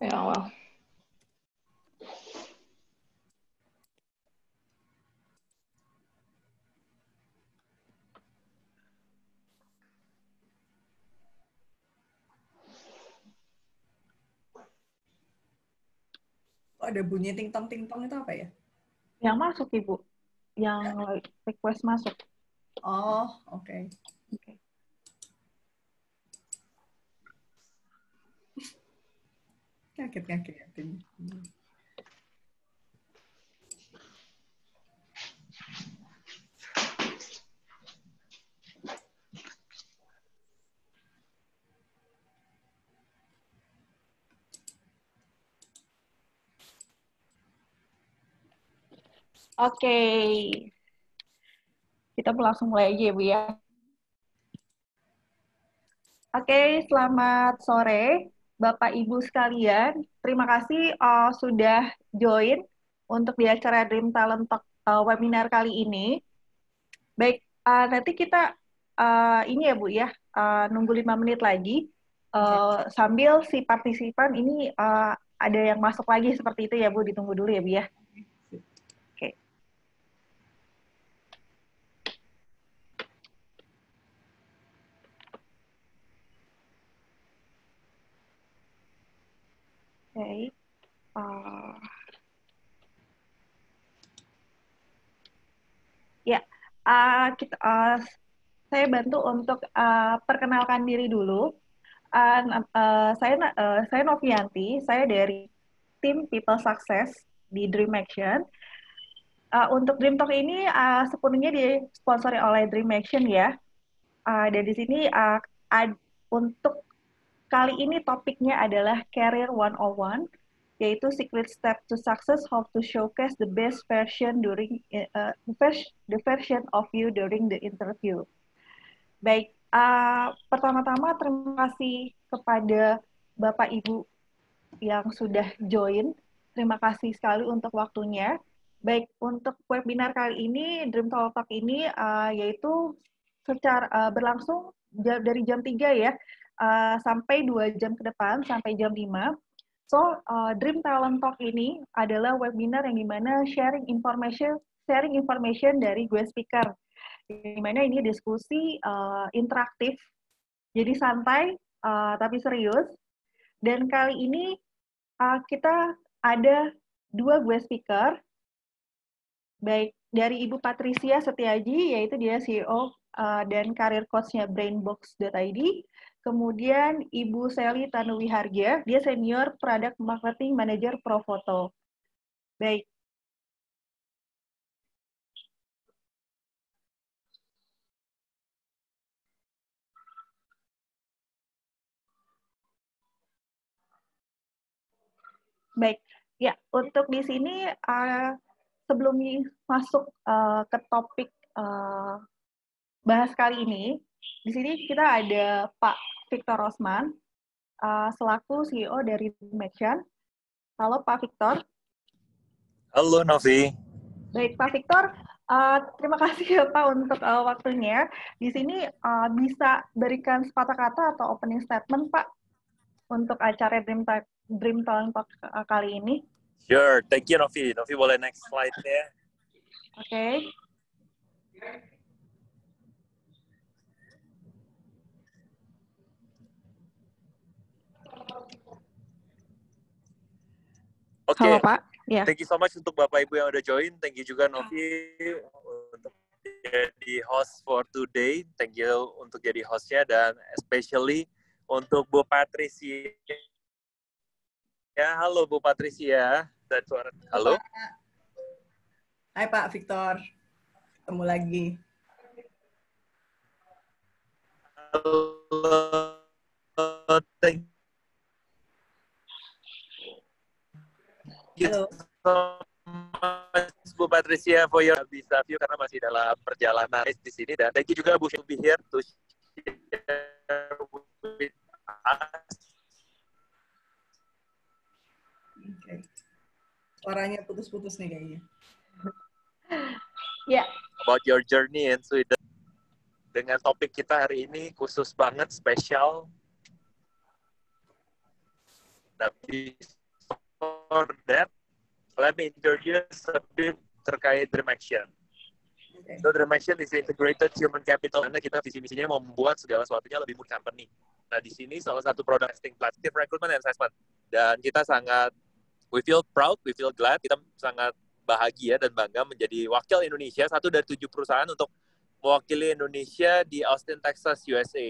Yeah, oh, well. ada bunyi ting tong ting tong itu apa ya? Yang masuk ibu, yang request masuk. Oh, oke. Okay. Kaget-kaget. Oke. Kita langsung mulai aja, ya, Bu ya. Oke, selamat sore. Bapak Ibu sekalian, terima kasih uh, sudah join untuk di acara Dream Talent Talk uh, webinar kali ini. Baik, uh, nanti kita uh, ini ya Bu ya, uh, nunggu lima menit lagi uh, sambil si partisipan ini uh, ada yang masuk lagi seperti itu ya Bu, ditunggu dulu ya Bu ya. okay. Uh, ya, yeah. uh, kita, uh, saya bantu untuk uh, perkenalkan diri dulu. Uh, uh, saya uh, saya Novianti, saya dari tim People Success di Dream Action. Uh, untuk Dream Talk ini uh, sepenuhnya disponsori oleh Dream Action ya. Uh, dan di sini uh, ad, untuk Kali ini topiknya adalah Career 101, yaitu Secret Step to Success, How to Showcase the Best Version during uh, the version of you during the interview. Baik, uh, pertama-tama terima kasih kepada Bapak Ibu yang sudah join. Terima kasih sekali untuk waktunya. Baik, untuk webinar kali ini, Dream Talk ini uh, yaitu secara uh, berlangsung dari jam 3 ya Eh, sampai 2 jam ke depan, sampai jam 5. So, uh, Dream Talent Talk ini adalah webinar yang dimana sharing information sharing information dari gue speaker. Dimana ini diskusi uh, interaktif, jadi santai uh, tapi serius. Dan kali ini uh, kita ada dua gue speaker, baik dari Ibu Patricia Setiaji, yaitu dia CEO Eh, dan karir coachnya brainbox.id. Kemudian Ibu Seli Tanuwi dia senior product marketing manager Profoto. Baik. Baik, ya untuk di sini uh, sebelum masuk uh, ke topik uh, bahas kali ini, di sini kita ada Pak Victor Rosman, uh, eh, selaku CEO dari Dimension. Halo Pak Victor. Halo Novi. Baik Pak Victor, uh, terima kasih ya Pak untuk uh, waktunya. Di sini uh, bisa berikan sepatah kata atau opening statement Pak untuk acara Dream, Ta Dream Talk uh, kali ini. Sure, thank you Novi. Novi boleh next slide ya. Oke. Okay. Oke. Okay. Halo Pak. Yeah. Thank you so much untuk Bapak Ibu yang udah join. Thank you juga Novi untuk jadi host for today. Thank you untuk jadi hostnya dan especially untuk Bu Patricia. Ya, halo Bu Patricia. Dan suara halo. Hai Pak Victor. Ketemu lagi. Halo. Thank you. you iya. Halo. so much, Bu Patricia, for your bisa view karena masih dalam perjalanan di sini. Dan thank you juga Bu to be here to share with us. Okay. Suaranya putus-putus nih kayaknya. Ya. Yeah. About your journey in Sweden. Dengan topik kita hari ini khusus banget, spesial. Tapi for that, let me introduce a bit terkait Dream Action. Okay. So Dream Action is integrated human capital karena kita visi misinya membuat segala sesuatunya lebih mudah company. Nah di sini salah satu produk testing platform recruitment and assessment dan kita sangat we feel proud, we feel glad, kita sangat bahagia dan bangga menjadi wakil Indonesia satu dari tujuh perusahaan untuk mewakili Indonesia di Austin, Texas, USA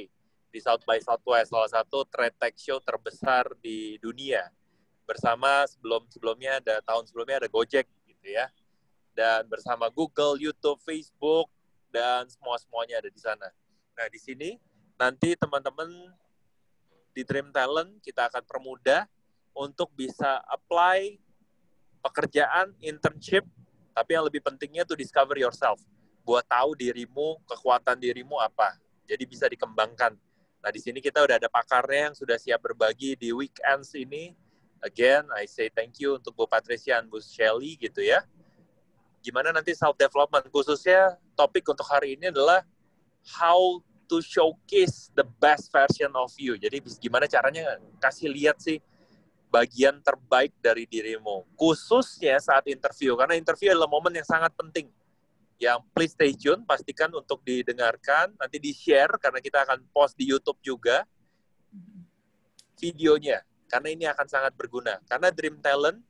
di South by Southwest salah satu trade tech show terbesar di dunia bersama sebelum sebelumnya ada tahun sebelumnya ada Gojek gitu ya dan bersama Google, YouTube, Facebook dan semua semuanya ada di sana. Nah di sini nanti teman-teman di Dream Talent kita akan permudah untuk bisa apply pekerjaan internship tapi yang lebih pentingnya tuh discover yourself buat tahu dirimu kekuatan dirimu apa jadi bisa dikembangkan nah di sini kita udah ada pakarnya yang sudah siap berbagi di weekends ini Again, I say thank you untuk Bu Patricia dan Bu Shelly gitu ya. Gimana nanti self development khususnya topik untuk hari ini adalah how to showcase the best version of you. Jadi gimana caranya kasih lihat sih bagian terbaik dari dirimu. Khususnya saat interview karena interview adalah momen yang sangat penting. Yang please stay tune, pastikan untuk didengarkan, nanti di-share karena kita akan post di YouTube juga videonya karena ini akan sangat berguna. Karena Dream Talent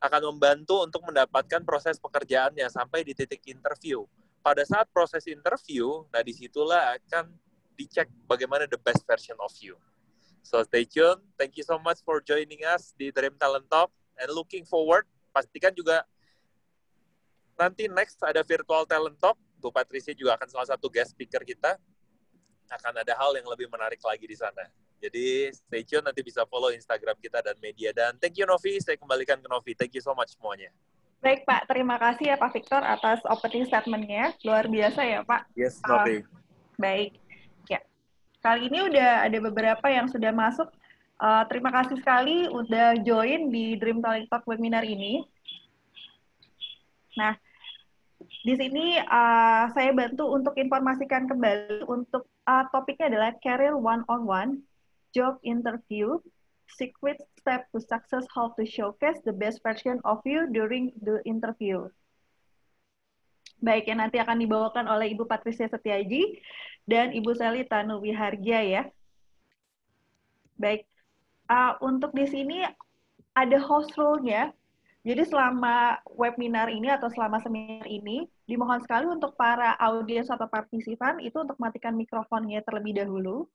akan membantu untuk mendapatkan proses pekerjaannya sampai di titik interview. Pada saat proses interview, nah disitulah akan dicek bagaimana the best version of you. So stay tuned. Thank you so much for joining us di Dream Talent Talk and looking forward. Pastikan juga nanti next ada virtual talent talk. Bu Patricia juga akan salah satu guest speaker kita. Akan ada hal yang lebih menarik lagi di sana. Jadi stay tune nanti bisa follow Instagram kita dan media. Dan thank you Novi, saya kembalikan ke Novi. Thank you so much semuanya. Baik Pak, terima kasih ya Pak Victor atas opening statementnya. Luar biasa ya Pak. Yes, ah, Novi. Uh, baik. Ya. Kali ini udah ada beberapa yang sudah masuk. Uh, terima kasih sekali udah join di Dream Talent Talk webinar ini. Nah, di sini uh, saya bantu untuk informasikan kembali untuk uh, topiknya adalah career one on one job interview, secret step to success how to showcase the best version of you during the interview. Baik, yang nanti akan dibawakan oleh Ibu Patricia Setiaji dan Ibu Sally Tanu ya. Baik, uh, untuk di sini ada host rule-nya. Jadi selama webinar ini atau selama seminar ini, dimohon sekali untuk para audiens atau partisipan itu untuk matikan mikrofonnya terlebih dahulu.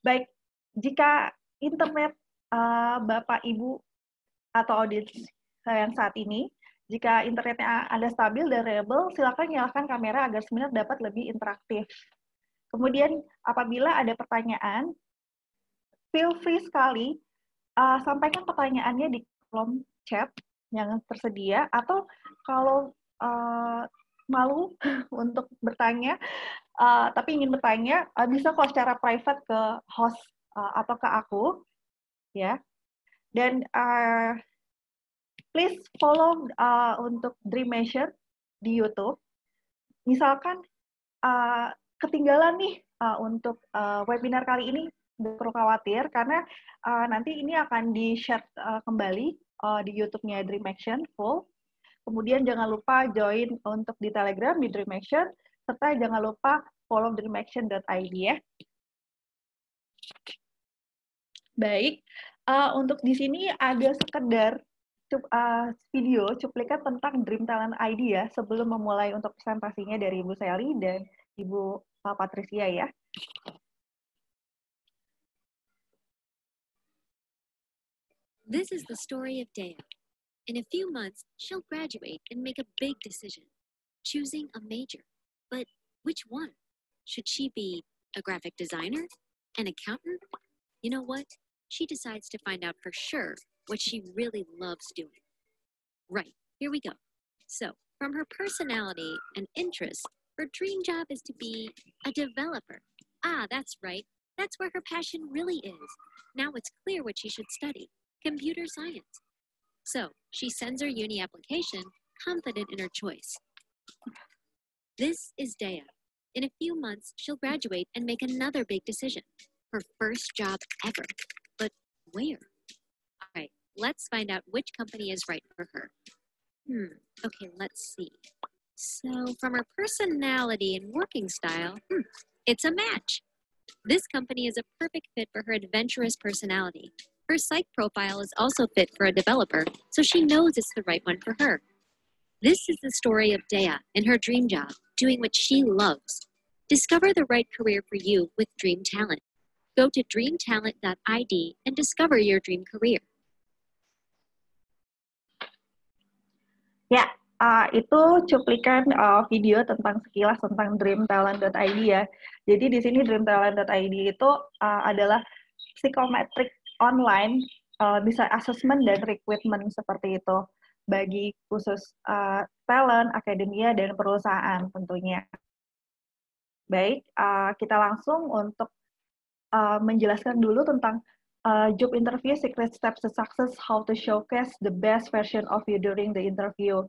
Baik, jika internet uh, Bapak Ibu atau audiens yang saat ini jika internetnya ada stabil dan reliable, silakan nyalakan kamera agar seminar dapat lebih interaktif. Kemudian apabila ada pertanyaan, feel free sekali uh, sampaikan pertanyaannya di kolom chat yang tersedia atau kalau uh, malu untuk bertanya uh, tapi ingin bertanya uh, bisa kok secara private ke host uh, atau ke aku ya. Dan uh, please follow uh, untuk Dream Measure di YouTube. Misalkan uh, ketinggalan nih uh, untuk uh, webinar kali ini, perlu khawatir karena uh, nanti ini akan di-share uh, kembali uh, di YouTube-nya Dream Action full. Kemudian jangan lupa join untuk di Telegram di Dream Action serta jangan lupa follow dreamaction.id ya baik. Uh, untuk di sini ada sekedar cup, uh, video cuplikan tentang Dream Talent ID ya sebelum memulai untuk presentasinya dari Ibu Sally dan Ibu uh, Patricia ya. This is the story of Dea. In a few months, she'll graduate and make a big decision, choosing a major. But which one? Should she be a graphic designer? An accountant? You know what? she decides to find out for sure what she really loves doing. Right, here we go. So, from her personality and interests, her dream job is to be a developer. Ah, that's right. That's where her passion really is. Now it's clear what she should study computer science. So she sends her uni application, confident in her choice. This is Dea. In a few months, she'll graduate and make another big decision her first job ever where? All right, let's find out which company is right for her. Hmm, okay, let's see. So, from her personality and working style, hmm, it's a match. This company is a perfect fit for her adventurous personality. Her psych profile is also fit for a developer, so she knows it's the right one for her. This is the story of Dea and her dream job, doing what she loves. Discover the right career for you with Dream Talent. Go to dreamtalent.id and discover your dream career. Ya, yeah, uh, itu cuplikan uh, video tentang sekilas tentang dreamtalent.id ya. Jadi di sini dreamtalent.id itu uh, adalah psikometrik online uh, bisa assessment dan recruitment seperti itu bagi khusus uh, talent, akademia dan perusahaan tentunya. Baik, uh, kita langsung untuk uh, menjelaskan dulu tentang uh, job interview, secret steps to success, how to showcase the best version of you during the interview.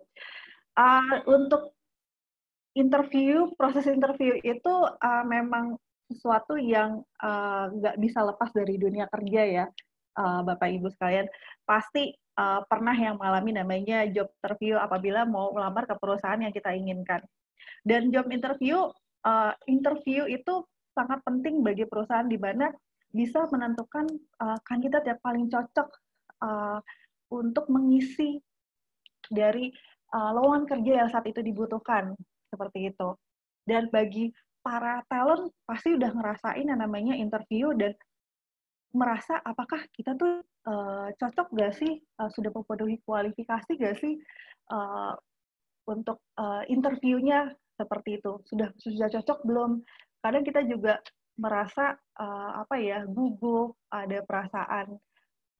Uh, untuk interview, proses interview itu uh, memang sesuatu yang nggak uh, bisa lepas dari dunia kerja ya, uh, Bapak Ibu sekalian. Pasti uh, pernah yang mengalami namanya job interview apabila mau melamar ke perusahaan yang kita inginkan. Dan job interview, uh, interview itu sangat penting bagi perusahaan di mana bisa menentukan uh, kandidat yang paling cocok uh, untuk mengisi dari uh, lowongan kerja yang saat itu dibutuhkan seperti itu. Dan bagi para talent pasti udah ngerasain yang namanya interview dan merasa apakah kita tuh uh, cocok gak sih uh, sudah memenuhi kualifikasi gak sih uh, untuk uh, interviewnya seperti itu sudah sudah cocok belum kadang kita juga merasa uh, apa ya gugup ada perasaan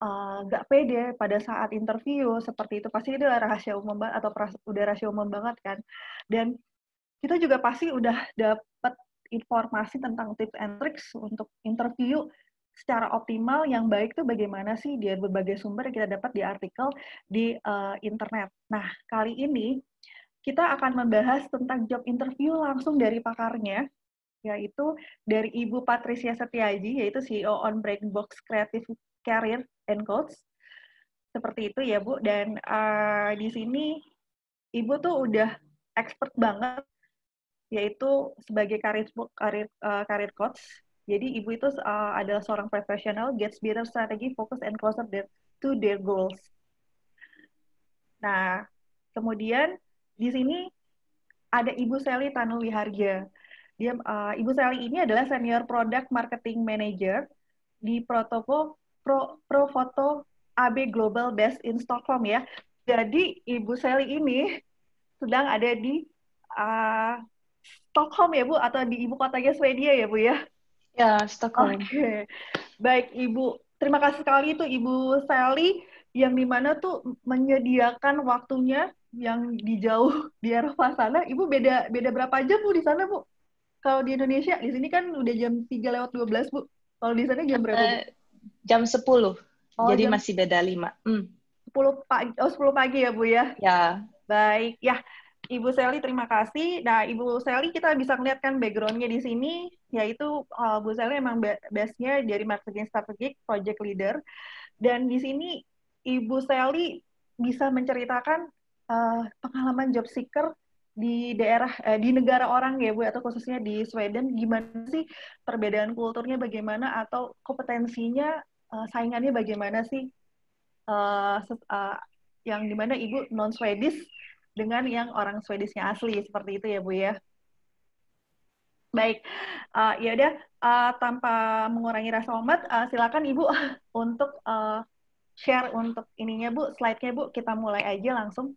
uh, eh, gak pede pada saat interview seperti itu pasti itu rahasia umum banget atau udah rahasia umum banget kan dan kita juga pasti udah dapat informasi tentang tips and tricks untuk interview secara optimal yang baik tuh bagaimana sih dari berbagai sumber yang kita dapat di artikel di uh, internet. Nah, kali ini kita akan membahas tentang job interview langsung dari pakarnya yaitu dari Ibu Patricia Setiaji, yaitu CEO on Brainbox Creative Career and Coach. Seperti itu ya Bu, dan uh, di sini Ibu tuh udah expert banget, yaitu sebagai karir, karir, uh, karir coach. Jadi Ibu itu uh, adalah seorang profesional, gets better strategy, focus and closer their, to their goals. Nah, kemudian di sini ada Ibu Sally Tanu Harga. Dia, uh, Ibu Sally ini adalah Senior Product Marketing Manager di protoko Pro, Profoto AB Global Best in Stockholm ya. Jadi Ibu Sally ini sedang ada di uh, Stockholm ya Bu atau di ibu kotanya Swedia ya Bu ya? Ya, Stockholm. Oke. Okay. Baik Ibu, terima kasih sekali itu Ibu Sally yang dimana tuh menyediakan waktunya yang di jauh di Eropa sana. Ibu beda beda berapa jam Bu di sana Bu? kalau di Indonesia di sini kan udah jam tiga lewat dua belas Bu. Kalau di sana jam berapa? Bu? Eh, jam 10. Oh, Jadi jam... masih beda lima. Hmm. Sepuluh 10 pagi. Oh, sepuluh pagi ya, Bu ya? Ya. Baik. Ya, Ibu Sally terima kasih. Nah, Ibu Sally kita bisa melihat kan backgroundnya di sini, yaitu uh, Bu Sally emang base-nya dari marketing strategic, project leader, dan di sini Ibu Sally bisa menceritakan uh, pengalaman job seeker di daerah eh, di negara orang ya Bu atau khususnya di Sweden gimana sih perbedaan kulturnya bagaimana atau kompetensinya uh, saingannya bagaimana sih uh, uh, yang dimana Ibu non Swedish dengan yang orang Swedishnya asli seperti itu ya Bu ya. Baik, uh, ya udah uh, tanpa mengurangi rasa hormat, uh, silakan Ibu untuk uh, share untuk ininya Bu, slide-nya Bu, kita mulai aja langsung.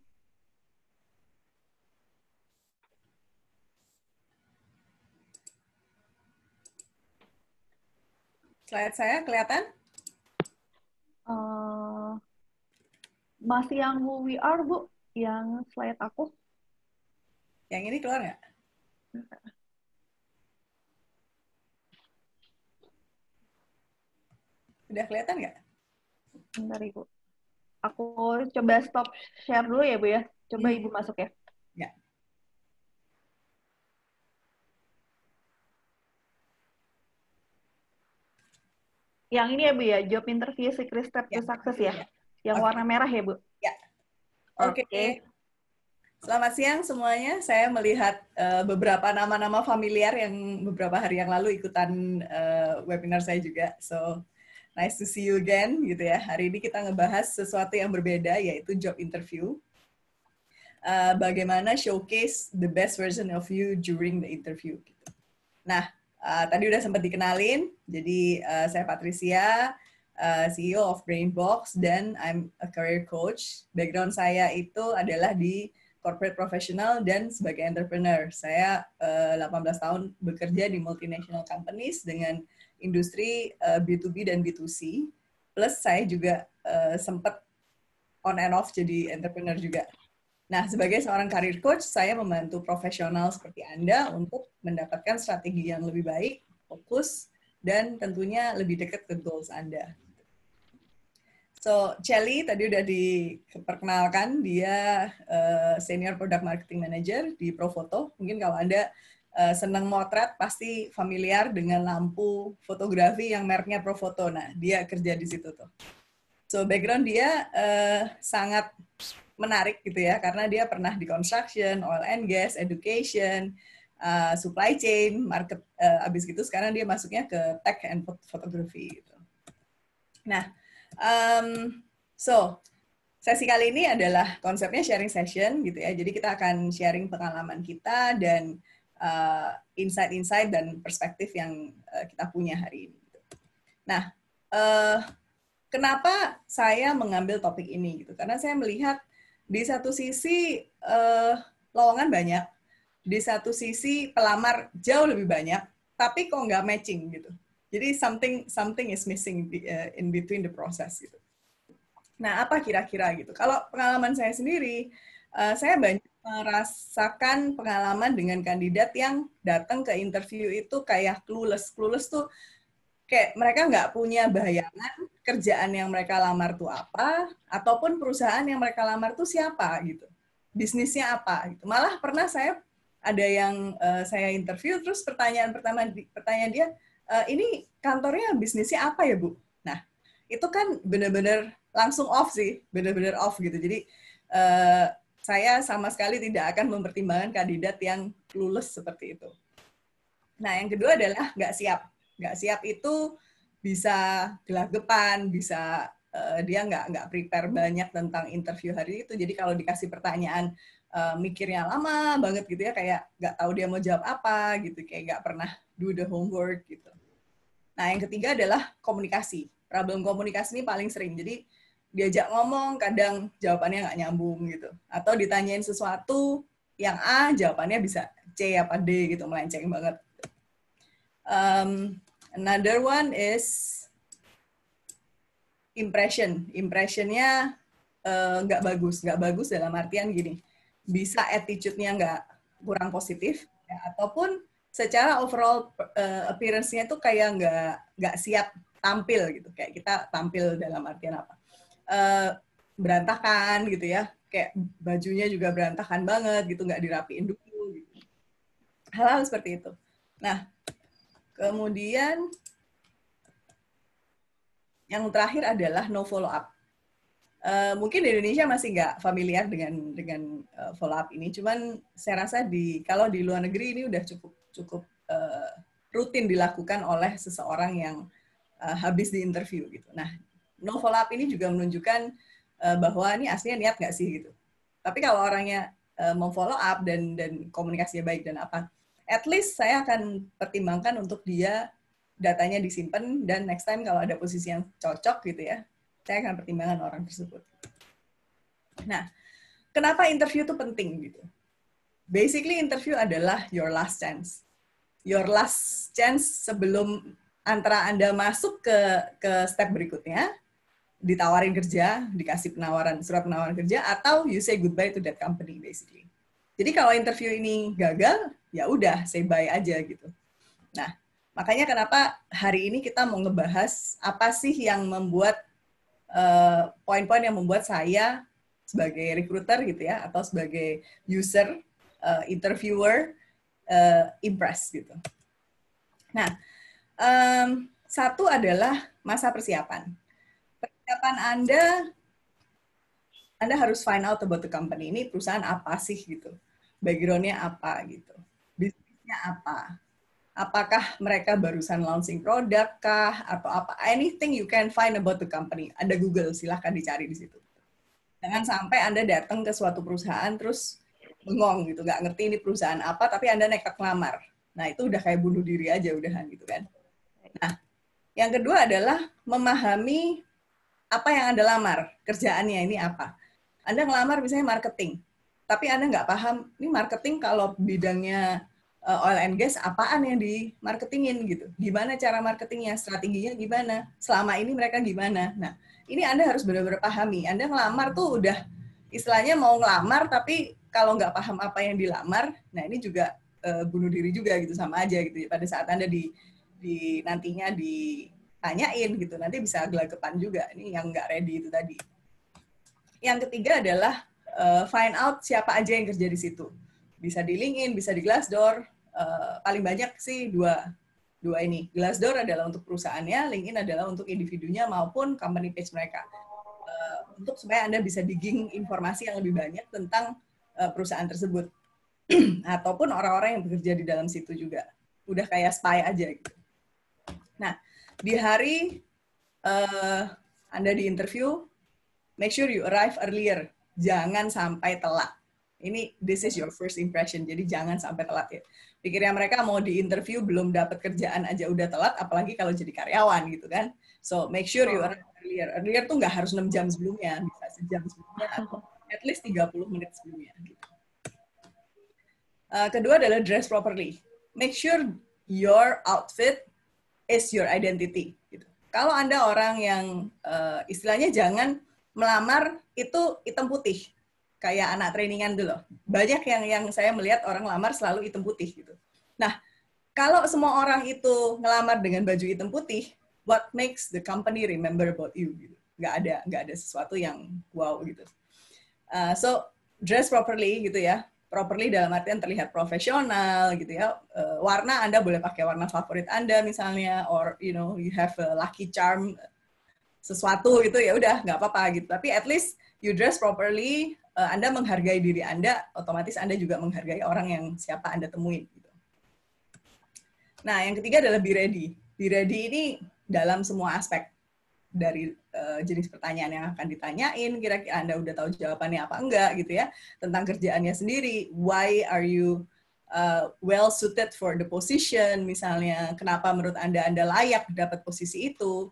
Slide saya kelihatan? Uh, masih yang who we are, Bu? Yang slide aku? Yang ini keluar nggak? Udah kelihatan nggak? Bentar, Ibu. Aku coba stop share dulu ya, Bu ya. Coba hmm. Ibu masuk ya. Yang ini ya Bu ya, job interview secret step ya. to success ya. Yang okay. warna merah ya Bu. Ya. Oke. Okay. Okay. Selamat siang semuanya. Saya melihat uh, beberapa nama-nama familiar yang beberapa hari yang lalu ikutan uh, webinar saya juga. So nice to see you again gitu ya. Hari ini kita ngebahas sesuatu yang berbeda yaitu job interview. Uh, bagaimana showcase the best version of you during the interview. Gitu. Nah, Eh, tadi udah sempat dikenalin, jadi uh, saya Patricia, uh, eh, CEO of Brainbox, dan I'm a career coach. Background saya itu adalah di corporate professional dan sebagai entrepreneur. Saya uh, 18 tahun bekerja di multinational companies dengan industri uh, B2B dan B2C. Plus saya juga uh, sempat on and off jadi entrepreneur juga. Nah, sebagai seorang karir coach, saya membantu profesional seperti Anda untuk mendapatkan strategi yang lebih baik, fokus, dan tentunya lebih dekat ke goals Anda. So, Chelly tadi udah diperkenalkan, dia uh, Senior Product Marketing Manager di Profoto. Mungkin kalau Anda uh, senang motret, pasti familiar dengan lampu fotografi yang mereknya Profoto. Nah, dia kerja di situ tuh. So, background dia uh, sangat menarik gitu ya karena dia pernah di construction, oil and gas, education, uh, supply chain, market. Uh, abis gitu sekarang dia masuknya ke tech and photography. Gitu. Nah, um, so sesi kali ini adalah konsepnya sharing session gitu ya. Jadi kita akan sharing pengalaman kita dan eh, insight-insight uh, insight -insight dan perspektif yang uh, kita punya hari ini. Gitu. Nah, uh, kenapa saya mengambil topik ini gitu? Karena saya melihat di satu sisi eh, lowongan banyak, di satu sisi pelamar jauh lebih banyak, tapi kok nggak matching gitu. Jadi something something is missing eh, in between the process gitu. Nah apa kira-kira gitu? Kalau pengalaman saya sendiri, uh, saya banyak merasakan pengalaman dengan kandidat yang datang ke interview itu kayak clueless. Clueless tuh kayak mereka nggak punya bayangan kerjaan yang mereka lamar tuh apa ataupun perusahaan yang mereka lamar tuh siapa gitu bisnisnya apa gitu malah pernah saya ada yang uh, saya interview terus pertanyaan pertama di, pertanyaan dia e, ini kantornya bisnisnya apa ya bu nah itu kan benar-benar langsung off sih benar-benar off gitu jadi uh, saya sama sekali tidak akan mempertimbangkan kandidat yang lulus seperti itu nah yang kedua adalah nggak siap nggak siap itu bisa gelagapan, bisa uh, dia nggak nggak prepare banyak tentang interview hari itu. Jadi kalau dikasih pertanyaan uh, mikirnya lama banget gitu ya, kayak nggak tahu dia mau jawab apa gitu, kayak nggak pernah do the homework gitu. Nah yang ketiga adalah komunikasi. Problem komunikasi ini paling sering. Jadi diajak ngomong kadang jawabannya nggak nyambung gitu, atau ditanyain sesuatu yang A jawabannya bisa C apa D gitu melenceng banget. Um, Another one is impression. Impressionnya eh, nggak uh, bagus. Nggak bagus dalam artian gini, bisa attitude-nya nggak kurang positif, ya, ataupun secara overall uh, appearance-nya tuh kayak nggak nggak siap tampil gitu. Kayak kita tampil dalam artian apa? Uh, berantakan gitu ya. Kayak bajunya juga berantakan banget gitu, nggak dirapiin dulu. Gitu. Hal-hal seperti itu. Nah, Kemudian yang terakhir adalah no follow up. Uh, eh, mungkin di Indonesia masih nggak familiar dengan dengan uh, eh, follow up ini, cuman saya rasa di kalau di luar negeri ini udah cukup cukup uh, rutin dilakukan oleh seseorang yang uh, habis di interview gitu. Nah, no follow up ini juga menunjukkan uh, bahwa ini aslinya niat nggak sih gitu. Tapi kalau orangnya uh, mau follow up dan dan komunikasinya baik dan apa at least saya akan pertimbangkan untuk dia datanya disimpan dan next time kalau ada posisi yang cocok gitu ya, saya akan pertimbangkan orang tersebut. Nah, kenapa interview itu penting gitu? Basically interview adalah your last chance. Your last chance sebelum antara Anda masuk ke ke step berikutnya, ditawarin kerja, dikasih penawaran surat penawaran kerja atau you say goodbye to that company basically. Jadi kalau interview ini gagal, ya udah say bye aja gitu. Nah, makanya kenapa hari ini kita mau ngebahas apa sih yang membuat poin eh, poin-poin yang membuat saya sebagai recruiter gitu ya atau sebagai user uh, interviewer uh, eh, impress gitu. Nah, um, satu adalah masa persiapan. Persiapan Anda, Anda harus find out about the company ini perusahaan apa sih gitu backgroundnya apa gitu, bisnisnya apa, apakah mereka barusan launching produk kah atau apa anything you can find about the company ada Google silahkan dicari di situ jangan sampai anda datang ke suatu perusahaan terus bengong gitu nggak ngerti ini perusahaan apa tapi anda nekat ngelamar nah itu udah kayak bunuh diri aja udahan gitu kan nah yang kedua adalah memahami apa yang anda lamar kerjaannya ini apa anda ngelamar misalnya marketing tapi Anda nggak paham, ini marketing kalau bidangnya uh, oil and gas apaan yang di marketingin gitu. Gimana cara marketingnya, strateginya gimana, selama ini mereka gimana. Nah, ini Anda harus benar-benar pahami. Anda ngelamar tuh udah istilahnya mau ngelamar tapi kalau nggak paham apa yang dilamar, nah ini juga uh, bunuh diri juga gitu sama aja gitu. Pada saat Anda di di nantinya di tanyain gitu, nanti bisa gelagapan juga. Ini yang nggak ready itu tadi. Yang ketiga adalah uh, find out siapa aja yang kerja di situ. Bisa di LinkedIn, bisa di Glassdoor. Uh, paling banyak sih dua dua ini. Glassdoor adalah untuk perusahaannya, LinkedIn adalah untuk individunya maupun company page mereka. Uh, untuk supaya Anda bisa digging informasi yang lebih banyak tentang uh, perusahaan tersebut. Ataupun orang-orang yang bekerja di dalam situ juga. Udah kayak spy aja gitu. Nah, di hari uh, Anda di interview, make sure you arrive earlier jangan sampai telat. Ini this is your first impression, jadi jangan sampai telat ya. Pikirnya mereka mau di interview belum dapat kerjaan aja udah telat, apalagi kalau jadi karyawan gitu kan. So make sure you are earlier. Earlier tuh nggak harus 6 jam sebelumnya, bisa sejam sebelumnya atau at least 30 menit sebelumnya. Uh, kedua adalah dress properly. Make sure your outfit is your identity. Gitu. Kalau anda orang yang uh, istilahnya jangan melamar itu hitam putih kayak anak trainingan dulu banyak yang yang saya melihat orang lamar selalu hitam putih gitu nah kalau semua orang itu ngelamar dengan baju hitam putih what makes the company remember about you gitu nggak ada nggak ada sesuatu yang wow gitu uh, so dress properly gitu ya properly dalam artian terlihat profesional gitu ya. Uh, warna Anda boleh pakai warna favorit Anda misalnya or you know you have a lucky charm sesuatu gitu ya udah nggak apa-apa gitu tapi at least you dress properly uh, anda menghargai diri anda otomatis anda juga menghargai orang yang siapa anda temuin gitu nah yang ketiga adalah be ready be ready ini dalam semua aspek dari uh, jenis pertanyaan yang akan ditanyain kira-kira anda udah tahu jawabannya apa enggak gitu ya tentang kerjaannya sendiri why are you uh, well suited for the position misalnya kenapa menurut anda anda layak dapat posisi itu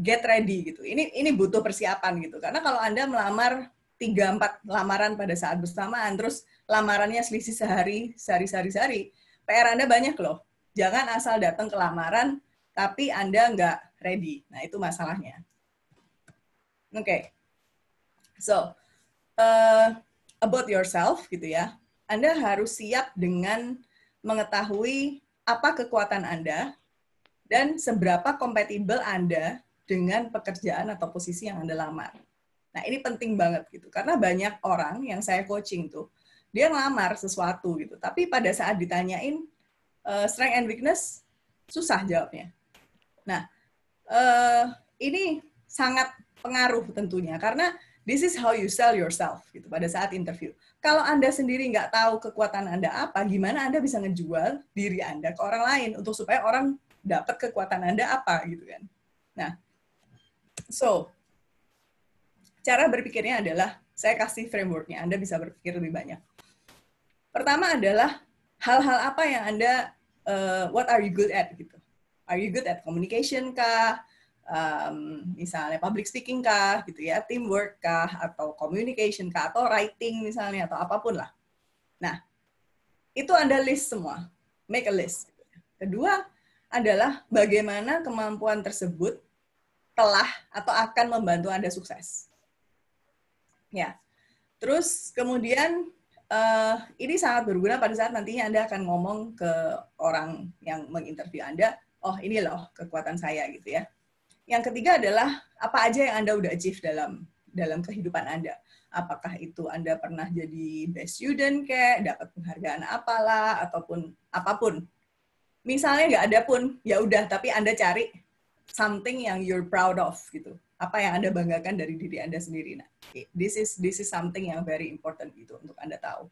get ready gitu. Ini ini butuh persiapan gitu. Karena kalau Anda melamar tiga empat lamaran pada saat bersamaan terus lamarannya selisih sehari, sehari sehari sehari, PR Anda banyak loh. Jangan asal datang ke lamaran tapi Anda nggak ready. Nah, itu masalahnya. Oke. Okay. So, uh, about yourself gitu ya. Anda harus siap dengan mengetahui apa kekuatan Anda dan seberapa kompatibel Anda dengan pekerjaan atau posisi yang Anda lamar. Nah, ini penting banget gitu. Karena banyak orang yang saya coaching tuh, dia ngelamar sesuatu gitu. Tapi pada saat ditanyain uh, strength and weakness, susah jawabnya. Nah, uh, ini sangat pengaruh tentunya karena this is how you sell yourself gitu pada saat interview. Kalau Anda sendiri nggak tahu kekuatan Anda apa, gimana Anda bisa ngejual diri Anda ke orang lain untuk supaya orang dapat kekuatan Anda apa gitu kan. Nah, So, cara berpikirnya adalah saya kasih frameworknya, Anda bisa berpikir lebih banyak. Pertama adalah hal-hal apa yang Anda, uh, what are you good at gitu. Are you good at communication kah? Um, misalnya public speaking kah gitu ya, teamwork kah, atau communication kah, atau writing misalnya, atau apapun lah. Nah, itu Anda list semua. Make a list. Kedua adalah bagaimana kemampuan tersebut telah atau akan membantu Anda sukses. Ya. Terus kemudian uh, ini sangat berguna pada saat nantinya Anda akan ngomong ke orang yang menginterview Anda, oh ini loh kekuatan saya gitu ya. Yang ketiga adalah apa aja yang Anda udah achieve dalam dalam kehidupan Anda. Apakah itu Anda pernah jadi best student kayak, dapat penghargaan apalah, ataupun apapun. Misalnya nggak ada pun, ya udah, tapi Anda cari something yang you're proud of gitu apa yang anda banggakan dari diri anda sendiri nah this is this is something yang very important gitu untuk anda tahu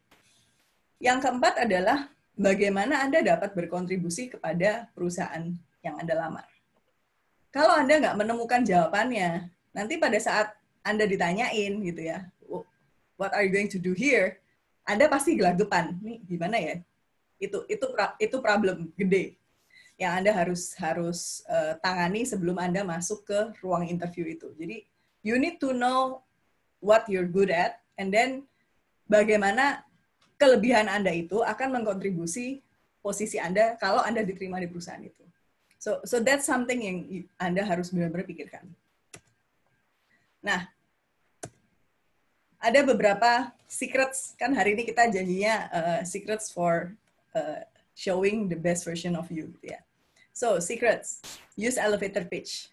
yang keempat adalah bagaimana anda dapat berkontribusi kepada perusahaan yang anda lamar kalau anda nggak menemukan jawabannya nanti pada saat anda ditanyain gitu ya what are you going to do here anda pasti gelagapan nih gimana ya itu itu itu problem gede yang Anda harus harus uh, tangani sebelum Anda masuk ke ruang interview itu. Jadi you need to know what you're good at and then bagaimana kelebihan Anda itu akan mengkontribusi posisi Anda kalau Anda diterima di perusahaan itu. So so that's something yang Anda harus benar-benar pikirkan. Nah, ada beberapa secrets kan hari ini kita janjinya uh, secrets for uh, showing the best version of you gitu ya. So, secrets. Use elevator pitch.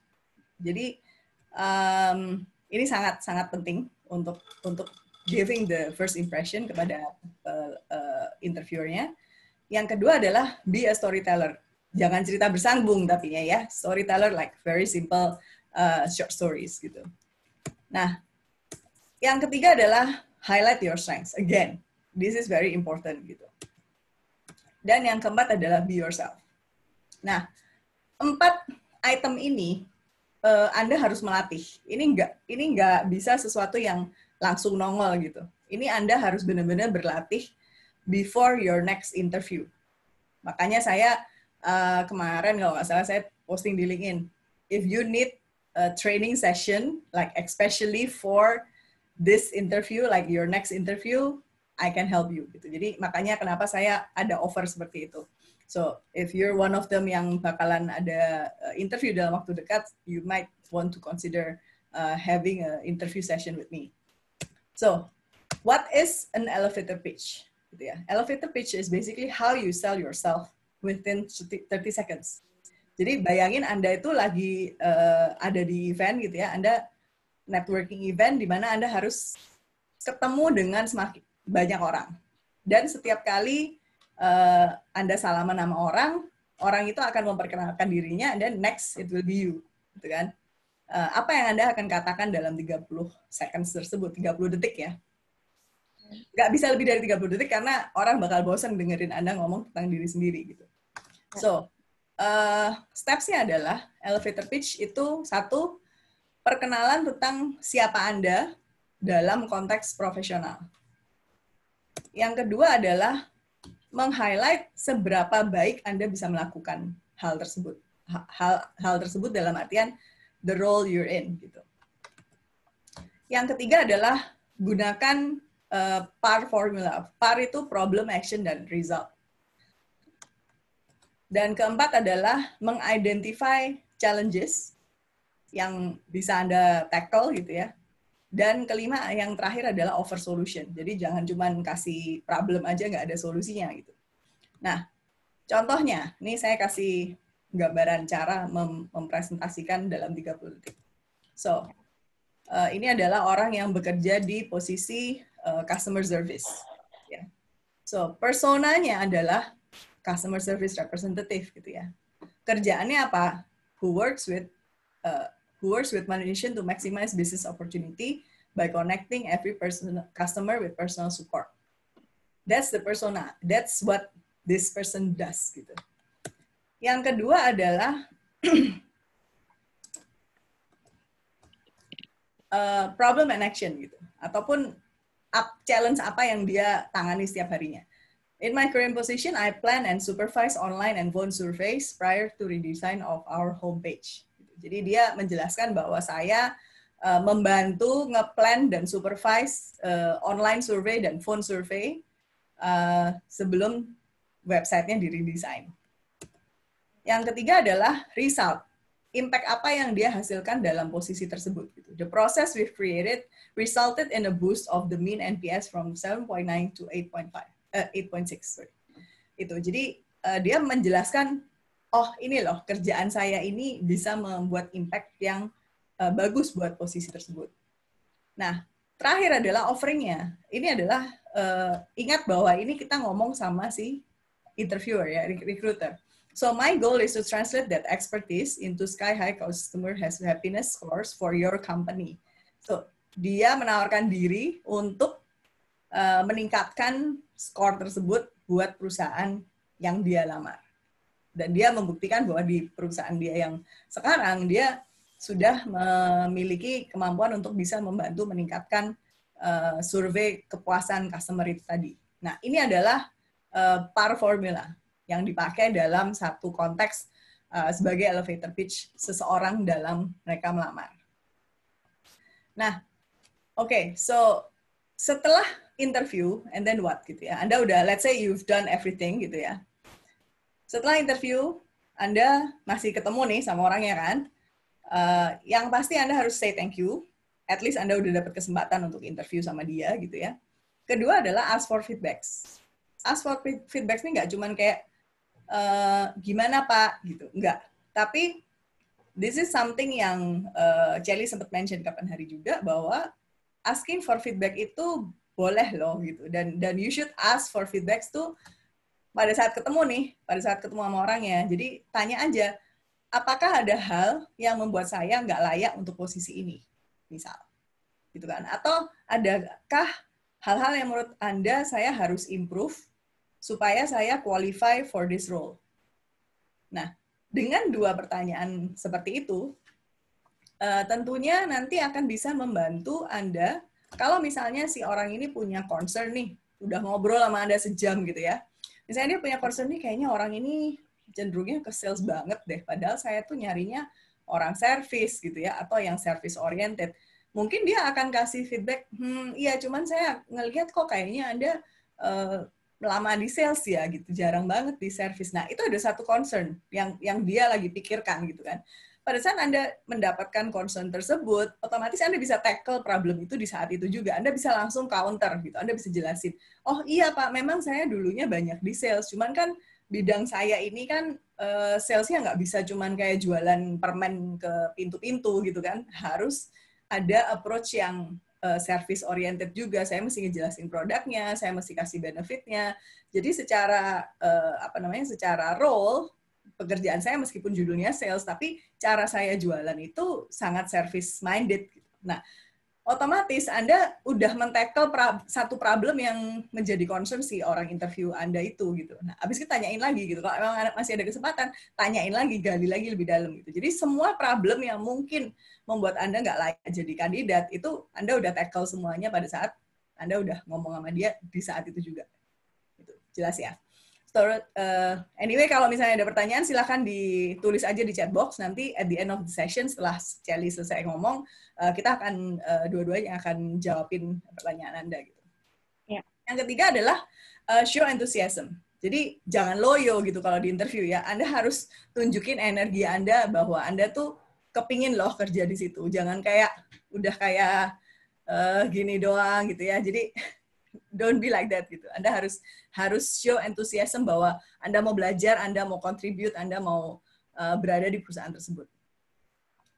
Jadi, um, ini sangat-sangat penting untuk untuk giving the first impression kepada uh, uh, interviewernya. Yang kedua adalah be a storyteller. Jangan cerita bersambung tapi ya, storyteller like very simple uh, short stories gitu. Nah, yang ketiga adalah highlight your strengths. Again, this is very important gitu. Dan yang keempat adalah be yourself. Nah, empat item ini uh, Anda harus melatih. Ini enggak ini enggak bisa sesuatu yang langsung nongol gitu. Ini Anda harus benar-benar berlatih before your next interview. Makanya saya uh, kemarin kalau nggak salah saya posting di LinkedIn, if you need a training session like especially for this interview like your next interview, I can help you gitu. Jadi makanya kenapa saya ada offer seperti itu. So if you're one of them yang bakalan ada uh, interview dalam waktu dekat, you might want to consider uh, having an interview session with me. So what is an elevator pitch? Gitu ya. Elevator pitch is basically how you sell yourself within 30 seconds. Jadi bayangin Anda itu lagi uh, ada di event gitu ya, Anda networking event di mana Anda harus ketemu dengan semakin banyak orang. Dan setiap kali uh, Anda salaman nama orang, orang itu akan memperkenalkan dirinya dan next it will be you, gitu kan? Uh, apa yang Anda akan katakan dalam 30 seconds tersebut, 30 detik ya? Gak bisa lebih dari 30 detik karena orang bakal bosan dengerin Anda ngomong tentang diri sendiri gitu. Ya. So, uh, stepsnya adalah elevator pitch itu satu, perkenalan tentang siapa Anda dalam konteks profesional. Yang kedua adalah meng-highlight seberapa baik Anda bisa melakukan hal tersebut. Hal, hal tersebut dalam artian the role you're in gitu. Yang ketiga adalah gunakan uh, PAR formula. PAR itu problem, action dan result. Dan keempat adalah mengidentify challenges yang bisa Anda tackle gitu ya. Dan kelima yang terakhir adalah over solution. Jadi jangan cuma kasih problem aja nggak ada solusinya gitu. Nah, contohnya, ini saya kasih gambaran cara mem mempresentasikan dalam 30 detik. So, uh, ini adalah orang yang bekerja di posisi uh, customer service. Yeah. So, personanya adalah customer service representative gitu ya. Kerjaannya apa? Who works with uh, who works with Malaysian to maximize business opportunity by connecting every person, customer with personal support. That's the persona. That's what this person does gitu. Yang kedua adalah uh, problem and action gitu. Ataupun up, challenge apa yang dia tangani setiap harinya. In my current position, I plan and supervise online and phone surveys prior to redesign of our homepage. Jadi dia menjelaskan bahwa saya uh, membantu ngeplan dan supervise uh, online survey dan phone survey uh, sebelum websitenya diredesign. Yang ketiga adalah result. Impact apa yang dia hasilkan dalam posisi tersebut. gitu. The process we've created resulted in a boost of the mean NPS from 7.9 to 8.5, uh, 8.6. Itu. Jadi uh, dia menjelaskan oh ini loh kerjaan saya ini bisa membuat impact yang uh, bagus buat posisi tersebut. Nah, terakhir adalah offeringnya. Ini adalah uh, ingat bahwa ini kita ngomong sama si interviewer ya, recruiter. So my goal is to translate that expertise into sky high customer has happiness scores for your company. So dia menawarkan diri untuk uh, meningkatkan skor tersebut buat perusahaan yang dia lamar dan dia membuktikan bahwa di perusahaan dia yang sekarang dia sudah memiliki kemampuan untuk bisa membantu meningkatkan uh, survei kepuasan customer itu tadi. Nah, ini adalah uh, par formula yang dipakai dalam satu konteks uh, sebagai elevator pitch seseorang dalam mereka melamar. Nah, oke, okay, so setelah interview and then what gitu ya. Anda udah let's say you've done everything gitu ya. Setelah interview, Anda masih ketemu nih sama orangnya kan? Uh, yang pasti Anda harus say thank you. At least Anda udah dapat kesempatan untuk interview sama dia gitu ya. Kedua adalah ask for feedbacks. Ask for feedbacks ini nggak cuman kayak uh, gimana Pak gitu, nggak. Tapi this is something yang uh, Celi sempat mention kapan hari juga bahwa asking for feedback itu boleh loh gitu dan dan you should ask for feedbacks tuh pada saat ketemu nih, pada saat ketemu sama orang ya, jadi tanya aja, apakah ada hal yang membuat saya nggak layak untuk posisi ini, misal, gitu kan? Atau adakah hal-hal yang menurut anda saya harus improve supaya saya qualify for this role? Nah, dengan dua pertanyaan seperti itu, eh, tentunya nanti akan bisa membantu anda kalau misalnya si orang ini punya concern nih, udah ngobrol sama anda sejam gitu ya misalnya dia punya concern nih kayaknya orang ini cenderungnya ke sales banget deh padahal saya tuh nyarinya orang service gitu ya atau yang service oriented mungkin dia akan kasih feedback hmm iya cuman saya ngelihat kok kayaknya anda uh, lama di sales ya gitu jarang banget di service nah itu ada satu concern yang yang dia lagi pikirkan gitu kan pada saat Anda mendapatkan concern tersebut, otomatis Anda bisa tackle problem itu di saat itu juga. Anda bisa langsung counter gitu. Anda bisa jelasin, oh iya Pak, memang saya dulunya banyak di sales, cuman kan bidang saya ini kan uh, salesnya nggak bisa cuman kayak jualan permen ke pintu-pintu gitu kan harus ada approach yang uh, service oriented juga saya mesti ngejelasin produknya saya mesti kasih benefitnya jadi secara uh, apa namanya secara role pekerjaan saya meskipun judulnya sales, tapi cara saya jualan itu sangat service minded. Gitu. Nah, otomatis Anda udah mentekel satu problem yang menjadi concern si orang interview Anda itu gitu. Nah, abis kita tanyain lagi gitu. Kalau memang masih ada kesempatan, tanyain lagi, gali lagi lebih dalam gitu. Jadi semua problem yang mungkin membuat Anda nggak layak jadi kandidat itu Anda udah tackle semuanya pada saat Anda udah ngomong sama dia di saat itu juga. Gitu. Jelas ya? uh, anyway, kalau misalnya ada pertanyaan, silahkan ditulis aja di chat box. Nanti at the end of the session, setelah Celi selesai ngomong, uh, kita akan uh, dua-duanya akan jawabin pertanyaan Anda. gitu. Yeah. Yang ketiga adalah uh, show enthusiasm. Jadi jangan loyo gitu kalau di interview ya. Anda harus tunjukin energi Anda bahwa Anda tuh kepingin loh kerja di situ. Jangan kayak udah kayak uh, gini doang gitu ya. Jadi don't be like that gitu. Anda harus harus show enthusiasm bahwa Anda mau belajar, Anda mau contribute, Anda mau uh, berada di perusahaan tersebut.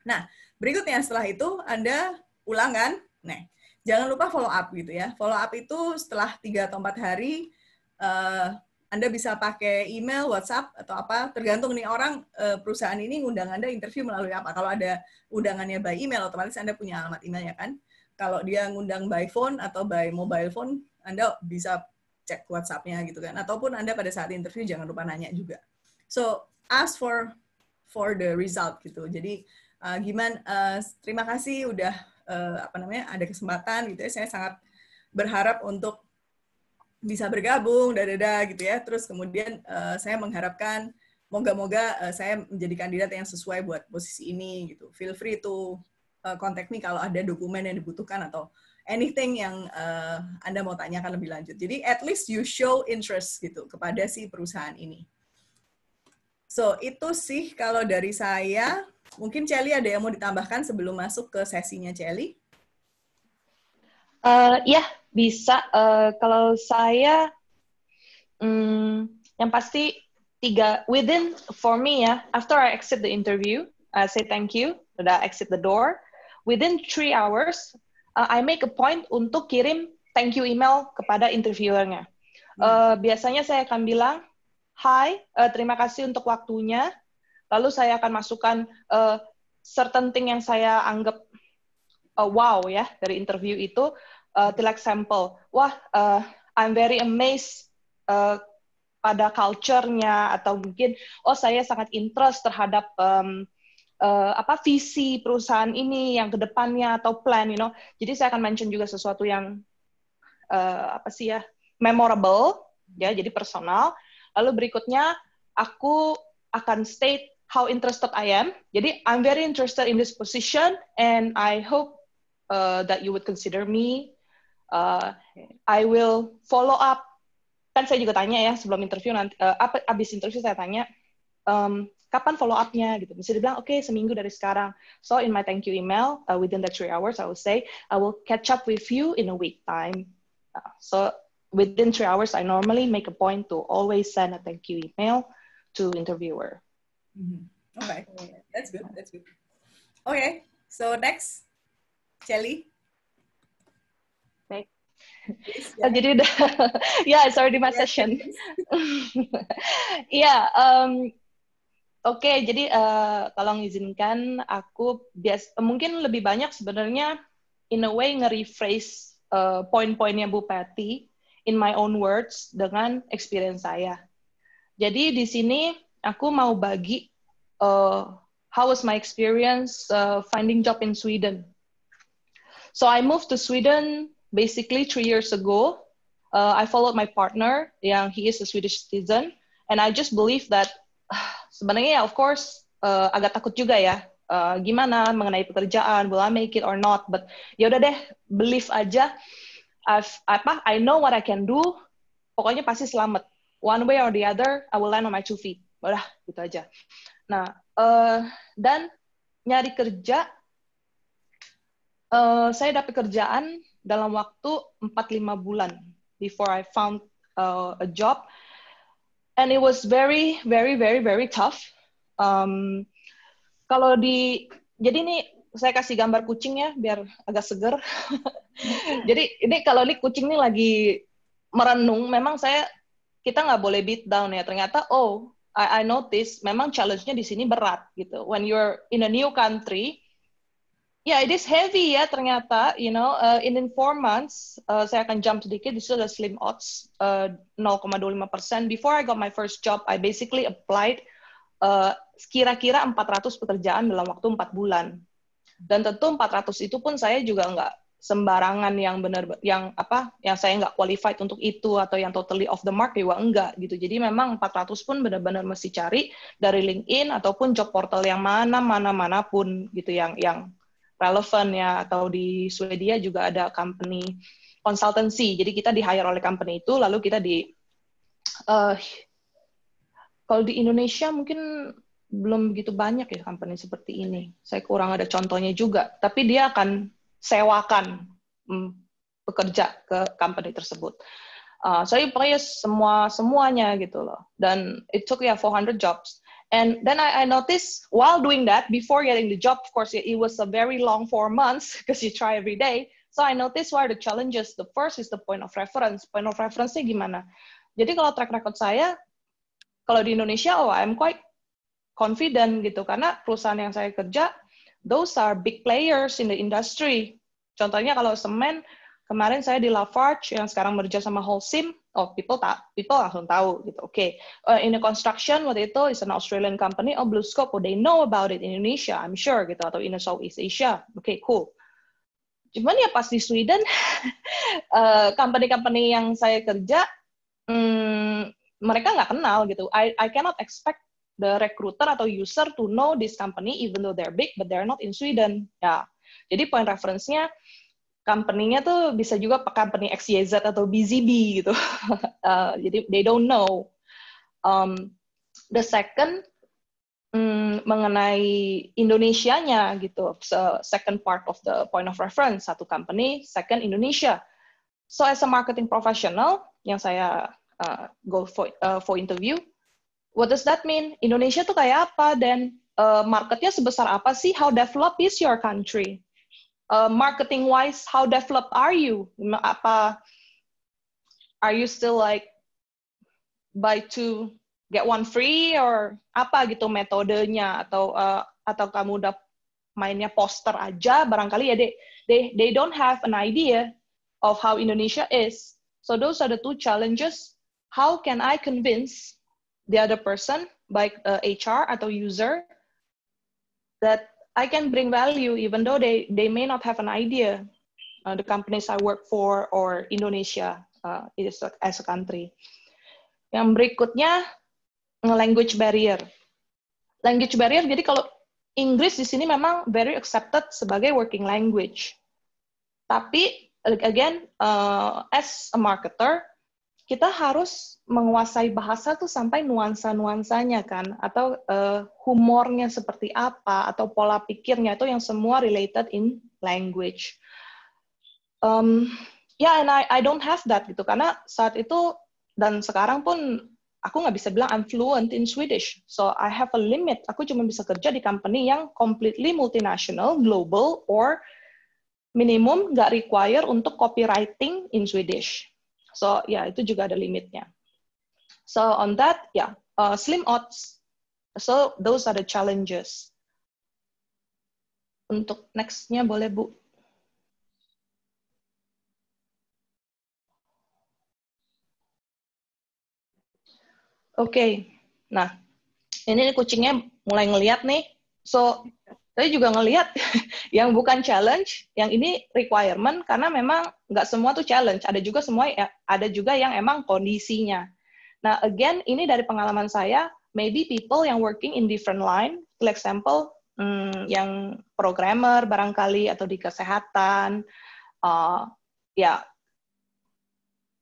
Nah, berikutnya setelah itu Anda ulang kan? Nah, jangan lupa follow up gitu ya. Follow up itu setelah 3 atau 4 hari uh, Anda bisa pakai email, WhatsApp atau apa, tergantung nih orang eh, perusahaan ini ngundang Anda interview melalui apa. Kalau ada undangannya by email otomatis Anda punya alamat emailnya kan. Kalau dia ngundang by phone atau by mobile phone anda bisa cek WhatsApp-nya gitu kan. Ataupun Anda pada saat interview jangan lupa nanya juga. So, ask for for the result gitu. Jadi, uh, gimana uh, terima kasih udah uh, apa namanya? ada kesempatan gitu ya. Saya sangat berharap untuk bisa bergabung da gitu ya. Terus kemudian uh, saya mengharapkan moga-moga uh, saya menjadi kandidat yang sesuai buat posisi ini gitu. Feel free to uh, contact me kalau ada dokumen yang dibutuhkan atau anything yang uh, Anda mau tanyakan lebih lanjut. Jadi at least you show interest gitu kepada si perusahaan ini. So itu sih kalau dari saya. Mungkin Celi ada yang mau ditambahkan sebelum masuk ke sesinya Celi? Uh, ya bisa. Uh, kalau saya, um, yang pasti tiga within for me ya. After I exit the interview, I say thank you. Udah exit the door. Within three hours, uh, I make a point untuk kirim thank you email kepada interviewernya. Hmm. Uh, hmm. Biasanya saya akan bilang, Hi, uh, terima kasih untuk waktunya. Lalu saya akan masukkan uh, certain thing yang saya anggap uh, wow ya dari interview itu. Uh, till example, wah, uh, I'm very amazed uh, pada culture-nya atau mungkin, oh saya sangat interest terhadap um, uh, apa visi perusahaan ini yang kedepannya atau plan, you know. Jadi saya akan mention juga sesuatu yang uh, apa sih ya memorable, ya, jadi personal. Lalu berikutnya aku akan state how interested I am. Jadi I'm very interested in this position and I hope uh, that you would consider me. Uh, I will follow up. Kan saya juga tanya ya sebelum interview nanti uh, abis interview saya tanya um, kapan follow up-nya gitu. Bisa dibilang, oke okay, seminggu dari sekarang. So in my thank you email, uh, within the three hours, I will say, I will catch up with you in a week time. Uh, so within three hours, I normally make a point to always send a thank you email to interviewer. Mm-hmm. Okay, that's good, that's good. Okay, so next, Shelly. Oh, yeah. jadi udah yeah it's already my session yeah um, Oke, okay, jadi uh, tolong izinkan aku bias mungkin lebih banyak sebenarnya in a way nge-rephrase uh, poin-poinnya Bu Patty in my own words dengan experience saya. Jadi di sini aku mau bagi uh, how was my experience uh, finding job in Sweden. So I moved to Sweden basically three years ago. Uh, I followed my partner, yang he is a Swedish citizen, and I just believe that sebenarnya ya of course uh, agak takut juga ya uh, gimana mengenai pekerjaan will I make it or not but ya udah deh believe aja I've, apa I know what I can do pokoknya pasti selamat one way or the other I will land on my two feet udah gitu aja nah uh, dan nyari kerja uh, saya dapat kerjaan dalam waktu 4-5 bulan before I found uh, a job and it was very very very very tough. Um, kalau di jadi ini saya kasih gambar kucingnya biar agak seger. jadi ini kalau ini kucing ini lagi merenung, memang saya kita nggak boleh beat down ya. Ternyata oh I, I notice memang challenge-nya di sini berat gitu. When you're in a new country, yeah, it is heavy ya ternyata, you know, uh, in, in four months, uh, saya akan jump sedikit, this is ada slim odds, uh, 0,25%. Before I got my first job, I basically applied uh, kira-kira 400 pekerjaan dalam waktu 4 bulan. Dan tentu 400 itu pun saya juga nggak sembarangan yang benar yang apa yang saya nggak qualified untuk itu atau yang totally off the mark ya enggak gitu jadi memang 400 pun benar-benar mesti cari dari LinkedIn ataupun job portal yang mana mana manapun gitu yang yang relevan ya atau di Swedia juga ada company consultancy jadi kita di hire oleh company itu lalu kita di uh, kalau di Indonesia mungkin belum begitu banyak ya company seperti ini saya kurang ada contohnya juga tapi dia akan sewakan hmm, pekerja ke company tersebut uh, ah, so pokoknya semua semuanya gitu loh dan itu took ya yeah, 400 jobs And then I, I, noticed while doing that, before getting the job, of course, it, it was a very long four months because you try every day. So I noticed what are the challenges. The first is the point of reference. Point of reference-nya gimana? Jadi kalau track record saya, kalau di Indonesia, oh, I'm quite confident gitu. Karena perusahaan yang saya kerja, those are big players in the industry. Contohnya kalau semen, kemarin saya di Lafarge yang sekarang bekerja sama Holcim, oh people tak people langsung tahu gitu. Oke, okay. uh, eh, in the construction waktu itu is an Australian company, oh BlueScope, oh they know about it in Indonesia, I'm sure gitu atau in the Southeast Asia. Oke, okay, cool. Cuman ya pas di Sweden, eh, company-company uh, company -company yang saya kerja, um, mereka nggak kenal gitu. I I cannot expect the recruiter atau user to know this company even though they're big but they're not in Sweden. Ya. Jadi point referensinya nya company-nya tuh bisa juga company XYZ atau BZB gitu. uh, jadi they don't know. Um, the second um, mengenai nya gitu. So, second part of the point of reference satu company, second Indonesia. So as a marketing professional yang saya uh, go for uh, for interview, what does that mean? Indonesia tuh kayak apa dan uh, marketnya sebesar apa sih? How developed is your country? uh, marketing wise how developed are you apa are you still like buy two get one free or apa gitu metodenya atau uh, atau kamu udah mainnya poster aja barangkali ya they, they they don't have an idea of how Indonesia is so those are the two challenges how can I convince the other person baik uh, HR atau user that I can bring value even though they, they may not have an idea. Uh, the companies I work for or Indonesia uh, is as a country. Yang berikutnya language barrier. Language barrier jadi kalau Inggris di sini memang very accepted sebagai working language. Tapi again uh, as a marketer kita harus menguasai bahasa tuh sampai nuansa-nuansanya kan atau uh, humornya seperti apa atau pola pikirnya itu yang semua related in language. Um, ya yeah, and I, I don't have that gitu karena saat itu dan sekarang pun aku nggak bisa bilang I'm fluent in Swedish. So I have a limit. Aku cuma bisa kerja di company yang completely multinational, global or minimum nggak require untuk copywriting in Swedish So ya yeah, itu juga ada limitnya. So on that, ya yeah, uh, slim odds. So those are the challenges. Untuk nextnya boleh Bu. Oke, okay. nah ini kucingnya mulai ngeliat nih. So saya juga ngeliat yang bukan challenge, yang ini requirement karena memang nggak semua tuh challenge. Ada juga semua ya, ada juga yang emang kondisinya. Nah, again ini dari pengalaman saya, maybe people yang working in different line, for example hmm, yang programmer barangkali atau di kesehatan, uh, ya yeah,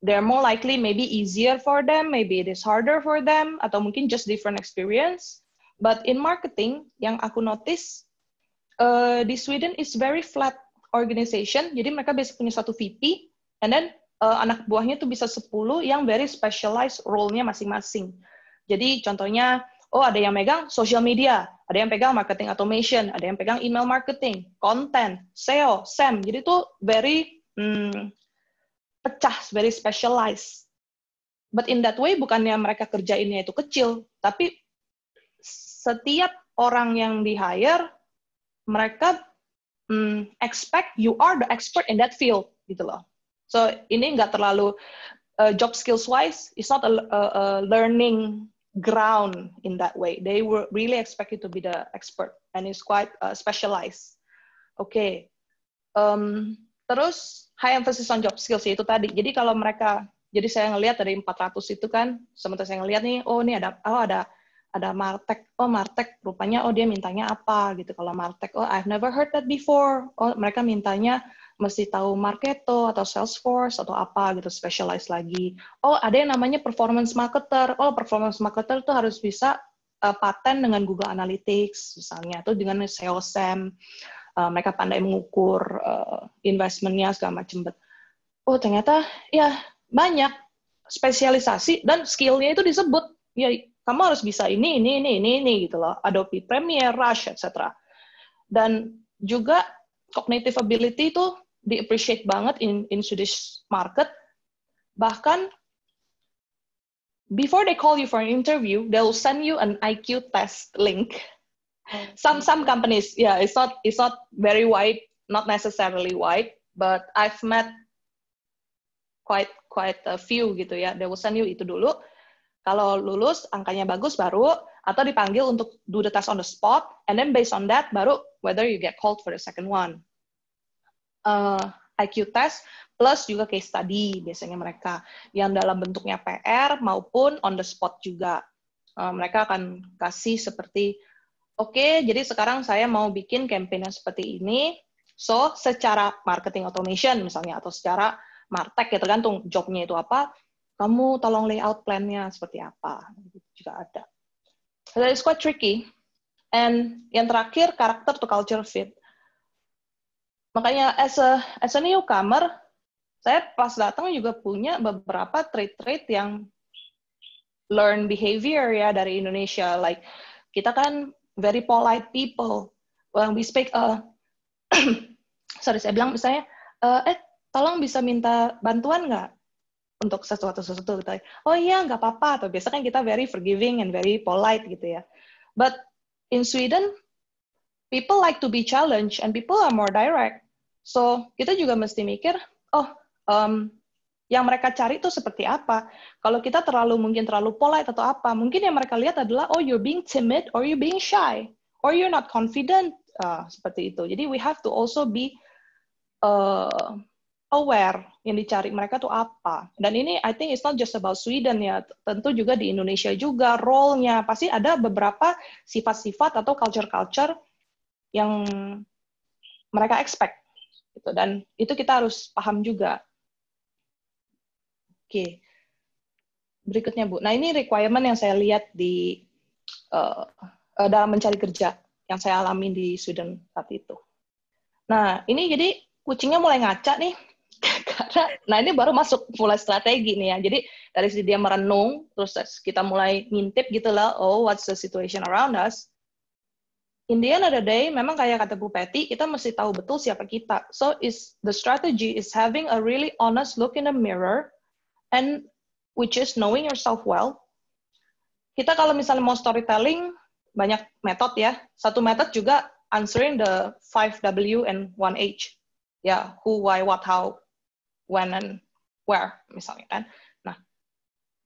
they're more likely maybe easier for them, maybe it is harder for them, atau mungkin just different experience. But in marketing, yang aku notice Eh, di Sweden is very flat organization. Jadi mereka bisa punya satu VP, and then uh, anak buahnya tuh bisa 10 yang very specialized role-nya masing-masing. Jadi contohnya, oh ada yang megang social media, ada yang pegang marketing automation, ada yang pegang email marketing, content, SEO, SEM. Jadi tuh very hmm, pecah, very specialized. But in that way, bukannya mereka kerjainnya itu kecil, tapi setiap orang yang di hire mereka um, expect you are the expert in that field gitu loh. So ini nggak terlalu uh, job skills wise, it's not a, a, a learning ground in that way. They were really expect you to be the expert and it's quite uh, specialized. Oke, okay. um, terus high emphasis on job skills itu tadi. Jadi kalau mereka, jadi saya ngelihat dari 400 itu kan, sementara saya ngelihat nih, oh ini ada, oh ada ada martek, oh martek, rupanya oh dia mintanya apa gitu. Kalau martek, oh I've never heard that before. Oh mereka mintanya mesti tahu Marketo atau Salesforce atau apa gitu, specialize lagi. Oh ada yang namanya performance marketer. Oh performance marketer itu harus bisa uh, paten dengan Google Analytics misalnya, atau dengan SEO SEM. Uh, eh, mereka pandai mengukur uh, investmentnya segala macam. Oh ternyata ya banyak spesialisasi dan skillnya itu disebut ya kamu harus bisa ini, ini, ini, ini, ini gitu loh. Adobe Premiere, Rush, etc. Dan juga cognitive ability itu di appreciate banget in in Swedish market. Bahkan before they call you for an interview, they'll send you an IQ test link. Some some companies, yeah, it's not it's not very wide, not necessarily wide, but I've met quite quite a few gitu ya. They will send you itu dulu. Kalau lulus angkanya bagus baru atau dipanggil untuk do the test on the spot and then based on that baru whether you get called for the second one. Uh, eh, IQ test plus juga case study biasanya mereka yang dalam bentuknya PR maupun on the spot juga. Uh, mereka akan kasih seperti oke, okay, jadi sekarang saya mau bikin campaign yang seperti ini. So, secara marketing automation misalnya atau secara martech ya tergantung jobnya itu apa, kamu tolong layout plannya seperti apa, gitu juga ada. So that is quite tricky. And yang terakhir, karakter to culture fit. Makanya as a, as a newcomer, saya pas datang juga punya beberapa trait-trait yang learn behavior ya dari Indonesia. Like kita kan very polite people. When we speak, uh, sorry saya bilang misalnya, uh, eh tolong bisa minta bantuan nggak? untuk sesuatu sesuatu gitu oh iya nggak apa-apa atau biasa kan kita very forgiving and very polite gitu ya but in Sweden people like to be challenged and people are more direct so kita juga mesti mikir oh um, yang mereka cari itu seperti apa kalau kita terlalu mungkin terlalu polite atau apa mungkin yang mereka lihat adalah oh you're being timid or you're being shy or you're not confident uh, seperti itu jadi we have to also be uh, aware yang dicari mereka tuh apa. Dan ini I think it's not just about Sweden ya, tentu juga di Indonesia juga role-nya pasti ada beberapa sifat-sifat atau culture-culture yang mereka expect gitu dan itu kita harus paham juga. Oke. Berikutnya Bu. Nah, ini requirement yang saya lihat di uh, dalam mencari kerja yang saya alami di Sweden saat itu. Nah, ini jadi kucingnya mulai ngaca nih karena nah ini baru masuk mulai strategi nih ya jadi dari sisi dia merenung terus kita mulai ngintip gitu lah oh what's the situation around us in the end of the day memang kayak kata Bu Patty kita mesti tahu betul siapa kita so is the strategy is having a really honest look in the mirror and which is knowing yourself well kita kalau misalnya mau storytelling banyak metode ya satu metode juga answering the 5W and 1H ya yeah, who why what how when and where misalnya kan. Nah,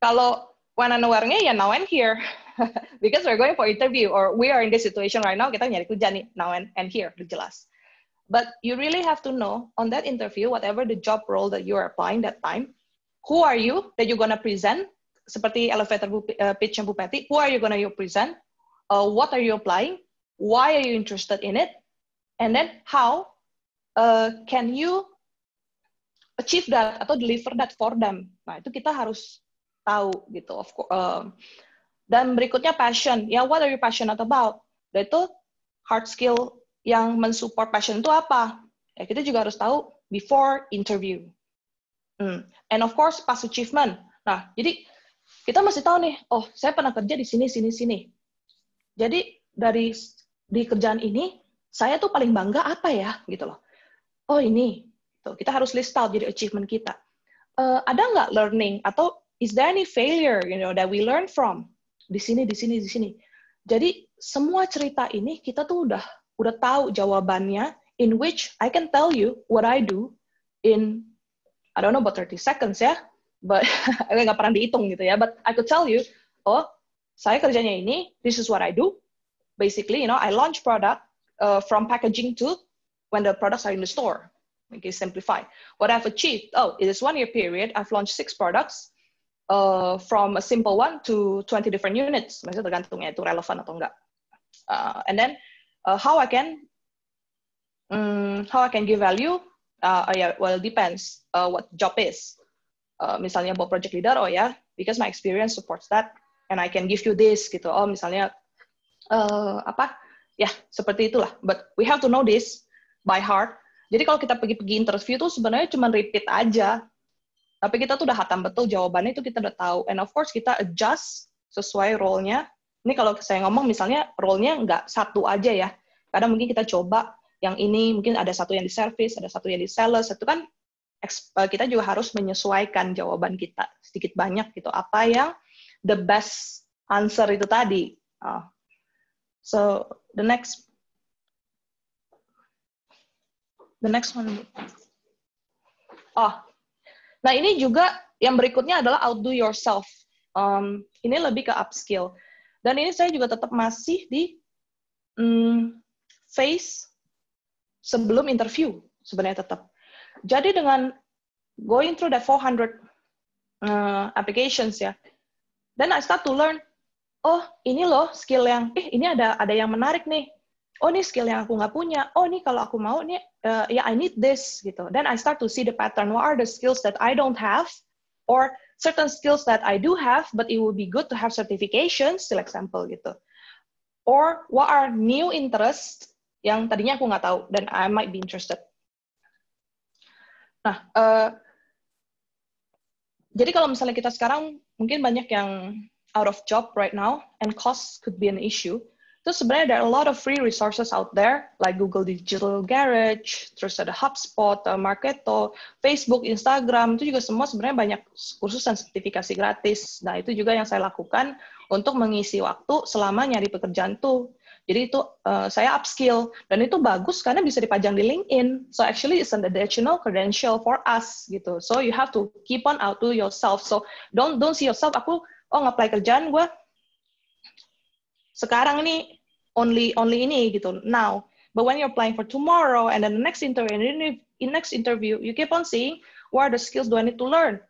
kalau when and where-nya ya now and here because we're going for interview or we are in this situation right now kita nyari kerja nih now and, and here udah jelas. But you really have to know on that interview whatever the job role that you are applying that time, who are you that you're gonna present seperti elevator eh, pitch yang Bupati, who are you gonna you present, uh, what are you applying, why are you interested in it, and then how uh, can you achieve that atau deliver that for them. Nah, itu kita harus tahu gitu. Of course, uh, dan berikutnya passion. Ya, what are you passionate about? Dan nah, itu hard skill yang mensupport passion itu apa? Ya, kita juga harus tahu before interview. Hmm. And of course, past achievement. Nah, jadi kita masih tahu nih, oh, saya pernah kerja di sini, sini, sini. Jadi dari di kerjaan ini, saya tuh paling bangga apa ya, gitu loh. Oh ini, gitu. Kita harus list out jadi achievement kita. Uh, ada nggak learning atau is there any failure you know that we learn from di sini di sini di sini. Jadi semua cerita ini kita tuh udah udah tahu jawabannya in which I can tell you what I do in I don't know about 30 seconds ya, but nggak pernah dihitung gitu ya. But I could tell you, oh saya kerjanya ini, this is what I do. Basically, you know, I launch product uh, from packaging to when the products are in the store it simplify. What I've achieved, oh, it is one year period, I've launched six products uh, from a simple one to 20 different units. Maksudnya tergantungnya itu relevan atau enggak. Uh, and then uh, how I can um, how I can give value? Uh, oh yeah, well, depends uh, what job is. Uh, misalnya buat project leader, oh ya, yeah, because my experience supports that, and I can give you this gitu. Oh misalnya uh, apa? Ya yeah, seperti itulah. But we have to know this by heart jadi kalau kita pergi-pergi interview tuh sebenarnya cuma repeat aja. Tapi kita tuh udah hatam betul jawabannya itu kita udah tahu. And of course kita adjust sesuai role-nya. Ini kalau saya ngomong misalnya role-nya nggak satu aja ya. Kadang mungkin kita coba yang ini, mungkin ada satu yang di service, ada satu yang di sales. Itu kan eh, kita juga harus menyesuaikan jawaban kita sedikit banyak gitu. Apa yang the best answer itu tadi. Ah. So the next The next one. Oh, nah ini juga yang berikutnya adalah outdo yourself. Um, ini lebih ke upskill. Dan ini saya juga tetap masih di um, mm, face sebelum interview sebenarnya tetap. Jadi dengan going through the 400 uh, applications ya, then I start to learn, oh ini loh skill yang, eh ini ada ada yang menarik nih, oh ini skill yang aku nggak punya, oh ini kalau aku mau nih, eh, uh, ya yeah, I need this gitu. Then I start to see the pattern. What are the skills that I don't have, or certain skills that I do have, but it would be good to have certifications, for example gitu. Or what are new interests yang tadinya aku nggak tahu dan I might be interested. Nah, uh, jadi kalau misalnya kita sekarang mungkin banyak yang out of job right now and cost could be an issue. Terus sebenarnya ada a lot of free resources out there like Google Digital Garage, terus ada HubSpot, eh, Marketo, Facebook, Instagram, itu juga semua sebenarnya banyak kursus dan sertifikasi gratis. Nah, itu juga yang saya lakukan untuk mengisi waktu selama nyari pekerjaan tuh. Jadi itu uh, saya upskill dan itu bagus karena bisa dipajang di LinkedIn. So actually it's an additional credential for us gitu. So you have to keep on out to yourself. So don't don't see yourself aku oh nge-apply kerjaan gue sekarang ini only only ini gitu now but when you're applying for tomorrow and then the next interview and in next interview you keep on seeing what are the skills do I need to learn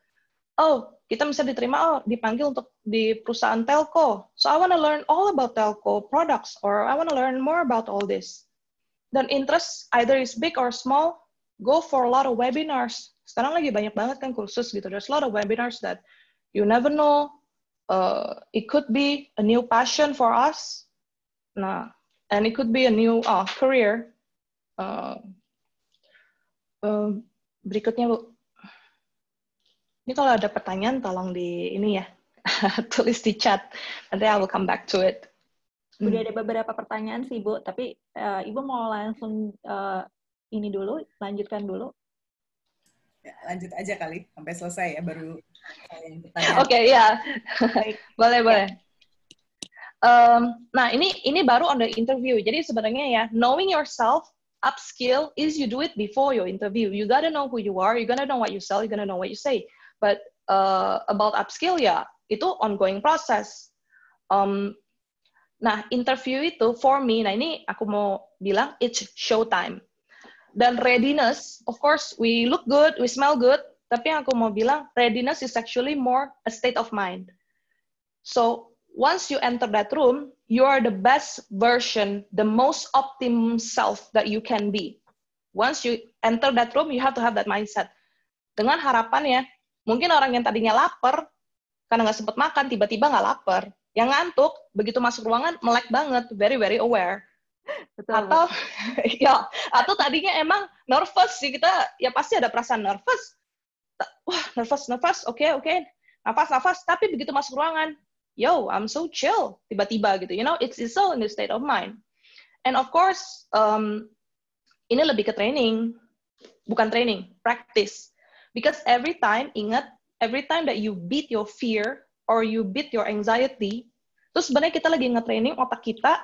oh kita bisa diterima oh dipanggil untuk di perusahaan telco so I want to learn all about telco products or I want to learn more about all this dan interest either is big or small go for a lot of webinars sekarang lagi banyak banget kan kursus gitu there's a lot of webinars that you never know uh, it could be a new passion for us nah, and it could be a new uh, career uh, uh, berikutnya bu ini kalau ada pertanyaan tolong di ini ya tulis di chat nanti I will come back to it hmm. udah ada beberapa pertanyaan sih bu tapi uh, ibu mau langsung uh, ini dulu lanjutkan dulu lanjut aja kali sampai selesai ya baru Oke okay, ya boleh boleh. Um, nah ini ini baru on the interview. Jadi sebenarnya ya knowing yourself upskill is you do it before your interview. You gotta know who you are. You gonna know what you sell. You gonna know what you say. But uh, about upskill ya itu ongoing process. Um, nah interview itu for me. Nah ini aku mau bilang it's showtime dan readiness, of course we look good, we smell good, tapi yang aku mau bilang readiness is actually more a state of mind. So once you enter that room, you are the best version, the most optimum self that you can be. Once you enter that room, you have to have that mindset. Dengan harapannya, mungkin orang yang tadinya lapar, karena nggak sempat makan, tiba-tiba nggak lapar. Yang ngantuk, begitu masuk ruangan, melek banget, very, very aware. Betul, atau ya atau tadinya emang nervous sih kita ya pasti ada perasaan nervous wah nervous nervous oke okay, oke okay. nafas nafas tapi begitu masuk ruangan yo I'm so chill tiba-tiba gitu you know it's it's so in the state of mind and of course um, ini lebih ke training bukan training practice because every time ingat every time that you beat your fear or you beat your anxiety terus sebenarnya kita lagi training otak kita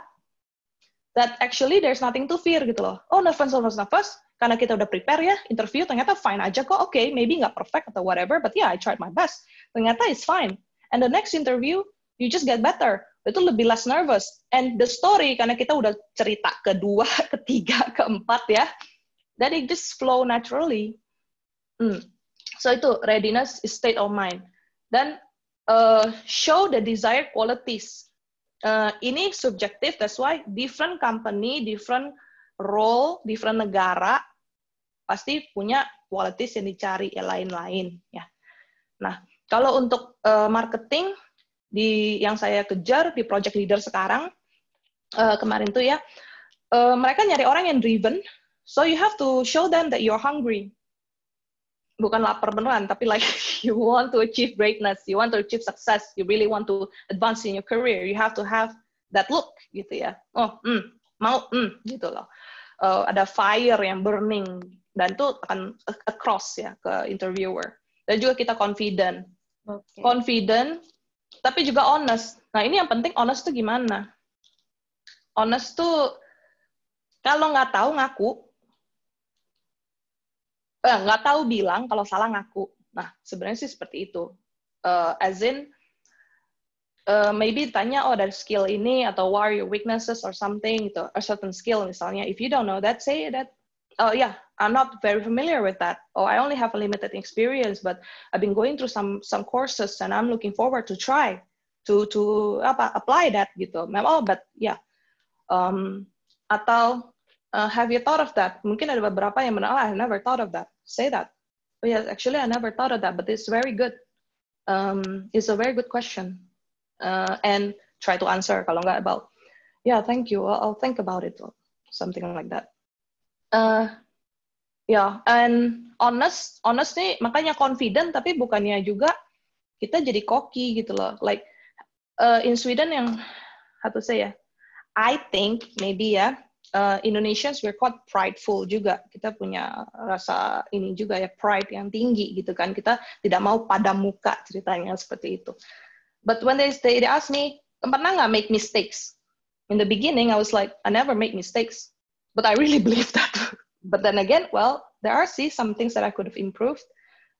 that actually there's nothing to fear gitu loh. Oh, nervous, nervous, nervous, karena kita udah prepare ya, interview ternyata fine aja kok, oke, okay, maybe nggak perfect atau whatever, but yeah, I tried my best. Ternyata it's fine. And the next interview, you just get better. Itu lebih less nervous. And the story, karena kita udah cerita kedua, ketiga, keempat ya, that it just flow naturally. Hmm. So itu, readiness is state of mind. Dan uh, show the desired qualities uh, ini subjektif, that's why different company, different role, different negara pasti punya qualities yang dicari lain-lain ya. Nah, kalau untuk uh, marketing di yang saya kejar di project leader sekarang uh, kemarin tuh ya, uh, mereka nyari orang yang driven, so you have to show them that you're hungry bukan lapar beneran, tapi like you want to achieve greatness, you want to achieve success, you really want to advance in your career, you have to have that look gitu ya. Oh, mm, mau, mm, gitu loh. Uh, ada fire yang burning dan itu akan across ya ke interviewer. Dan juga kita confident, okay. confident, tapi juga honest. Nah ini yang penting honest tuh gimana? Honest tuh kalau nggak tahu ngaku, eh, tahu bilang kalau salah ngaku nah sebenarnya sih seperti itu uh, as in uh, maybe tanya oh dari skill ini atau what are your weaknesses or something itu a certain skill misalnya if you don't know that say that oh yeah I'm not very familiar with that oh I only have a limited experience but I've been going through some some courses and I'm looking forward to try to to apa apply that gitu memang oh but yeah um, atau uh, have you thought of that? Mungkin ada beberapa yang bilang, oh, I never thought of that. Say that. Oh, yes, actually I never thought of that, but it's very good. Um, it's a very good question. Uh, and try to answer kalau nggak about, yeah, thank you, I'll, I'll think about it, something like that. Uh, yeah. and honest, honest nih, makanya confident, tapi bukannya juga kita jadi koki gitu loh. Like, uh, in Sweden yang, how to say ya, I think, maybe ya, uh, Indonesians we're quite prideful juga. Kita punya rasa ini juga ya pride yang tinggi gitu kan. Kita tidak mau padam muka ceritanya seperti itu. But when they they ask me, pernah nggak make mistakes? In the beginning, I was like, I never make mistakes, but I really believe that. but then again, well, there are see some things that I could have improved.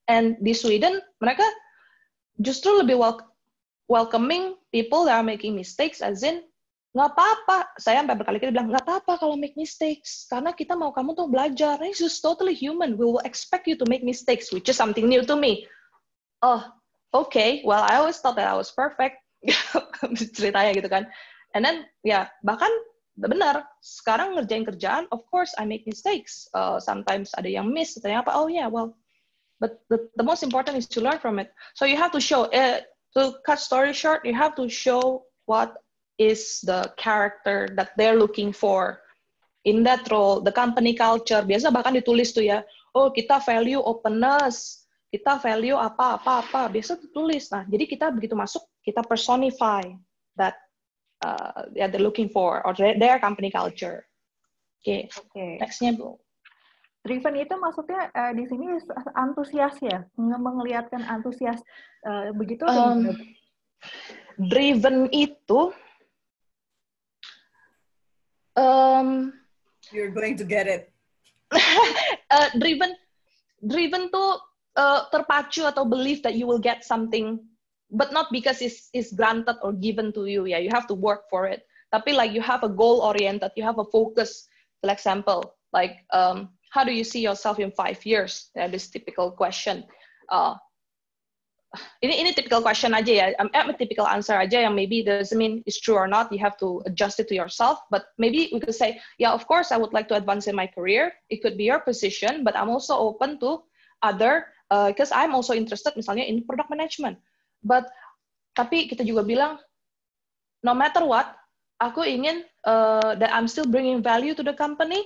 And di Sweden, mereka justru lebih welcoming people that are making mistakes, as in nggak apa-apa. Saya sampai berkali-kali bilang, nggak apa-apa kalau make mistakes. Karena kita mau kamu tuh belajar. Nah, this is totally human. We will expect you to make mistakes, which is something new to me. Oh, okay. Well, I always thought that I was perfect. Ceritanya gitu kan. And then, ya, yeah, bahkan benar, sekarang ngerjain kerjaan, of course I make mistakes. Uh, sometimes ada yang miss, katanya apa, oh yeah, well, but the, the most important is to learn from it. So you have to show, uh, to cut story short, you have to show what is the character that they're looking for in that role, the company culture. Biasa bahkan ditulis tuh ya, oh kita value openness, kita value apa apa apa. Biasa ditulis. Nah, jadi kita begitu masuk kita personify that uh, yeah, they're looking for or their company culture. Oke, okay. okay. nextnya bu. Driven itu maksudnya uh, di sini antusias ya, mengelihatkan antusias uh, begitu. Um, driven itu um, you're going to get it uh, driven driven to uh, terpacu atau believe that you will get something but not because it's is granted or given to you yeah you have to work for it tapi like you have a goal oriented you have a focus for example like um, how do you see yourself in five years this typical question uh, ini ini typical question aja ya, I'm um, a eh, typical answer aja yang maybe doesn't mean it's true or not. You have to adjust it to yourself. But maybe we could say, yeah, of course, I would like to advance in my career. It could be your position, but I'm also open to other because uh, I'm also interested, misalnya in product management. But tapi kita juga bilang, no matter what, aku ingin uh, that I'm still bringing value to the company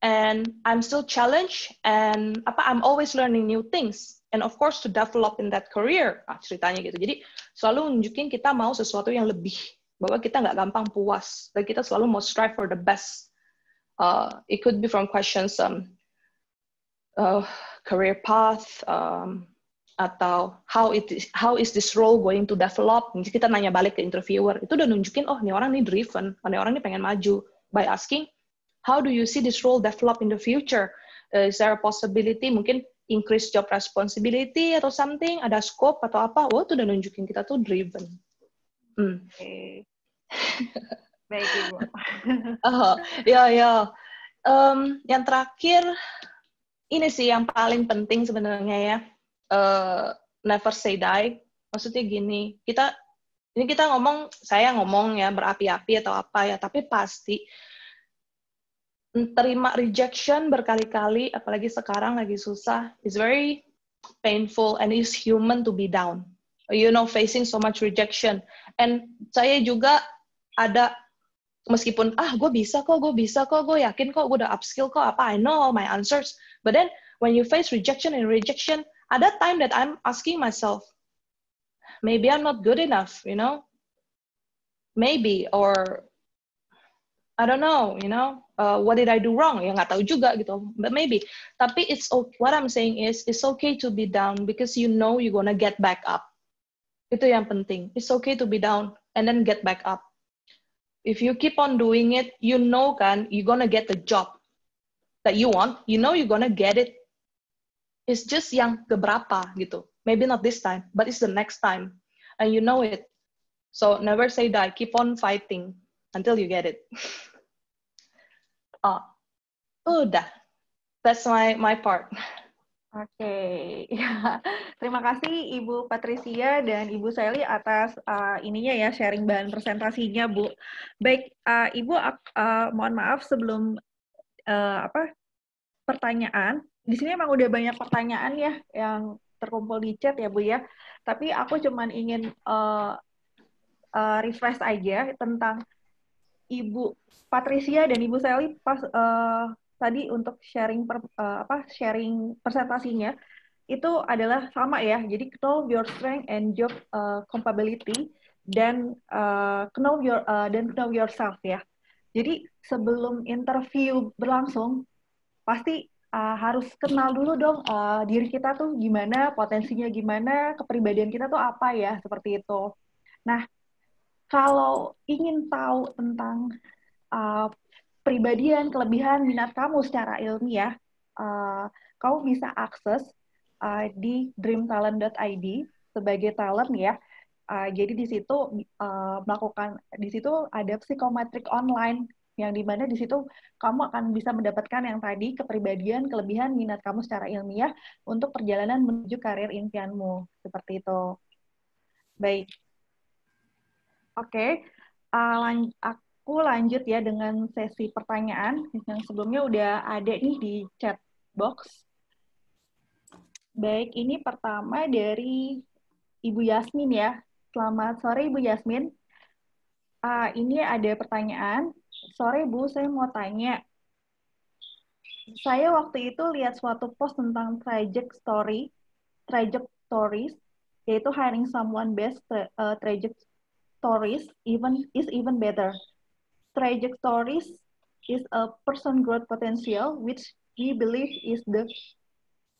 and I'm still challenged and apa I'm always learning new things and of course to develop in that career nah, ceritanya gitu jadi selalu nunjukin kita mau sesuatu yang lebih bahwa kita nggak gampang puas dan kita selalu mau strive for the best uh, it could be from questions um, uh, career path um, atau how it is, how is this role going to develop Jadi kita nanya balik ke interviewer itu udah nunjukin oh ini orang ini driven ini orang ini pengen maju by asking how do you see this role develop in the future uh, is there a possibility mungkin increase job responsibility atau something, ada scope atau apa, wah oh, itu udah nunjukin kita tuh driven. Hmm. Oke. Okay. Baik ibu. oh, ya ya. Um, yang terakhir ini sih yang paling penting sebenarnya ya. Uh, never say die. Maksudnya gini, kita ini kita ngomong, saya ngomong ya berapi-api atau apa ya, tapi pasti terima rejection berkali-kali, apalagi sekarang lagi susah, is very painful and is human to be down. You know, facing so much rejection. And saya juga ada meskipun ah gue bisa kok, gue bisa kok, gue yakin kok, gue udah upskill kok, apa I know all my answers. But then when you face rejection and rejection, at that time that I'm asking myself, maybe I'm not good enough, you know, maybe or I don't know, you know, uh, what did I do wrong? Ya nggak tahu juga gitu. But maybe. Tapi it's okay. what I'm saying is it's okay to be down because you know you're gonna get back up. Itu yang penting. It's okay to be down and then get back up. If you keep on doing it, you know kan you're gonna get the job that you want. You know you're gonna get it. It's just yang keberapa gitu. Maybe not this time, but it's the next time, and you know it. So never say die. Keep on fighting until you get it. oh udah that's my my part Oke, okay. ya. terima kasih Ibu Patricia dan Ibu Sally atas uh, ininya ya sharing bahan presentasinya Bu. Baik, uh, Ibu uh, mohon maaf sebelum uh, apa pertanyaan. Di sini emang udah banyak pertanyaan ya yang terkumpul di chat ya Bu ya. Tapi aku cuman ingin uh, uh, refresh aja tentang Ibu Patricia dan Ibu Sally pas uh, tadi untuk sharing per, uh, apa sharing presentasinya itu adalah sama ya. Jadi know your strength and job uh, eh, compatibility dan uh, know your uh, know yourself ya. Jadi sebelum interview berlangsung pasti uh, harus kenal dulu dong uh, diri kita tuh gimana, potensinya gimana, kepribadian kita tuh apa ya seperti itu. Nah, kalau ingin tahu tentang uh, pribadian, kelebihan, minat kamu secara ilmiah, uh, kamu bisa akses uh, di dreamtalent.id sebagai talent ya. Uh, jadi di situ uh, melakukan di situ ada psikometrik online yang dimana di situ kamu akan bisa mendapatkan yang tadi kepribadian, kelebihan, minat kamu secara ilmiah untuk perjalanan menuju karir impianmu seperti itu. Baik, Oke, okay. uh, eh, lan aku lanjut ya dengan sesi pertanyaan yang sebelumnya udah ada nih di chat box. Baik, ini pertama dari Ibu Yasmin ya. Selamat sore Ibu Yasmin. Uh, ini ada pertanyaan. Sore Bu, saya mau tanya. Saya waktu itu lihat suatu post tentang trajectory, trajectories, yaitu hiring someone based tra eh, stories even is even better. Trajectories is a person growth potential which we believe is the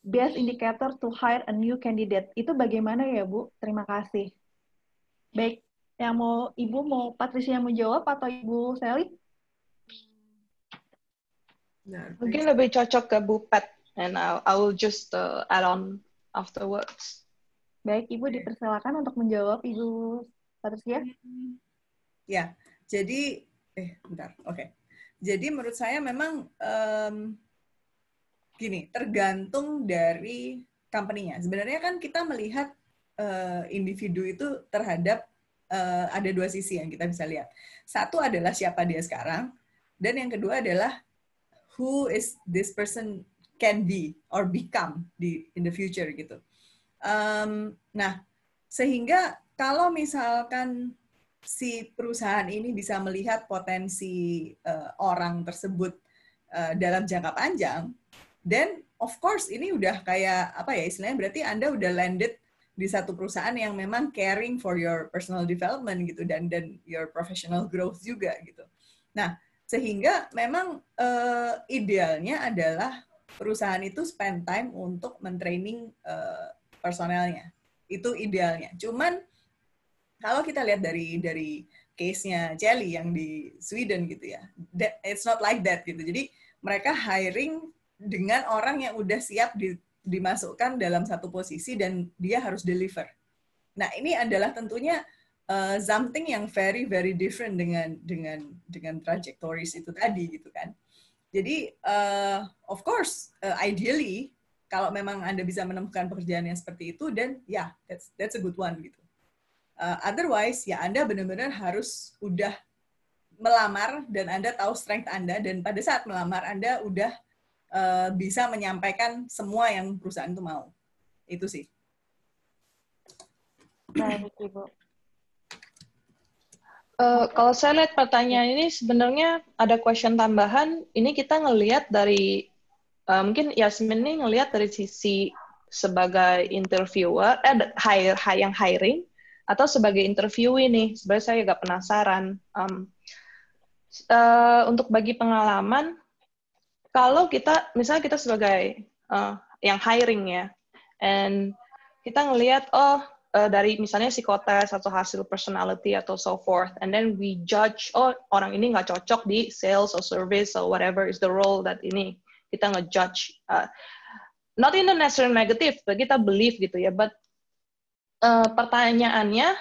best indicator to hire a new candidate. Itu bagaimana ya, Bu? Terima kasih. Baik, yang mau Ibu mau Patricia yang mau jawab atau Ibu Sally? Nah, Mungkin lebih cocok ke Bu Pat and I will just uh, add on afterwards. Baik, Ibu dipersilakan untuk menjawab Ibu Patricia? Ya, jadi eh bentar, oke. Okay. Jadi menurut saya memang um, gini, tergantung dari company-nya. Sebenarnya kan kita melihat uh, individu itu terhadap uh, ada dua sisi yang kita bisa lihat. Satu adalah siapa dia sekarang, dan yang kedua adalah who is this person can be or become di in the future gitu. Um, nah, sehingga kalau misalkan si perusahaan ini bisa melihat potensi uh, orang tersebut uh, dalam jangka panjang, then of course ini udah kayak apa ya istilahnya berarti Anda udah landed di satu perusahaan yang memang caring for your personal development gitu dan dan your professional growth juga gitu. Nah, sehingga memang uh, idealnya adalah perusahaan itu spend time untuk mentraining uh, personelnya. Itu idealnya. Cuman kalau kita lihat dari dari case-nya Jelly yang di Sweden gitu ya, that, it's not like that gitu. Jadi mereka hiring dengan orang yang udah siap di, dimasukkan dalam satu posisi dan dia harus deliver. Nah ini adalah tentunya uh, something yang very very different dengan dengan dengan trajectories itu tadi gitu kan. Jadi uh, of course uh, ideally kalau memang anda bisa menemukan pekerjaan yang seperti itu dan ya yeah, that's that's a good one gitu. Uh, otherwise ya Anda benar-benar harus udah melamar dan Anda tahu strength Anda dan pada saat melamar Anda udah uh, bisa menyampaikan semua yang perusahaan itu mau. Itu sih. Baik, Ibu. Uh, kalau saya lihat pertanyaan ini sebenarnya ada question tambahan. Ini kita ngelihat dari uh, mungkin Yasmin ini ngelihat dari sisi sebagai interviewer eh hire, yang hiring atau sebagai interviewee nih sebenarnya saya agak penasaran um, uh, untuk bagi pengalaman kalau kita misalnya kita sebagai uh, yang hiring ya and kita ngelihat oh uh, dari misalnya psikotes atau hasil personality atau so forth and then we judge oh orang ini nggak cocok di sales or service or whatever is the role that ini kita ngejudge uh, not in the necessary negative but kita believe gitu ya but Eh, pertanyaannya,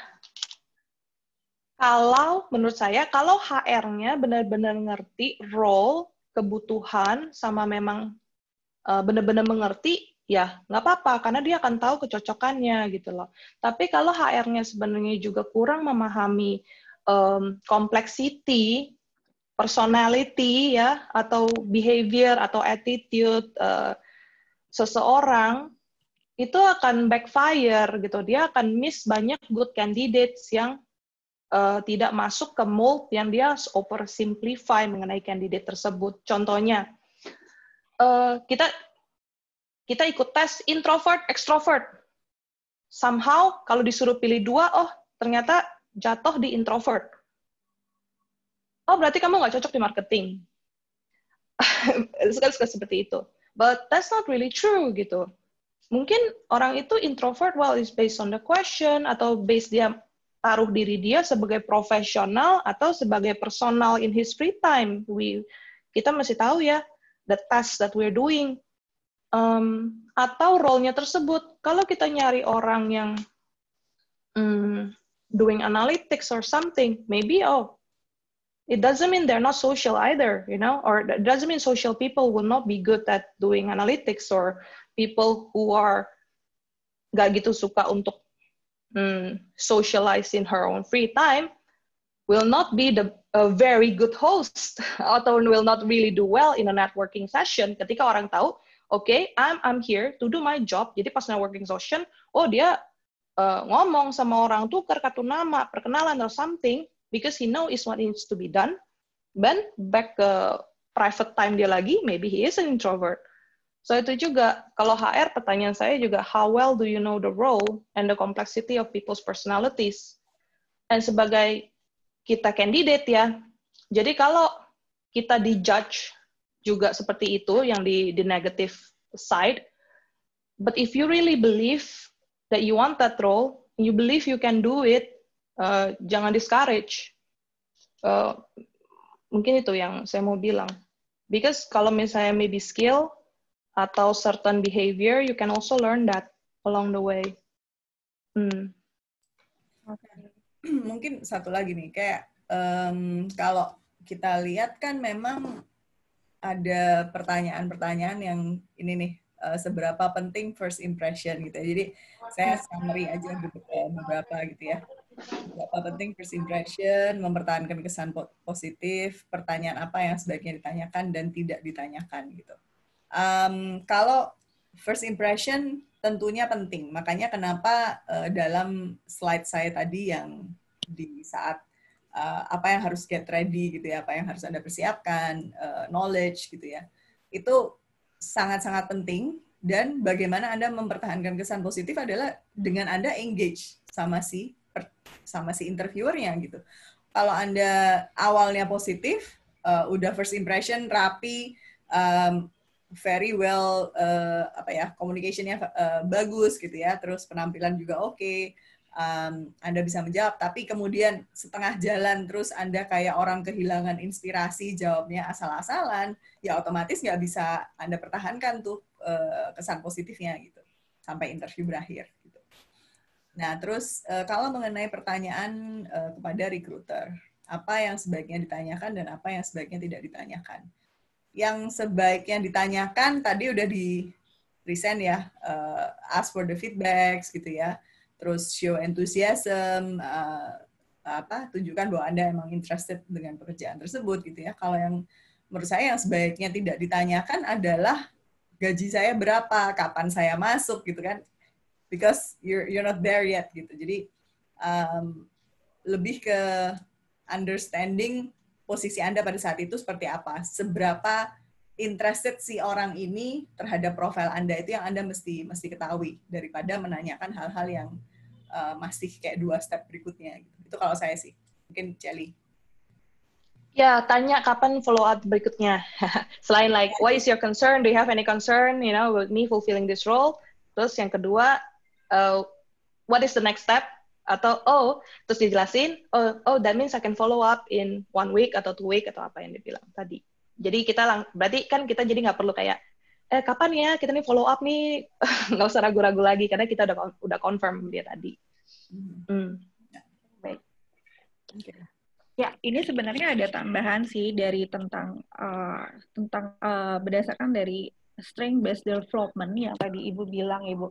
kalau menurut saya, kalau HR-nya benar-benar ngerti role, kebutuhan, sama memang uh, benar-benar mengerti, ya nggak apa-apa karena dia akan tahu kecocokannya gitu loh. Tapi kalau HR-nya sebenarnya juga kurang memahami um, complexity, personality ya atau behavior atau attitude uh, seseorang, itu akan backfire gitu. Dia akan miss banyak good candidates yang uh, tidak masuk ke mold yang dia oversimplify mengenai candidate tersebut. Contohnya, uh, kita kita ikut tes introvert, extrovert. Somehow kalau disuruh pilih dua, oh ternyata jatuh di introvert. Oh berarti kamu nggak cocok di marketing. Sekali-sekali seperti itu. But that's not really true gitu mungkin orang itu introvert well is based on the question atau based dia taruh diri dia sebagai profesional atau sebagai personal in his free time we kita masih tahu ya the task that we're doing um, atau role-nya tersebut kalau kita nyari orang yang um, doing analytics or something maybe oh it doesn't mean they're not social either you know or it doesn't mean social people will not be good at doing analytics or people who are gak gitu suka untuk mm, socialize in her own free time will not be the a very good host atau will not really do well in a networking session ketika orang tahu oke okay, I'm I'm here to do my job jadi pas networking session oh dia uh, ngomong sama orang tuh kartu nama perkenalan or something because he know is what needs to be done. Then back ke private time dia lagi, maybe he is an introvert. So itu juga kalau HR pertanyaan saya juga how well do you know the role and the complexity of people's personalities. Dan sebagai kita kandidat ya, jadi kalau kita di judge juga seperti itu yang di the negative side, but if you really believe that you want that role, you believe you can do it, Eh, jangan discourage. Uh, mungkin itu yang saya mau bilang. Because kalau misalnya maybe skill atau certain behavior, you can also learn that along the way. Hmm. Mungkin satu lagi nih, kayak um, kalau kita lihat kan memang ada pertanyaan-pertanyaan yang ini nih uh, seberapa penting first impression gitu ya. Jadi saya summary aja gitu ya, beberapa gitu ya apa penting first impression, mempertahankan kesan positif, pertanyaan apa yang sebaiknya ditanyakan dan tidak ditanyakan gitu. Um, kalau first impression tentunya penting, makanya kenapa uh, dalam slide saya tadi yang di saat uh, apa yang harus get ready gitu ya, apa yang harus anda persiapkan, uh, knowledge gitu ya, itu sangat-sangat penting dan bagaimana anda mempertahankan kesan positif adalah dengan anda engage sama si sama si interviewernya gitu. Kalau Anda awalnya positif, uh, udah first impression rapi, um, very well uh, apa ya communication-nya uh, bagus gitu ya, terus penampilan juga oke. Okay. Um, anda bisa menjawab, tapi kemudian setengah jalan terus Anda kayak orang kehilangan inspirasi, jawabnya asal-asalan, ya otomatis nggak bisa Anda pertahankan tuh uh, kesan positifnya gitu sampai interview berakhir. Nah, terus eh, kalau mengenai pertanyaan eh, kepada recruiter, apa yang sebaiknya ditanyakan dan apa yang sebaiknya tidak ditanyakan? Yang sebaiknya ditanyakan tadi udah di present ya, eh, ask for the feedbacks gitu ya. Terus show enthusiasm, apa tunjukkan bahwa Anda emang interested dengan pekerjaan tersebut gitu ya. Kalau yang menurut saya yang sebaiknya tidak ditanyakan adalah gaji saya berapa, kapan saya masuk gitu kan because you're you're not there yet gitu jadi um, lebih ke understanding posisi anda pada saat itu seperti apa seberapa interested si orang ini terhadap profil Anda itu yang Anda mesti mesti ketahui daripada menanyakan hal-hal yang uh, masih kayak dua step berikutnya gitu. Itu kalau saya sih. Mungkin Celi. Ya, tanya kapan follow up berikutnya. Selain like what is your concern? Do you have any concern, you know, with me fulfilling this role? Terus yang kedua, Uh, what is the next step atau oh terus dijelasin oh oh that means I can follow up in one week atau two week atau apa yang dibilang tadi jadi kita lang berarti kan kita jadi nggak perlu kayak eh kapan ya kita nih follow up nih nggak usah ragu-ragu lagi karena kita udah udah confirm dia tadi hmm. hmm. Ya. baik okay. Ya, ini sebenarnya ada tambahan sih dari tentang uh, tentang uh, berdasarkan dari strength based development yang tadi Ibu bilang, Ibu.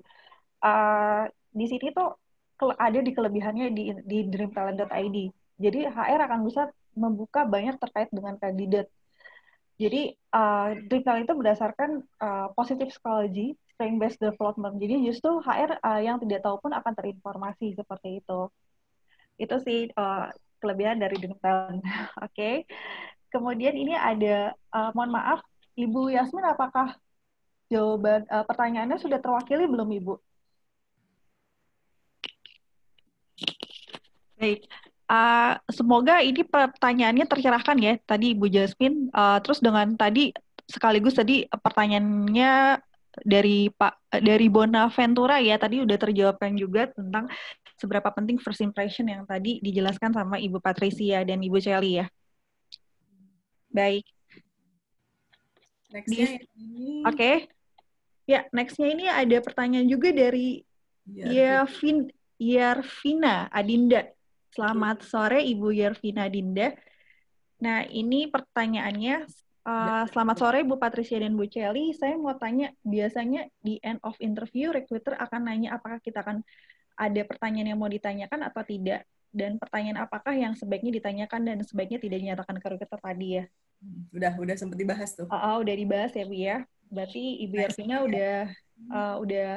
Eh, di sini tuh ada di kelebihannya di, di dreamtalent.id. Jadi HR akan bisa membuka banyak terkait dengan kandidat. Jadi uh, dreamtalent itu berdasarkan uh, positive psychology, strength based development. Jadi justru HR uh, yang tidak tahu pun akan terinformasi seperti itu. Itu sih uh, kelebihan dari dreamtalent. Oke. okay. Kemudian ini ada uh, mohon maaf Ibu Yasmin apakah jawaban uh, pertanyaannya sudah terwakili belum Ibu? Baik, Uh, semoga ini pertanyaannya tercerahkan ya tadi Ibu Jasmine. Uh, terus dengan tadi sekaligus tadi pertanyaannya dari Pak dari Bonaventura ya tadi udah terjawabkan juga tentang seberapa penting first impression yang tadi dijelaskan sama Ibu Patricia dan Ibu Celi ya. Baik. Nextnya ini. Oke. Okay. Ya, nextnya ini ada pertanyaan juga dari Yarvina Adinda. Selamat sore Ibu Yervina Dinda. Nah, ini pertanyaannya. Uh, selamat sore Bu Patricia dan Bu Celi. Saya mau tanya, biasanya di end of interview recruiter akan nanya apakah kita akan ada pertanyaan yang mau ditanyakan atau tidak dan pertanyaan apakah yang sebaiknya ditanyakan dan sebaiknya tidak dinyatakan ke recruiter tadi ya. Udah udah sempat dibahas tuh. Oh, oh udah dibahas ya Bu ya. Berarti Ibu Yervina udah uh, udah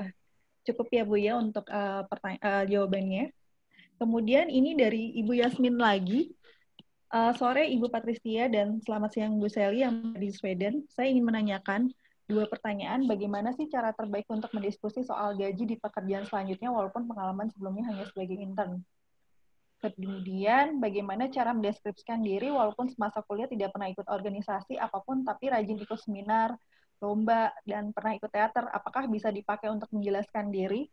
cukup ya Bu ya untuk uh, uh, jawabannya. Kemudian ini dari Ibu Yasmin lagi. Uh, sore Ibu Patricia dan selamat siang Bu Sally yang di Sweden. Saya ingin menanyakan dua pertanyaan, bagaimana sih cara terbaik untuk mendiskusi soal gaji di pekerjaan selanjutnya walaupun pengalaman sebelumnya hanya sebagai intern? Kemudian, bagaimana cara mendeskripsikan diri walaupun semasa kuliah tidak pernah ikut organisasi apapun, tapi rajin ikut seminar, lomba, dan pernah ikut teater, apakah bisa dipakai untuk menjelaskan diri?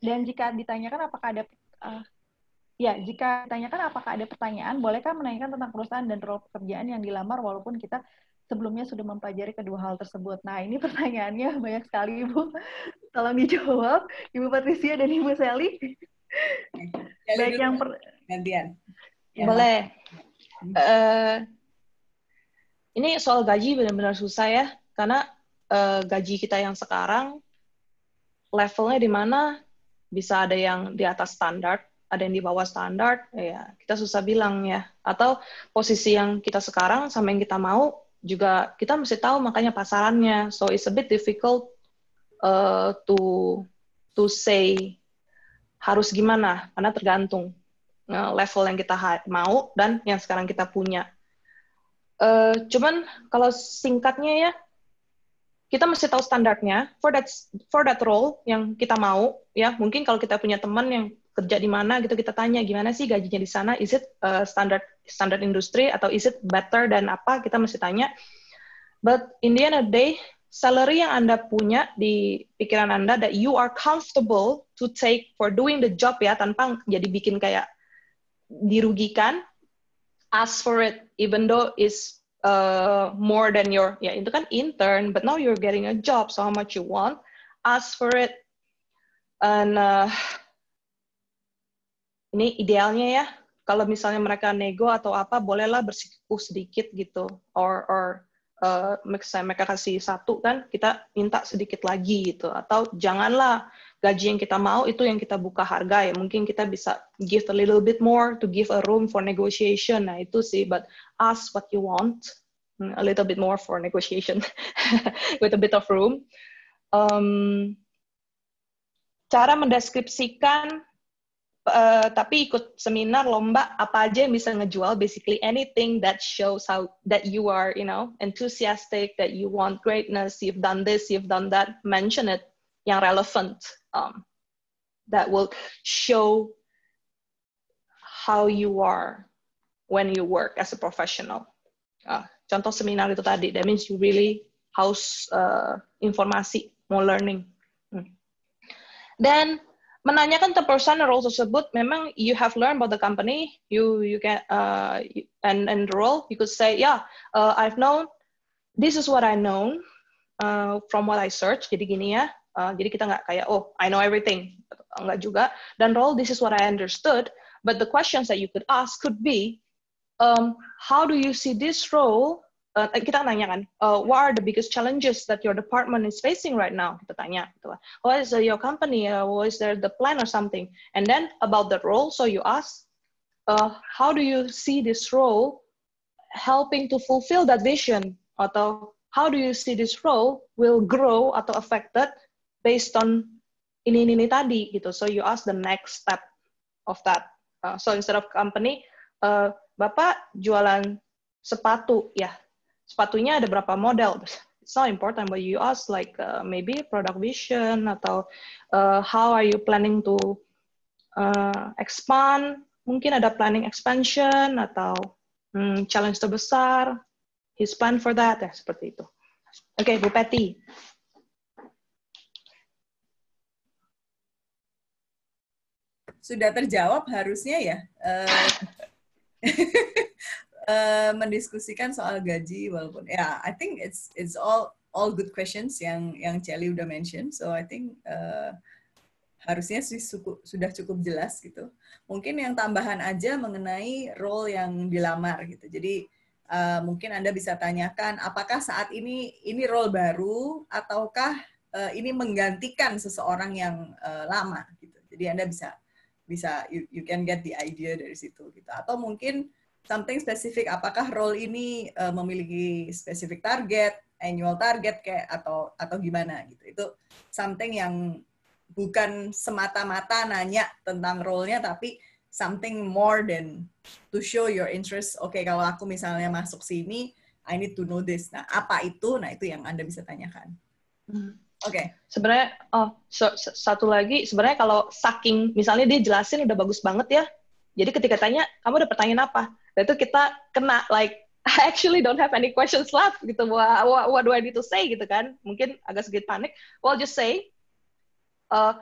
Dan jika ditanyakan apakah ada uh, Ya, jika ditanyakan apakah ada pertanyaan, bolehkah menanyakan tentang perusahaan dan role pekerjaan yang dilamar walaupun kita sebelumnya sudah mempelajari kedua hal tersebut. Nah, ini pertanyaannya banyak sekali, Ibu. Tolong dijawab, Ibu Patricia dan Ibu Sally. Ya, Baik yang per... gantian. Ya. Boleh. Uh, ini soal gaji benar-benar susah ya, karena uh, gaji kita yang sekarang levelnya di mana bisa ada yang di atas standar, ada yang di bawah standar, ya kita susah bilang ya. Atau posisi yang kita sekarang sama yang kita mau juga kita mesti tahu makanya pasarannya. So it's a bit difficult uh, to to say harus gimana karena tergantung eh, level yang kita mau dan yang sekarang kita punya. Uh, cuman kalau singkatnya ya kita mesti tahu standarnya for that for that role yang kita mau ya mungkin kalau kita punya teman yang kerja di mana gitu kita tanya gimana sih gajinya di sana is it uh, standard standar industri atau is it better dan apa kita mesti tanya but in the end of the day salary yang anda punya di pikiran anda that you are comfortable to take for doing the job ya tanpa jadi bikin kayak dirugikan ask for it even though is uh, more than your ya itu kan intern but now you're getting a job so how much you want ask for it and uh, ini idealnya ya kalau misalnya mereka nego atau apa bolehlah bersikuku sedikit gitu or or uh, mereka kasih satu kan kita minta sedikit lagi gitu atau janganlah gaji yang kita mau itu yang kita buka harga ya mungkin kita bisa give a little bit more to give a room for negotiation nah itu sih but ask what you want mm, a little bit more for negotiation with a bit of room. Um, cara mendeskripsikan uh, tapi ikut seminar lomba apa aja yang bisa ngejual basically anything that shows how that you are you know enthusiastic that you want greatness you've done this you've done that mention it yang relevant um, that will show how you are when you work as a professional. Uh, contoh seminar itu tadi, that means you really house uh, informasi, more learning. Hmm. menanyakan the personal role tersebut, memang you have learned about the company, you you can uh, and and role, you could say, yeah, uh, I've known, this is what I know uh, from what I search. Jadi gini ya, uh, jadi kita nggak kayak oh I know everything, nggak juga. Dan role, this is what I understood, but the questions that you could ask could be um, how do you see this role? Uh, kita tanya kan, uh, what are the biggest challenges that your department is facing right now? Kita tanya, What is uh, your company? Uh, what is there the plan or something? And then about that role, so you ask, uh, how do you see this role helping to fulfill that vision? Atau how do you see this role will grow atau affected based on ini ini, ini tadi gitu. So you ask the next step of that. Uh, so instead of company, uh, Bapak jualan sepatu, ya. Sepatunya ada berapa model? It's not important, but you ask like uh, maybe product vision atau uh, how are you planning to uh, expand? Mungkin ada planning expansion atau hmm, challenge terbesar. His plan for that, ya seperti itu. Oke, okay, Bu Patty. Sudah terjawab harusnya ya. Uh, Eh, mendiskusikan soal gaji walaupun ya yeah, I think it's it's all all good questions yang yang Celi udah mention so I think uh, harusnya sih suku, sudah cukup jelas gitu mungkin yang tambahan aja mengenai role yang dilamar gitu jadi uh, mungkin anda bisa tanyakan apakah saat ini ini role baru ataukah uh, ini menggantikan seseorang yang uh, lama gitu jadi anda bisa bisa you, you can get the idea dari situ gitu atau mungkin something specific apakah role ini uh, memiliki specific target annual target kayak atau atau gimana gitu itu something yang bukan semata-mata nanya tentang role-nya tapi something more than to show your interest. Oke, okay, kalau aku misalnya masuk sini, I need to know this. Nah, apa itu? Nah, itu yang Anda bisa tanyakan. Hmm. Oke. Okay. Sebenarnya oh so, so, satu lagi sebenarnya kalau saking misalnya dia jelasin udah bagus banget ya. Jadi ketika tanya kamu ada pertanyaan apa? Dan nah, itu kita kena like I actually don't have any questions left gitu. What, what, what do I need to say gitu kan? Mungkin agak sedikit panik. Well just say uh,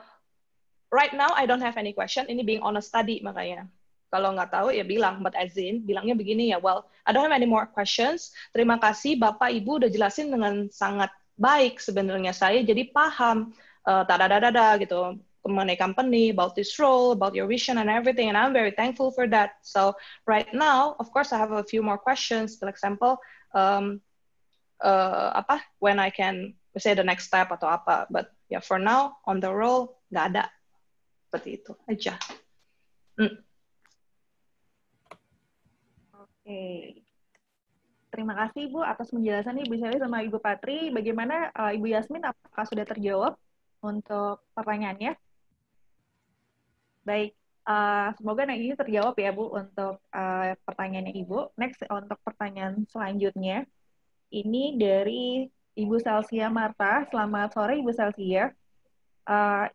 right now I don't have any question. Ini being honest tadi makanya. Kalau nggak tahu ya bilang, but as in, bilangnya begini ya, well, I don't have any more questions. Terima kasih Bapak Ibu udah jelasin dengan sangat baik sebenarnya saya jadi paham uh, tadadadada gitu mengenai company, about this role, about your vision and everything, and I'm very thankful for that. So right now, of course, I have a few more questions. For example, um, uh, apa when I can say the next step atau apa. But yeah, for now on the role nggak ada seperti itu aja. Mm. Oke. Okay. Terima kasih Ibu atas penjelasan Ibu Shelly sama Ibu Patri. Bagaimana uh, Ibu Yasmin apakah sudah terjawab untuk pertanyaannya? Baik, uh, semoga ini terjawab ya Bu untuk uh, pertanyaannya Ibu. Next untuk pertanyaan selanjutnya. Ini dari Ibu Selsia Marta. Selamat sore Ibu Selsia. Uh,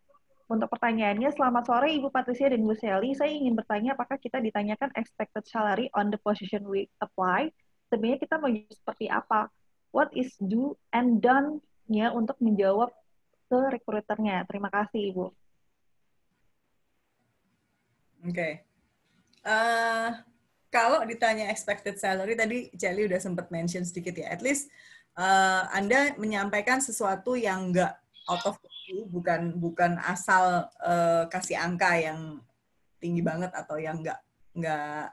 untuk pertanyaannya, selamat sore Ibu Patricia dan Ibu Sally. Saya ingin bertanya apakah kita ditanyakan expected salary on the position we apply sebenarnya kita mau jadi seperti apa what is do and done nya untuk menjawab ke rekruternya terima kasih ibu oke okay. uh, eh, kalau ditanya expected salary tadi Jelly udah sempat mention sedikit ya at least uh, Anda menyampaikan sesuatu yang enggak out of the bukan bukan asal uh, kasih angka yang tinggi banget atau yang nggak nggak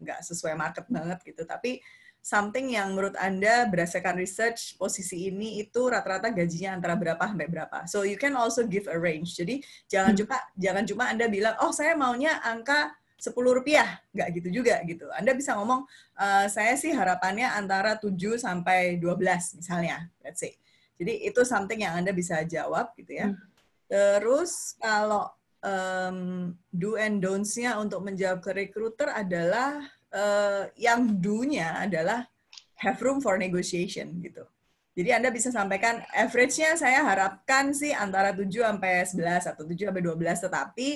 nggak sesuai market banget gitu tapi something yang menurut Anda berdasarkan research posisi ini itu rata-rata gajinya antara berapa sampai berapa. So you can also give a range. Jadi jangan hmm. cuma jangan cuma Anda bilang oh saya maunya angka sepuluh rupiah, nggak gitu juga gitu. Anda bisa ngomong e, saya sih harapannya antara 7 sampai 12 misalnya, let's say. Jadi itu something yang Anda bisa jawab gitu ya. Hmm. Terus kalau um, do and don'ts-nya untuk menjawab ke recruiter adalah uh, yang do adalah have room for negotiation gitu. Jadi Anda bisa sampaikan average-nya saya harapkan sih antara 7 sampai 11 atau 7 sampai 12 tetapi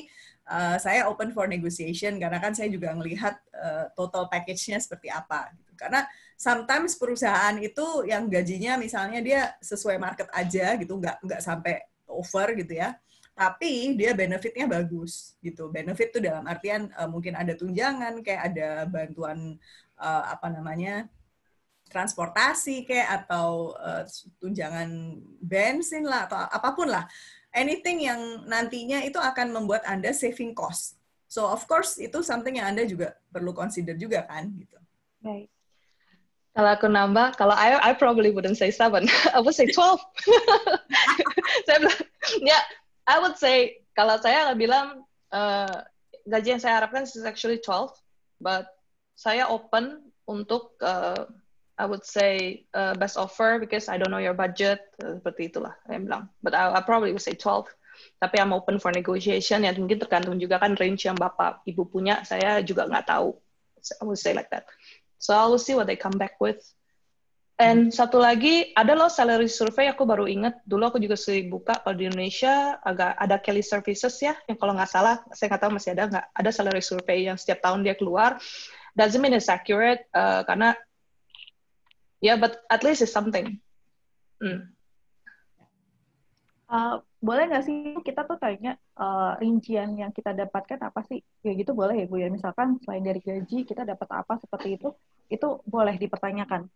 uh, saya open for negotiation karena kan saya juga melihat uh, eh, total package-nya seperti apa gitu. Karena sometimes perusahaan itu yang gajinya misalnya dia sesuai market aja gitu nggak nggak sampai over gitu ya tapi dia benefitnya bagus gitu benefit tuh dalam artian uh, mungkin ada tunjangan kayak ada bantuan uh, apa namanya transportasi kayak atau uh, tunjangan bensin lah atau apapun lah anything yang nantinya itu akan membuat anda saving cost so of course itu something yang anda juga perlu consider juga kan gitu right kalau aku nambah, kalau I, I probably wouldn't say seven, I would say twelve. Saya bilang, ya I would say kalau saya bilang uh, gaji yang saya harapkan is actually 12, but saya open untuk uh, I would say uh, best offer because I don't know your budget uh, seperti itulah saya bilang. But I, I probably would say 12. Tapi I'm open for negotiation ya mungkin tergantung juga kan range yang bapak ibu punya saya juga nggak tahu. So I would say like that. So I will see what they come back with. And satu lagi, ada loh salary survey, aku baru inget, dulu aku juga sering buka, kalau di Indonesia agak ada Kelly Services ya, yang kalau nggak salah, saya nggak tahu masih ada nggak, ada salary survey yang setiap tahun dia keluar, doesn't mean it's accurate, uh, karena, ya yeah, but at least it's something. Hmm. Uh, boleh nggak sih kita tuh tanya uh, rincian yang kita dapatkan apa sih? Ya gitu boleh ya Bu ya, misalkan selain dari gaji kita dapat apa seperti itu, itu boleh dipertanyakan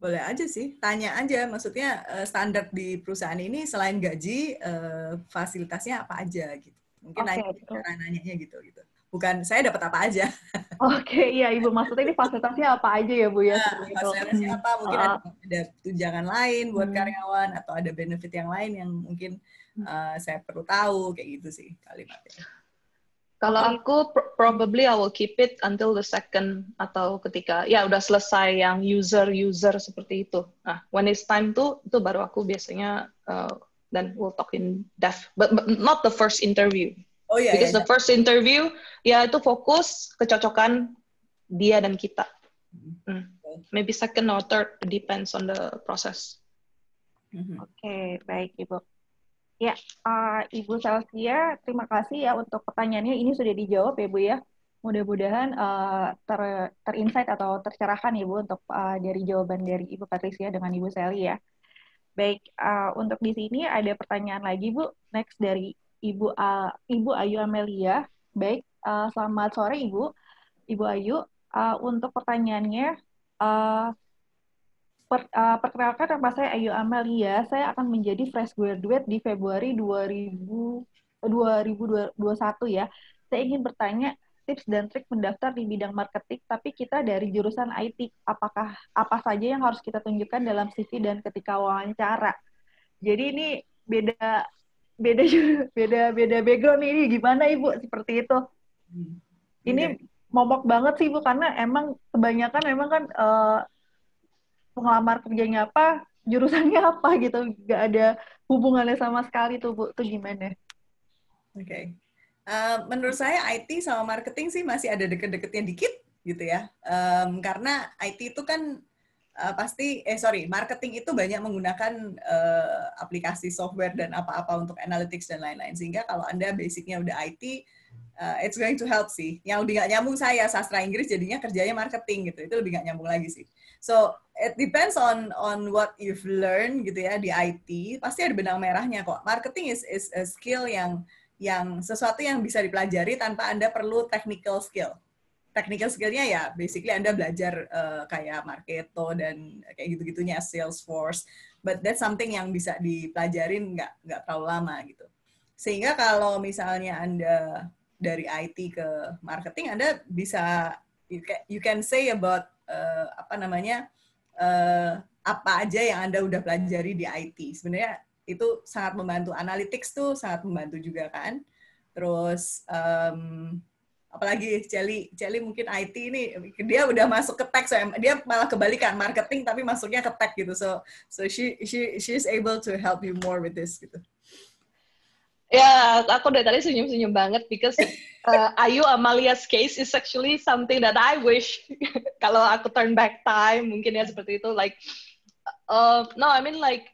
boleh aja sih, tanya aja. Maksudnya eh, standar di perusahaan ini selain gaji, eh, fasilitasnya apa aja gitu. Mungkin okay, nanya, cara nanyanya gitu gitu. Bukan saya dapat apa aja. Oke, okay, iya Ibu. Maksudnya ini fasilitasnya apa aja ya Bu ya? Nah, fasilitasnya apa? Mungkin uh. ada, ada tunjangan lain buat hmm. karyawan atau ada benefit yang lain yang mungkin uh, saya perlu tahu kayak gitu sih kalimatnya. Kalau aku probably I will keep it until the second atau ketika ya udah selesai yang user-user seperti itu. Nah, when it's time to itu baru aku biasanya uh, we'll talk in depth, but, but not the first interview. Oh iya. Yeah, Because yeah, the yeah. first interview ya itu fokus kecocokan dia dan kita. Mm-hmm. Mm. Maybe second or third depends on the process. Mm -hmm. Oke, okay, baik Ibu. Ya, uh, Ibu Celsia, terima kasih ya untuk pertanyaannya. Ini sudah dijawab ya, Bu ya. Mudah-mudahan uh, ter terinsight atau tercerahkan ya, Bu, untuk uh, dari jawaban dari Ibu Patricia dengan Ibu Sally ya. Baik, uh, untuk di sini ada pertanyaan lagi Bu. Next dari Ibu uh, Ibu Ayu Amelia. Baik, uh, selamat sore Ibu. Ibu Ayu, uh, untuk pertanyaannya uh, Per, uh, perkenalkan nama saya Ayu Amalia. Saya akan menjadi fresh graduate di Februari 2000, 2021 eh, ya. Saya ingin bertanya tips dan trik mendaftar di bidang marketing, tapi kita dari jurusan IT. Apakah apa saja yang harus kita tunjukkan dalam CV dan ketika wawancara? Jadi ini beda beda beda beda background ini gimana ibu seperti itu? Hmm. Ini iya. momok banget sih ibu karena emang kebanyakan memang kan uh, ngelamar kerjanya apa, jurusannya apa gitu, gak ada hubungannya sama sekali tuh Bu, tuh gimana? Oke. Okay. Uh, eh, menurut saya IT sama marketing sih masih ada deket-deketnya dikit gitu ya, um, karena IT itu kan uh, pasti eh sorry marketing itu banyak menggunakan uh, aplikasi software dan apa-apa untuk analytics dan lain-lain sehingga kalau anda basicnya udah IT uh, it's going to help sih yang lebih nggak nyambung saya sastra Inggris jadinya kerjanya marketing gitu itu lebih nggak nyambung lagi sih So it depends on on what you've learned gitu ya di IT. Pasti ada benang merahnya kok. Marketing is is a skill yang yang sesuatu yang bisa dipelajari tanpa Anda perlu technical skill. Technical skillnya ya basically Anda belajar uh, kayak marketo dan kayak gitu-gitunya Salesforce. But that's something yang bisa dipelajarin nggak nggak terlalu lama gitu. Sehingga kalau misalnya Anda dari IT ke marketing, Anda bisa you can say about uh, apa namanya uh, apa aja yang anda udah pelajari di IT sebenarnya itu sangat membantu analytics tuh sangat membantu juga kan terus um, apalagi Celi Celi mungkin IT ini dia udah masuk ke tech so dia malah kebalikan marketing tapi masuknya ke tech gitu so so she she she is able to help you more with this gitu Ya, yeah, aku dari tadi senyum-senyum banget because uh, Ayu Amalia's case is actually something that I wish kalau aku turn back time mungkin ya seperti itu like uh, no I mean like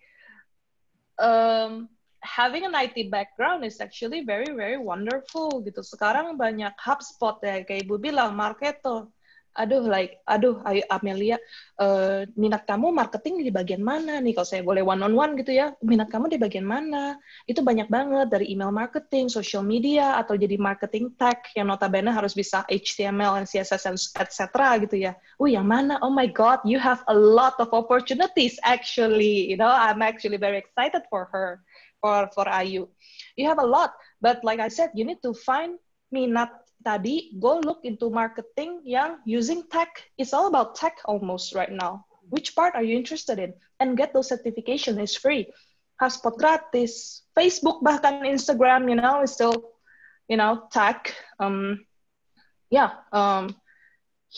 um, having an IT background is actually very very wonderful gitu. Sekarang banyak HubSpot ya kayak Ibu bilang Marketo aduh like aduh ayo Amelia uh, minat kamu marketing di bagian mana nih kalau saya boleh one on one gitu ya minat kamu di bagian mana itu banyak banget dari email marketing social media atau jadi marketing tech yang notabene harus bisa HTML dan CSS etc gitu ya Oh yang mana oh my god you have a lot of opportunities actually you know I'm actually very excited for her for for Ayu you have a lot but like I said you need to find minat tadi go look into marketing yang using tech. It's all about tech almost right now. Which part are you interested in? And get those certification. is free. Hotspot gratis. Facebook bahkan Instagram, you know, is still, you know, tech. Um, yeah. Um,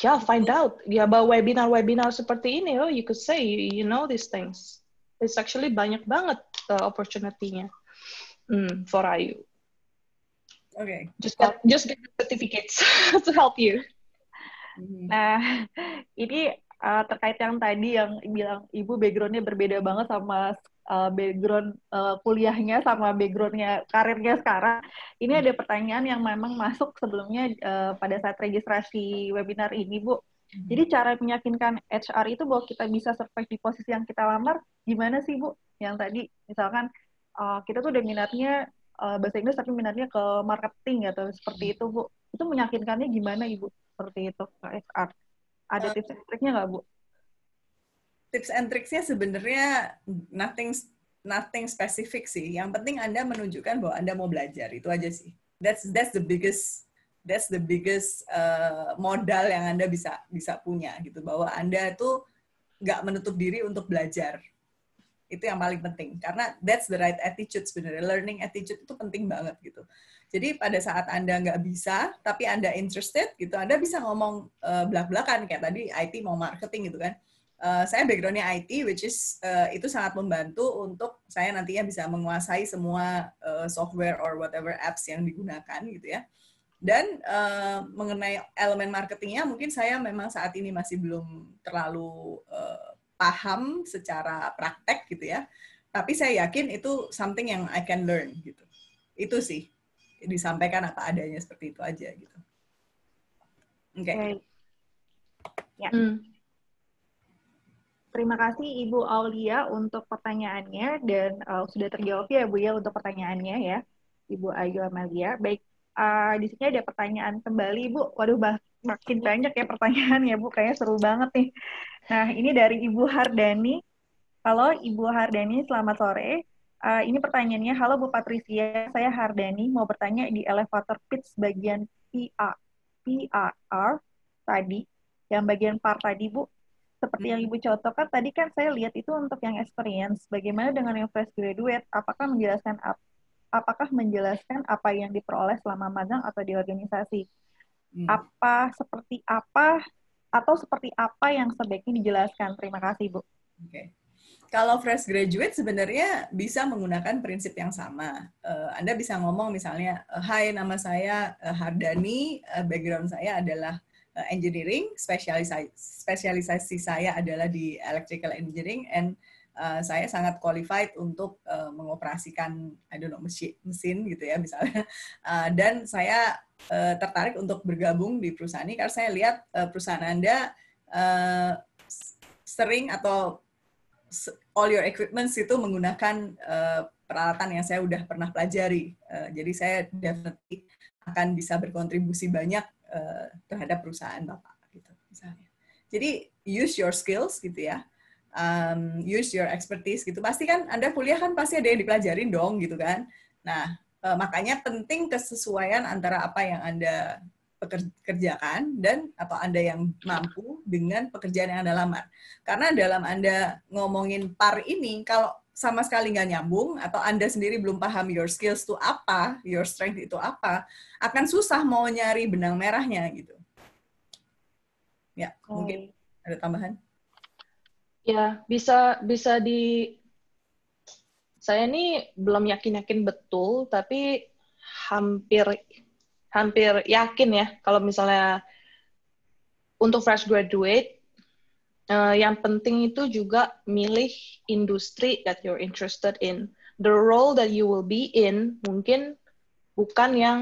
yeah, find out. Yeah, about webinar webinar seperti ini, oh, you could say you, you know these things. It's actually banyak banget uh, opportunity-nya mm, for IU. Okay. Just get, just get the certificates to help you. mm Nah, ini uh, terkait yang tadi yang bilang ibu backgroundnya berbeda banget sama uh, background uh, kuliahnya sama backgroundnya karirnya sekarang. Ini hmm. ada pertanyaan yang memang masuk sebelumnya uh, pada saat registrasi webinar ini, Bu. mm Jadi cara meyakinkan HR itu bahwa kita bisa survive di posisi yang kita lamar, gimana sih, Bu? Yang tadi misalkan uh, kita tuh udah minatnya uh, bahasa Inggris tapi minatnya ke marketing atau seperti itu Bu. Itu meyakinkannya gimana Ibu seperti itu ke HR? Ada eh, tips and triknya nggak Bu? Tips and triknya sebenarnya nothing nothing spesifik sih. Yang penting Anda menunjukkan bahwa Anda mau belajar itu aja sih. That's that's the biggest that's the biggest uh, modal yang Anda bisa bisa punya gitu bahwa Anda tuh nggak menutup diri untuk belajar itu yang paling penting karena that's the right attitude sebenarnya learning attitude itu penting banget gitu jadi pada saat anda nggak bisa tapi anda interested gitu anda bisa ngomong uh, eh, belak belakan kayak tadi IT mau marketing gitu kan uh, saya backgroundnya IT which is uh, itu sangat membantu untuk saya nantinya bisa menguasai semua uh, software or whatever apps yang digunakan gitu ya dan uh, mengenai elemen marketingnya mungkin saya memang saat ini masih belum terlalu uh, paham secara praktek gitu ya. Tapi saya yakin itu something yang I can learn gitu. Itu sih disampaikan apa adanya seperti itu aja gitu. Oke. Okay. Okay. Ya. Hmm. Terima kasih Ibu Aulia untuk pertanyaannya dan uh, sudah terjawab ya Bu ya untuk pertanyaannya ya Ibu Ayu Amalia. Baik, uh, di sini ada pertanyaan kembali Bu. Waduh bah makin banyak ya pertanyaan ya Bu, kayaknya seru banget nih. Nah, ini dari Ibu Hardani. Halo Ibu Hardani, selamat sore. Uh, ini pertanyaannya, halo Bu Patricia, saya Hardani, mau bertanya di elevator pitch bagian PA, PAR tadi, yang bagian part tadi Bu, seperti yang Ibu contohkan, tadi kan saya lihat itu untuk yang experience, bagaimana dengan yang fresh graduate, apakah menjelaskan apa, apakah menjelaskan apa yang diperoleh selama magang atau di organisasi? hmm. apa seperti apa atau seperti apa yang sebaiknya dijelaskan. Terima kasih, Bu. Okay. Kalau fresh graduate sebenarnya bisa menggunakan prinsip yang sama. Eh, Anda bisa ngomong misalnya, eh, "Hai, nama saya eh, Hardani, background saya adalah engineering, spesialisasi spesialisasi saya adalah di electrical engineering and saya sangat qualified untuk mengoperasikan I don't know mesin mesin gitu ya misalnya dan saya Eh, tertarik untuk bergabung di perusahaan ini karena saya lihat eh, perusahaan Anda eh, sering atau all your equipments itu menggunakan peralatan yang saya udah pernah pelajari. jadi saya definitely akan bisa berkontribusi banyak terhadap perusahaan Bapak gitu misalnya. Jadi use your skills gitu ya. Um, use your expertise gitu. Pasti kan Anda kuliah kan pasti ada yang dipelajarin dong gitu kan. Nah, Uh, makanya penting kesesuaian antara apa yang Anda pekerjakan dan atau Anda yang mampu dengan pekerjaan yang Anda lamar. Karena dalam Anda ngomongin par ini, kalau sama sekali nggak nyambung atau Anda sendiri belum paham your skills itu apa, your strength itu apa, akan susah mau nyari benang merahnya gitu. Ya, oh. mungkin ada tambahan? Ya, bisa bisa di saya ini belum yakin-yakin betul, tapi hampir hampir yakin ya kalau misalnya untuk fresh graduate uh, yang penting itu juga milih industri that you're interested in. The role that you will be in mungkin bukan yang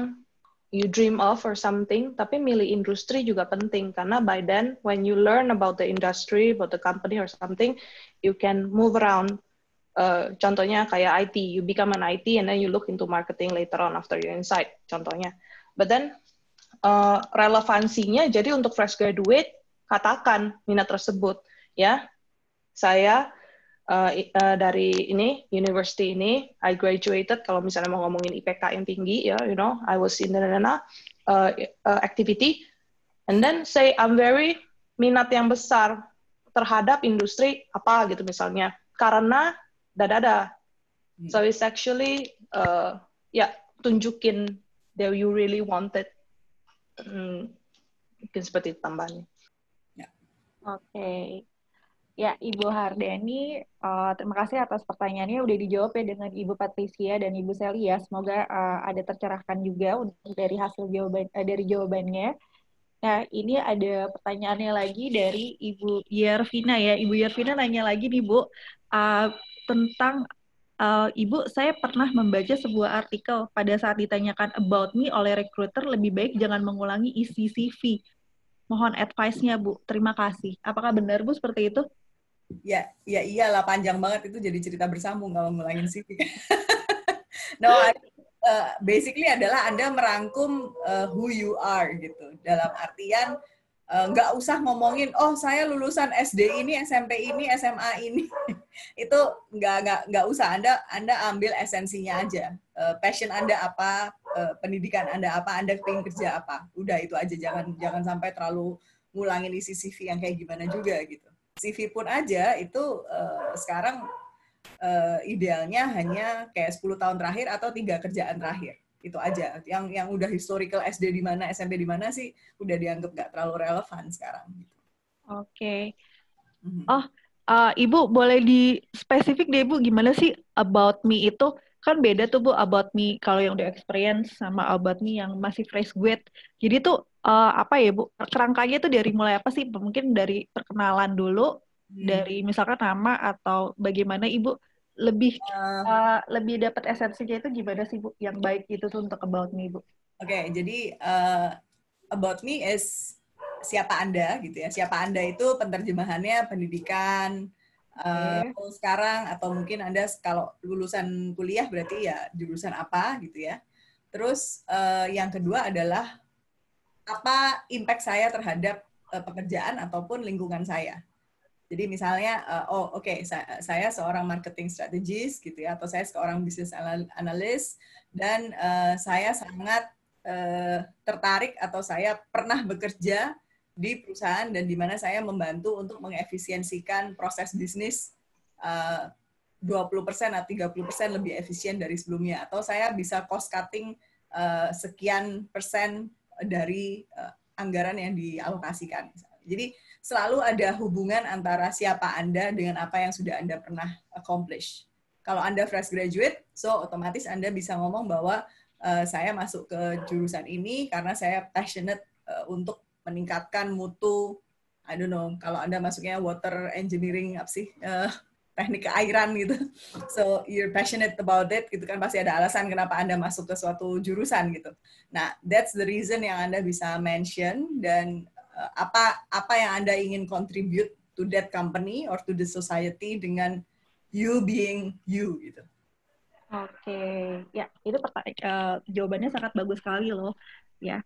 you dream of or something, tapi milih industri juga penting karena by then when you learn about the industry, about the company or something, you can move around Eh, contohnya kayak IT, you become an IT and then you look into marketing later on after you inside, contohnya. But then uh, relevansinya, jadi untuk fresh graduate katakan minat tersebut, ya. Saya uh, uh, dari ini university ini, I graduated. Kalau misalnya mau ngomongin IPK yang tinggi, ya, you know, I was in the uh, uh, activity, and then say I'm very minat yang besar terhadap industri apa gitu misalnya, karena Dadah, Hmm. So it's actually uh, ya yeah, tunjukin that you really wanted. Hmm, mungkin seperti tambahannya. Ya. Yeah. Oke. Okay. Ya, Ibu Hardeni, uh, terima kasih atas pertanyaannya. Udah dijawab ya dengan Ibu Patricia dan Ibu Sally ya. Semoga uh, ada tercerahkan juga untuk dari hasil jawaban uh, dari jawabannya. Nah, ini ada pertanyaannya lagi dari Ibu Yervina ya. Ibu Yervina nanya lagi nih, Bu. Uh, tentang uh, Ibu, saya pernah membaca sebuah artikel pada saat ditanyakan about me oleh recruiter, lebih baik jangan mengulangi isi CV. Mohon advice-nya, Bu. Terima kasih. Apakah benar, Bu, seperti itu? Ya, ya iyalah panjang banget itu jadi cerita bersambung kalau ngulangin CV. no, uh, basically adalah Anda merangkum uh, who you are gitu. Dalam artian Eh, nggak usah ngomongin oh saya lulusan SD ini SMP ini SMA ini itu nggak nggak nggak usah anda anda ambil esensinya aja uh, passion anda apa uh, pendidikan anda apa anda pengen kerja apa udah itu aja jangan jangan sampai terlalu ngulangin isi CV yang kayak gimana juga gitu CV pun aja itu uh, sekarang uh, idealnya hanya kayak 10 tahun terakhir atau tiga kerjaan terakhir itu aja yang yang udah historical SD di mana SMP di mana sih udah dianggap nggak terlalu relevan sekarang gitu. Oke. Okay. Mm-hmm. Oh, uh, Ibu boleh di spesifik deh Ibu gimana sih about me itu? Kan beda tuh Bu about me kalau yang udah experience sama about me yang masih fresh grad. Jadi tuh uh, apa ya Bu? Kerangkanya tuh dari mulai apa sih? Mungkin dari perkenalan dulu, hmm. dari misalkan nama atau bagaimana Ibu lebih uh, uh, lebih dapat esensinya itu gimana sih bu yang baik itu tuh untuk about me bu? Oke okay, jadi uh, about me is siapa anda gitu ya siapa anda itu penerjemahannya pendidikan uh, okay. sekarang atau mungkin anda kalau lulusan kuliah berarti ya jurusan apa gitu ya terus uh, yang kedua adalah apa impact saya terhadap uh, pekerjaan ataupun lingkungan saya jadi misalnya, uh, oh oke, okay, saya, saya seorang marketing strategis gitu ya, atau saya seorang bisnis analis dan uh, saya sangat uh, tertarik atau saya pernah bekerja di perusahaan dan di mana saya membantu untuk mengefisiensikan proses bisnis uh, 20% atau 30% lebih efisien dari sebelumnya. Atau saya bisa cost cutting uh, sekian persen dari uh, anggaran yang dialokasikan. Jadi selalu ada hubungan antara siapa Anda dengan apa yang sudah Anda pernah accomplish. Kalau Anda fresh graduate, so otomatis Anda bisa ngomong bahwa uh, saya masuk ke jurusan ini karena saya passionate uh, untuk meningkatkan mutu I don't know kalau anda masuknya water engineering apa sih uh, teknik keairan gitu so you're passionate about it gitu kan pasti ada alasan kenapa anda masuk ke suatu jurusan gitu nah that's the reason yang anda bisa mention dan Eh, apa apa yang Anda ingin contribute to that company or to the society dengan you being you gitu. Oke, okay. ya itu uh, jawabannya sangat bagus sekali loh, ya.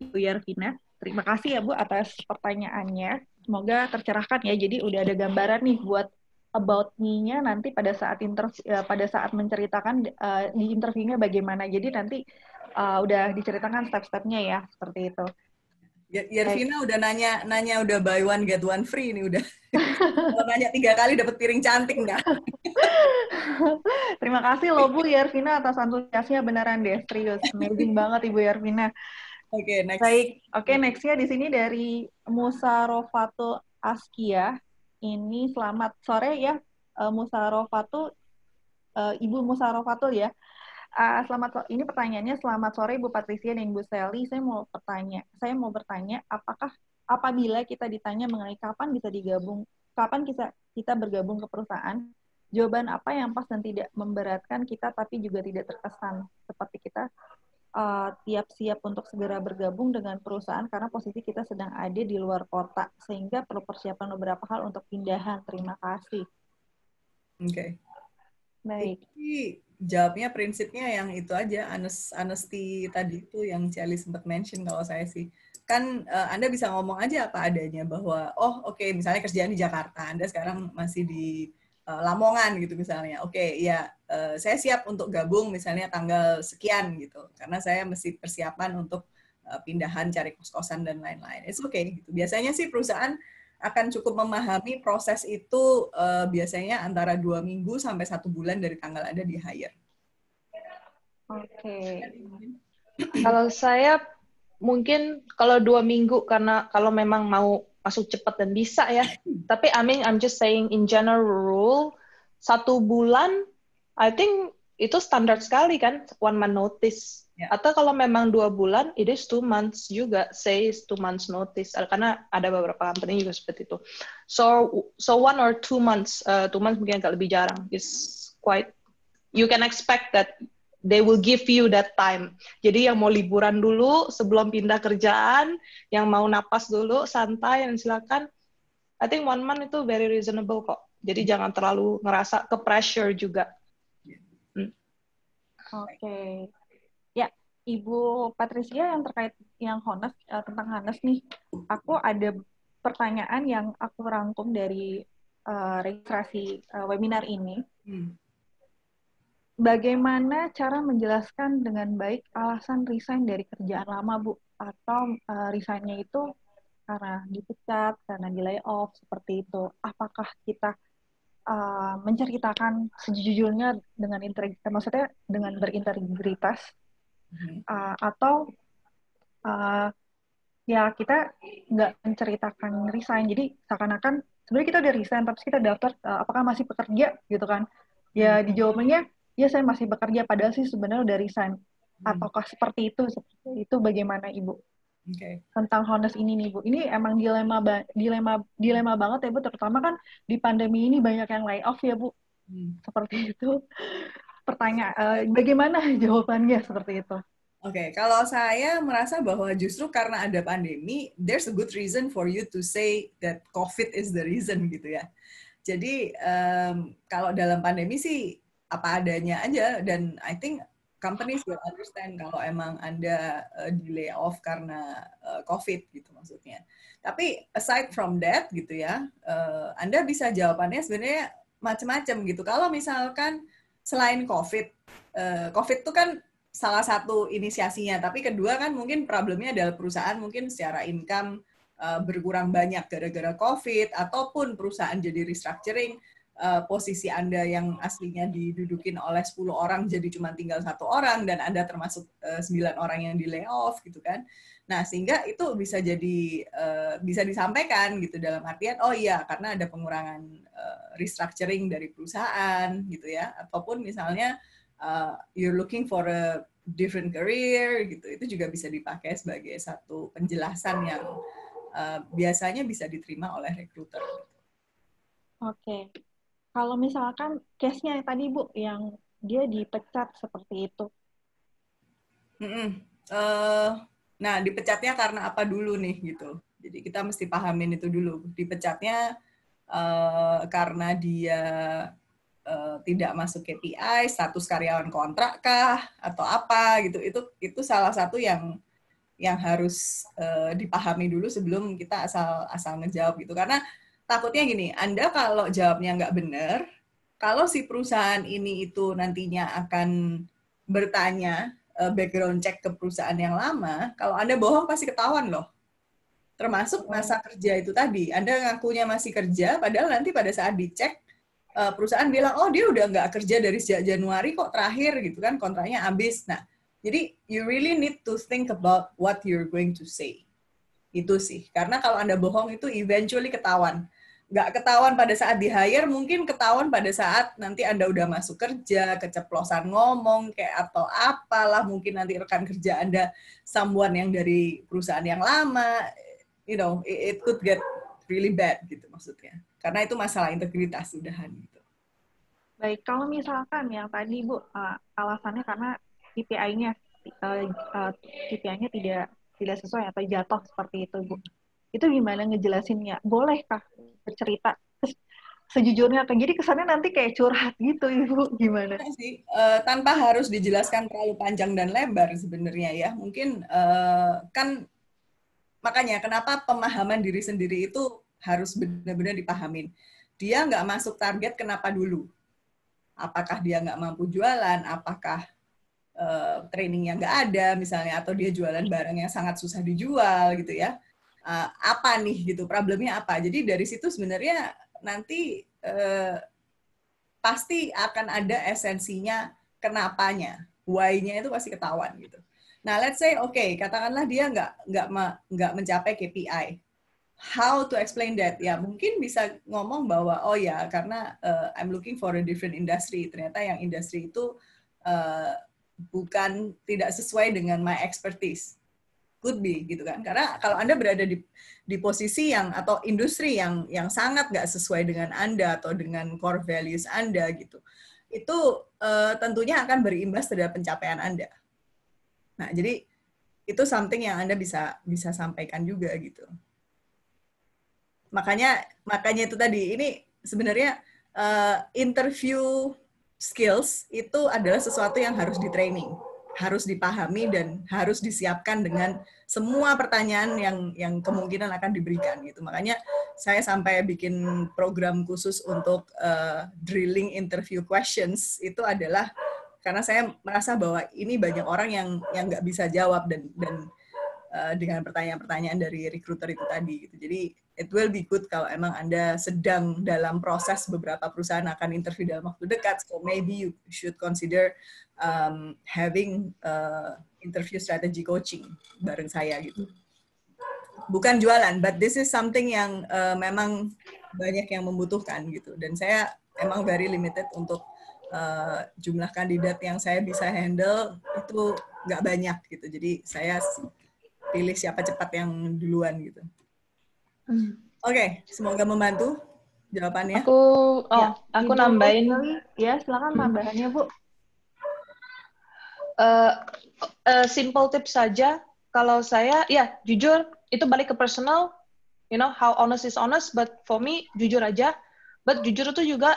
Bu Yarvina, terima kasih ya Bu atas pertanyaannya. Semoga tercerahkan ya. Jadi udah ada gambaran nih buat about me-nya nanti pada saat inter eh, pada saat menceritakan uh, di interviewnya bagaimana. Jadi nanti uh, udah diceritakan step-stepnya ya seperti itu. Yervina ya, ya, udah nanya nanya udah buy one get one free ini udah. Kalau nanya tiga kali dapat piring cantik nggak? Terima kasih loh Bu Yervina ya, atas antusiasnya beneran deh serius amazing banget Ibu Yervina. Oke okay, next. Baik oke okay, nextnya di sini dari Musa Rofato Askia. Ini selamat sore ya eh, Musa Rofato. Eh, Ibu Musa Rofatul ya. Uh, selamat ini pertanyaannya selamat sore Bu Patricia dan Ibu Sally. Saya mau bertanya, saya mau bertanya apakah apabila kita ditanya mengenai kapan bisa digabung, kapan kita kita bergabung ke perusahaan, jawaban apa yang pas dan tidak memberatkan kita tapi juga tidak terkesan seperti kita eh, tiap siap untuk segera bergabung dengan perusahaan karena posisi kita sedang ada di luar kota sehingga perlu persiapan beberapa hal untuk pindahan. Terima kasih. Oke. Okay. Baik jawabnya prinsipnya yang itu aja honest, honesty tadi itu yang Celi sempat mention kalau saya sih kan uh, Anda bisa ngomong aja apa adanya bahwa oh oke okay, misalnya kerjaan di Jakarta Anda sekarang masih di uh, Lamongan gitu misalnya oke okay, ya uh, eh, saya siap untuk gabung misalnya tanggal sekian gitu karena saya mesti persiapan untuk uh, pindahan cari kos-kosan dan lain-lain it's okay gitu biasanya sih perusahaan akan cukup memahami proses itu uh, biasanya antara dua minggu sampai satu bulan dari tanggal Anda di hire. Oke. Okay. kalau saya mungkin kalau dua minggu karena kalau memang mau masuk cepat dan bisa ya. Tapi I mean I'm just saying in general rule satu bulan I think itu standar sekali kan one month notice. Yeah. Atau kalau memang dua bulan, it is two months juga, say two months notice, karena ada beberapa company juga seperti itu. So, so one or two months, uh, two months mungkin agak lebih jarang, is quite, you can expect that they will give you that time. Jadi yang mau liburan dulu sebelum pindah kerjaan, yang mau napas dulu, santai, dan silakan. I think one month itu very reasonable kok. Jadi jangan terlalu ngerasa ke pressure juga. Ya. Hmm. Oke, Ibu Patricia yang terkait yang Honas uh, eh, tentang Honas nih, aku ada pertanyaan yang aku rangkum dari uh, registrasi uh, webinar ini. Hmm. Bagaimana cara menjelaskan dengan baik alasan resign dari kerjaan lama, Bu? Atau uh, resignnya itu karena dipecat, karena di layoff, seperti itu. Apakah kita uh, menceritakan sejujurnya dengan inter, maksudnya dengan berintegritas uh, atau uh, ya kita nggak menceritakan resign jadi seakan-akan sebenarnya kita udah resign tapi kita daftar uh, apakah masih bekerja gitu kan ya hmm. jawabannya ya saya masih bekerja padahal sih sebenarnya udah resign mm-hmm. ataukah seperti itu seperti itu bagaimana ibu okay. tentang honors ini nih bu ini emang dilema dilema dilema banget ya bu terutama kan di pandemi ini banyak yang off ya bu hmm. seperti itu pertanyaan uh, eh, bagaimana jawabannya seperti itu? Oke, okay, kalau saya merasa bahwa justru karena ada pandemi, there's a good reason for you to say that COVID is the reason gitu ya. Jadi um, kalau dalam pandemi sih apa adanya aja dan I think companies will understand kalau emang anda uh, eh, di layoff karena uh, COVID gitu maksudnya. Tapi aside from that gitu ya, uh, anda bisa jawabannya sebenarnya macam-macam gitu. Kalau misalkan selain COVID, eh, COVID itu kan salah satu inisiasinya, tapi kedua kan mungkin problemnya adalah perusahaan mungkin secara income eh, berkurang banyak gara-gara COVID, ataupun perusahaan jadi restructuring, eh, posisi Anda yang aslinya didudukin oleh 10 orang jadi cuma tinggal satu orang, dan Anda termasuk uh, 9 orang yang di layoff gitu kan. Nah, sehingga itu bisa jadi eh, bisa disampaikan gitu dalam artian oh iya karena ada pengurangan eh, restructuring dari perusahaan gitu ya ataupun misalnya uh, you're looking for a different career gitu. Itu juga bisa dipakai sebagai satu penjelasan yang uh, biasanya bisa diterima oleh recruiter. Oke. Kalau misalkan case-nya tadi Bu yang dia dipecat seperti itu. Mm -mm. Uh, Nah, dipecatnya karena apa dulu nih gitu. Jadi kita mesti pahamin itu dulu. Dipecatnya uh, karena dia uh, tidak masuk KPI, status karyawan kontrak kah atau apa gitu. Itu itu salah satu yang yang harus uh, dipahami dulu sebelum kita asal asal ngejawab gitu karena takutnya gini anda kalau jawabnya nggak benar kalau si perusahaan ini itu nantinya akan bertanya Eh, background check ke perusahaan yang lama, kalau Anda bohong pasti ketahuan loh. Termasuk oh. masa kerja itu tadi. Anda ngakunya masih kerja, padahal nanti pada saat dicek, eh, perusahaan bilang, oh dia udah nggak kerja dari sejak Januari kok terakhir gitu kan, kontraknya habis. Nah, jadi you really need to think about what you're going to say. Itu sih. Karena kalau Anda bohong itu eventually ketahuan nggak ketahuan pada saat di hire mungkin ketahuan pada saat nanti anda udah masuk kerja keceplosan ngomong kayak atau apalah mungkin nanti rekan kerja anda someone yang dari perusahaan yang lama you know it, it could get really bad gitu maksudnya karena itu masalah integritas udahan gitu baik kalau misalkan yang tadi bu uh, alasannya karena KPI-nya uh, eh, uh, eh, nya tidak tidak sesuai atau jatuh seperti itu bu itu gimana ngejelasinnya? Bolehkah bercerita sejujurnya kan jadi kesannya nanti kayak curhat gitu ibu gimana iya sih uh, tanpa harus dijelaskan terlalu panjang dan lebar sebenarnya ya mungkin uh, kan makanya kenapa pemahaman diri sendiri itu harus benar-benar dipahamin dia nggak masuk target kenapa dulu apakah dia nggak mampu jualan apakah uh, trainingnya nggak ada misalnya atau dia jualan barang yang sangat susah dijual gitu ya uh, apa nih gitu problemnya apa jadi dari situ sebenarnya nanti uh, pasti akan ada esensinya kenapanya why-nya itu pasti ketahuan gitu nah let's say oke okay, katakanlah dia nggak nggak nggak mencapai KPI how to explain that ya mungkin bisa ngomong bahwa oh ya karena uh, I'm looking for a different industry ternyata yang industri itu uh, bukan tidak sesuai dengan my expertise would be gitu kan karena kalau anda berada di di posisi yang atau industri yang yang sangat nggak sesuai dengan anda atau dengan core values anda gitu itu uh, tentunya akan berimbas terhadap pencapaian anda nah jadi itu something yang anda bisa bisa sampaikan juga gitu makanya makanya itu tadi ini sebenarnya uh, interview skills itu adalah sesuatu yang harus di training harus dipahami dan harus disiapkan dengan semua pertanyaan yang yang kemungkinan akan diberikan gitu. Makanya saya sampai bikin program khusus untuk uh, drilling interview questions itu adalah karena saya merasa bahwa ini banyak orang yang yang nggak bisa jawab dan dan uh, dengan pertanyaan-pertanyaan dari recruiter itu tadi gitu. Jadi it will be good kalau emang Anda sedang dalam proses beberapa perusahaan akan interview dalam waktu dekat. So maybe you should consider um, having uh, interview strategy coaching bareng saya gitu. Bukan jualan, but this is something yang uh, memang banyak yang membutuhkan gitu. Dan saya emang very limited untuk uh, jumlah kandidat yang saya bisa handle itu nggak banyak gitu. Jadi saya pilih siapa cepat yang duluan gitu. Hmm. Oke, okay, semoga membantu jawabannya. Aku oh, ya. aku Ini nambahin ya, silakan tambahannya, hmm. Bu. Uh, uh, simple tips saja kalau saya ya jujur itu balik ke personal, you know how honest is honest, but for me jujur aja, but jujur itu juga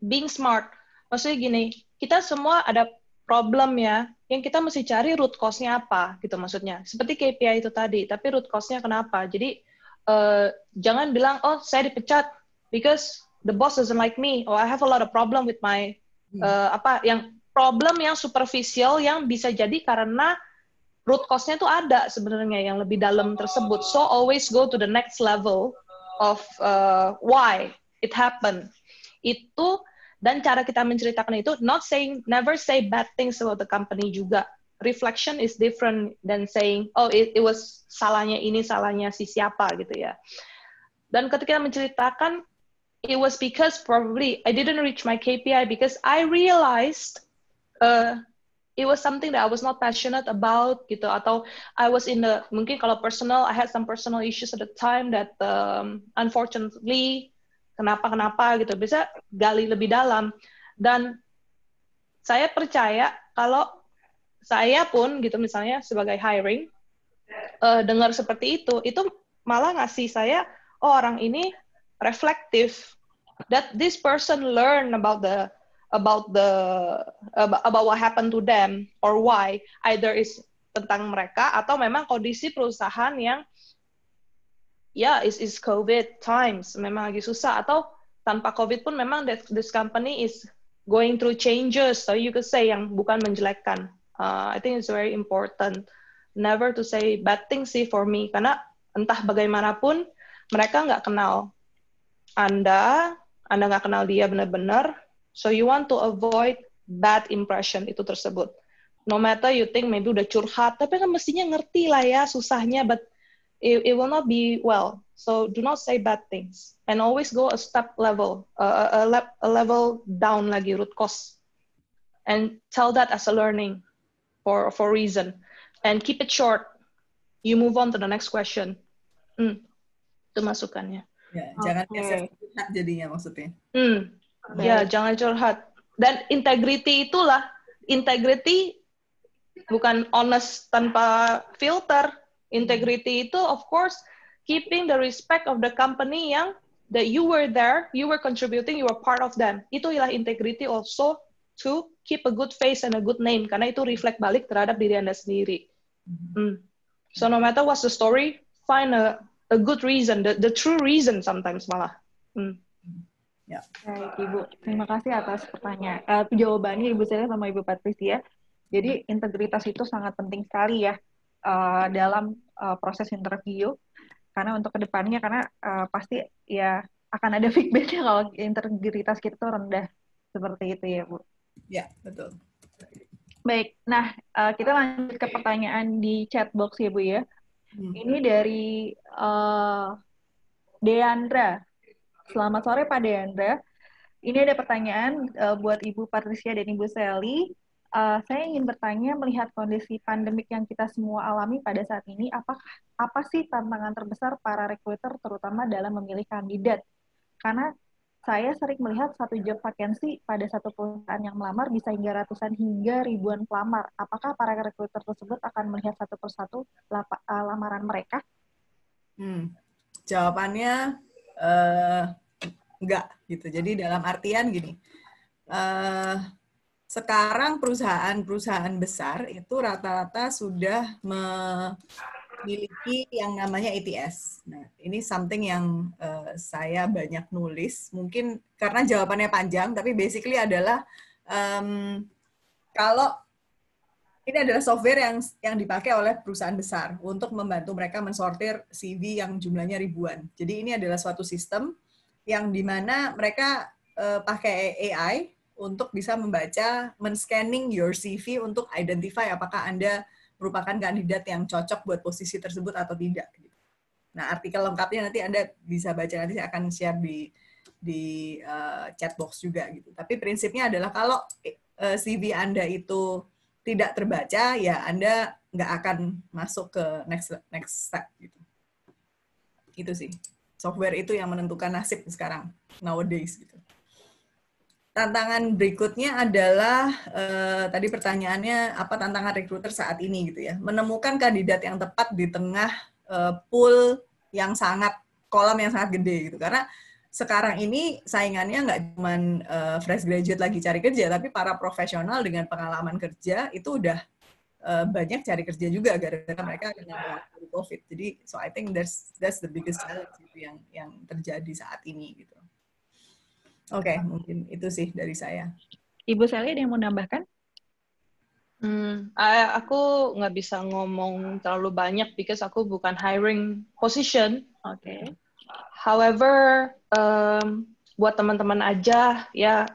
being smart. Maksudnya gini, kita semua ada problem ya, yang kita mesti cari root cause-nya apa gitu maksudnya. Seperti KPI itu tadi, tapi root cause-nya kenapa? Jadi Eh, jangan bilang oh saya dipecat because the boss doesn't like me or oh, I have a lot of problem with my hmm. Eh, apa yang problem yang superficial yang bisa jadi karena root cause-nya itu ada sebenarnya yang lebih dalam tersebut. So always go to the next level of uh, why it happened. Itu dan cara kita menceritakan itu not saying never say bad things about the company juga reflection is different than saying oh it, it was salahnya ini salahnya si siapa gitu ya dan ketika kita menceritakan it was because probably I didn't reach my KPI because I realized uh, it was something that I was not passionate about gitu atau I was in the mungkin kalau personal I had some personal issues at the time that um, unfortunately kenapa kenapa gitu bisa gali lebih dalam dan saya percaya kalau saya pun gitu misalnya sebagai hiring uh, dengar seperti itu itu malah ngasih saya oh orang ini reflektif that this person learn about the about the about what happened to them or why either is tentang mereka atau memang kondisi perusahaan yang ya yeah, is is covid times memang lagi susah atau tanpa covid pun memang that this company is going through changes so you could say yang bukan menjelekkan uh, I think it's very important never to say bad things sih for me karena entah bagaimanapun mereka nggak kenal Anda, Anda nggak kenal dia benar-benar, so you want to avoid bad impression itu tersebut. No matter you think maybe udah curhat, tapi kan mestinya ngerti lah ya susahnya, but it, it will not be well. So do not say bad things and always go a step level, a, a, a level down lagi root cause, and tell that as a learning for for reason and keep it short you move on to the next question hmm. itu masukannya ya jangan okay. curhat jadinya maksudnya hmm. okay. ya jangan curhat dan integrity itulah integrity bukan honest tanpa filter integrity itu of course keeping the respect of the company yang that you were there you were contributing you were part of them itulah integrity also to keep a good face and a good name karena itu reflect balik terhadap diri Anda sendiri. Mm. So no matter what's the story, find a a good reason, the the true reason sometimes malah. Mm. Ya. Baik, Ibu. Terima kasih atas pertanyaan. Uh, jawabannya Ibu Celia sama Ibu Patricia. Ya. Jadi mm-hmm. integritas itu sangat penting sekali ya uh, dalam uh, proses interview. Karena untuk kedepannya, karena uh, pasti ya akan ada feedbacknya kalau integritas kita rendah. Seperti itu ya, Bu. Ya, betul. Baik, nah eh, kita lanjut ke pertanyaan di chat box ya Bu ya. Hmm. Ini dari uh, Deandra. Selamat sore Pak Deandra. Ini ada pertanyaan uh, buat Ibu Patricia dan Ibu Sally. Uh, saya ingin bertanya melihat kondisi pandemik yang kita semua alami pada saat ini, apakah apa sih tantangan terbesar para recruiter terutama dalam memilih kandidat? Karena saya sering melihat satu job vakansi pada satu perusahaan yang melamar bisa hingga ratusan hingga ribuan pelamar. Apakah para rekruter tersebut akan melihat satu persatu satu eh, lamaran mereka? Hmm, jawabannya uh, enggak gitu. Jadi dalam artian gini, uh, sekarang perusahaan-perusahaan besar itu rata-rata sudah me memiliki yang namanya ETS. Nah, ini something yang uh, saya banyak nulis, mungkin karena jawabannya panjang, tapi basically adalah um, kalau ini adalah software yang yang dipakai oleh perusahaan besar untuk membantu mereka mensortir CV yang jumlahnya ribuan. Jadi ini adalah suatu sistem yang dimana mereka uh, pakai AI untuk bisa membaca, men-scanning your CV untuk identify apakah Anda merupakan kandidat yang cocok buat posisi tersebut atau tidak. Gitu. Nah, artikel lengkapnya nanti Anda bisa baca nanti saya akan share di di uh, chat box juga gitu. Tapi prinsipnya adalah kalau uh, eh, CV Anda itu tidak terbaca, ya Anda nggak akan masuk ke next next step gitu. Itu sih. Software itu yang menentukan nasib sekarang nowadays gitu tantangan berikutnya adalah eh, tadi pertanyaannya apa tantangan rekruter saat ini gitu ya menemukan kandidat yang tepat di tengah eh, pool yang sangat kolam yang sangat gede gitu karena sekarang ini saingannya nggak cuma eh, fresh graduate lagi cari kerja tapi para profesional dengan pengalaman kerja itu udah eh, banyak cari kerja juga gara-gara mereka kena covid jadi so I think that's that's the biggest challenge gitu yang yang terjadi saat ini gitu Oke, okay, mungkin itu sih dari saya. Ibu Sally ada yang mau nambahkan? Hmm, eh, aku nggak bisa ngomong terlalu banyak because aku bukan hiring position. Oke. Okay. However, um, buat teman-teman aja ya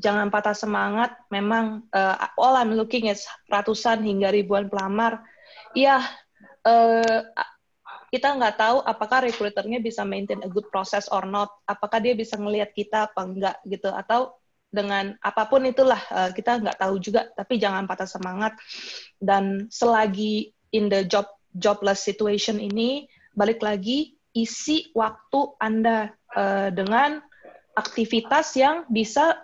jangan patah semangat. Memang uh, all I'm looking is ratusan hingga ribuan pelamar. Iya, yeah, uh, kita nggak tahu apakah recruiternya bisa maintain a good process or not, apakah dia bisa melihat kita apa enggak gitu, atau dengan apapun itulah eh, kita nggak tahu juga, tapi jangan patah semangat dan selagi in the job jobless situation ini balik lagi isi waktu anda uh, dengan aktivitas yang bisa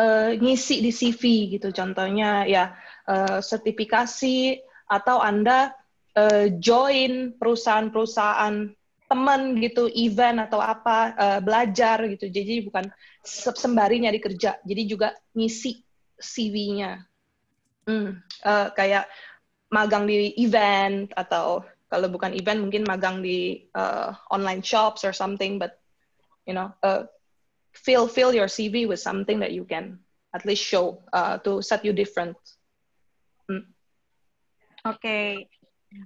uh, ngisi di CV gitu, contohnya ya uh, sertifikasi atau anda Eh, join perusahaan-perusahaan teman gitu, event atau apa, uh, belajar gitu. Jadi bukan sembari nyari kerja, jadi juga ngisi CV-nya. Hmm, uh, kayak magang di event atau kalau bukan event mungkin magang di uh, online shops or something, but you know, uh, fill fill your CV with something that you can at least show uh, to set you different. Hmm. Oke,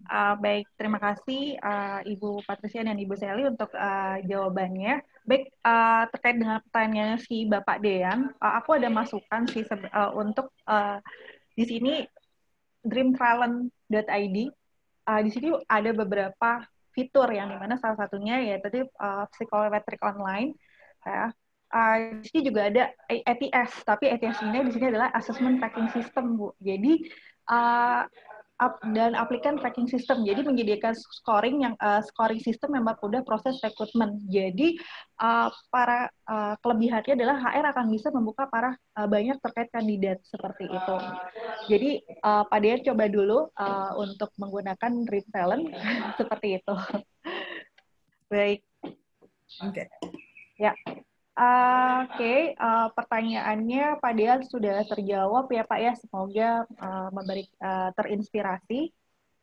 Uh, baik, terima kasih uh, Ibu Patricia dan Ibu Sally untuk uh, jawabannya. Baik, uh, terkait dengan pertanyaannya si Bapak Dean, uh, aku ada masukan sih uh, untuk uh, di sini dreamtalent.id. Uh, di sini ada beberapa fitur yang dimana salah satunya ya tadi uh, psikometrik online. Ya. Uh, di sini juga ada ATS e tapi e ATS ini di sini adalah assessment tracking system, Bu. Jadi uh, up, dan aplikan tracking system. Jadi menyediakan scoring yang uh, scoring system yang mempermudah proses rekrutmen. Jadi uh, para uh, kelebihannya adalah HR akan bisa membuka para uh, banyak terkait kandidat seperti itu. Jadi uh, Pak Dian coba dulu uh, untuk menggunakan Dream Talent seperti itu. Baik. Oke. Okay. Ya. Uh, Oke, okay. uh, eh, pertanyaannya Pak Dian sudah terjawab ya Pak ya. Semoga uh, memberi uh, terinspirasi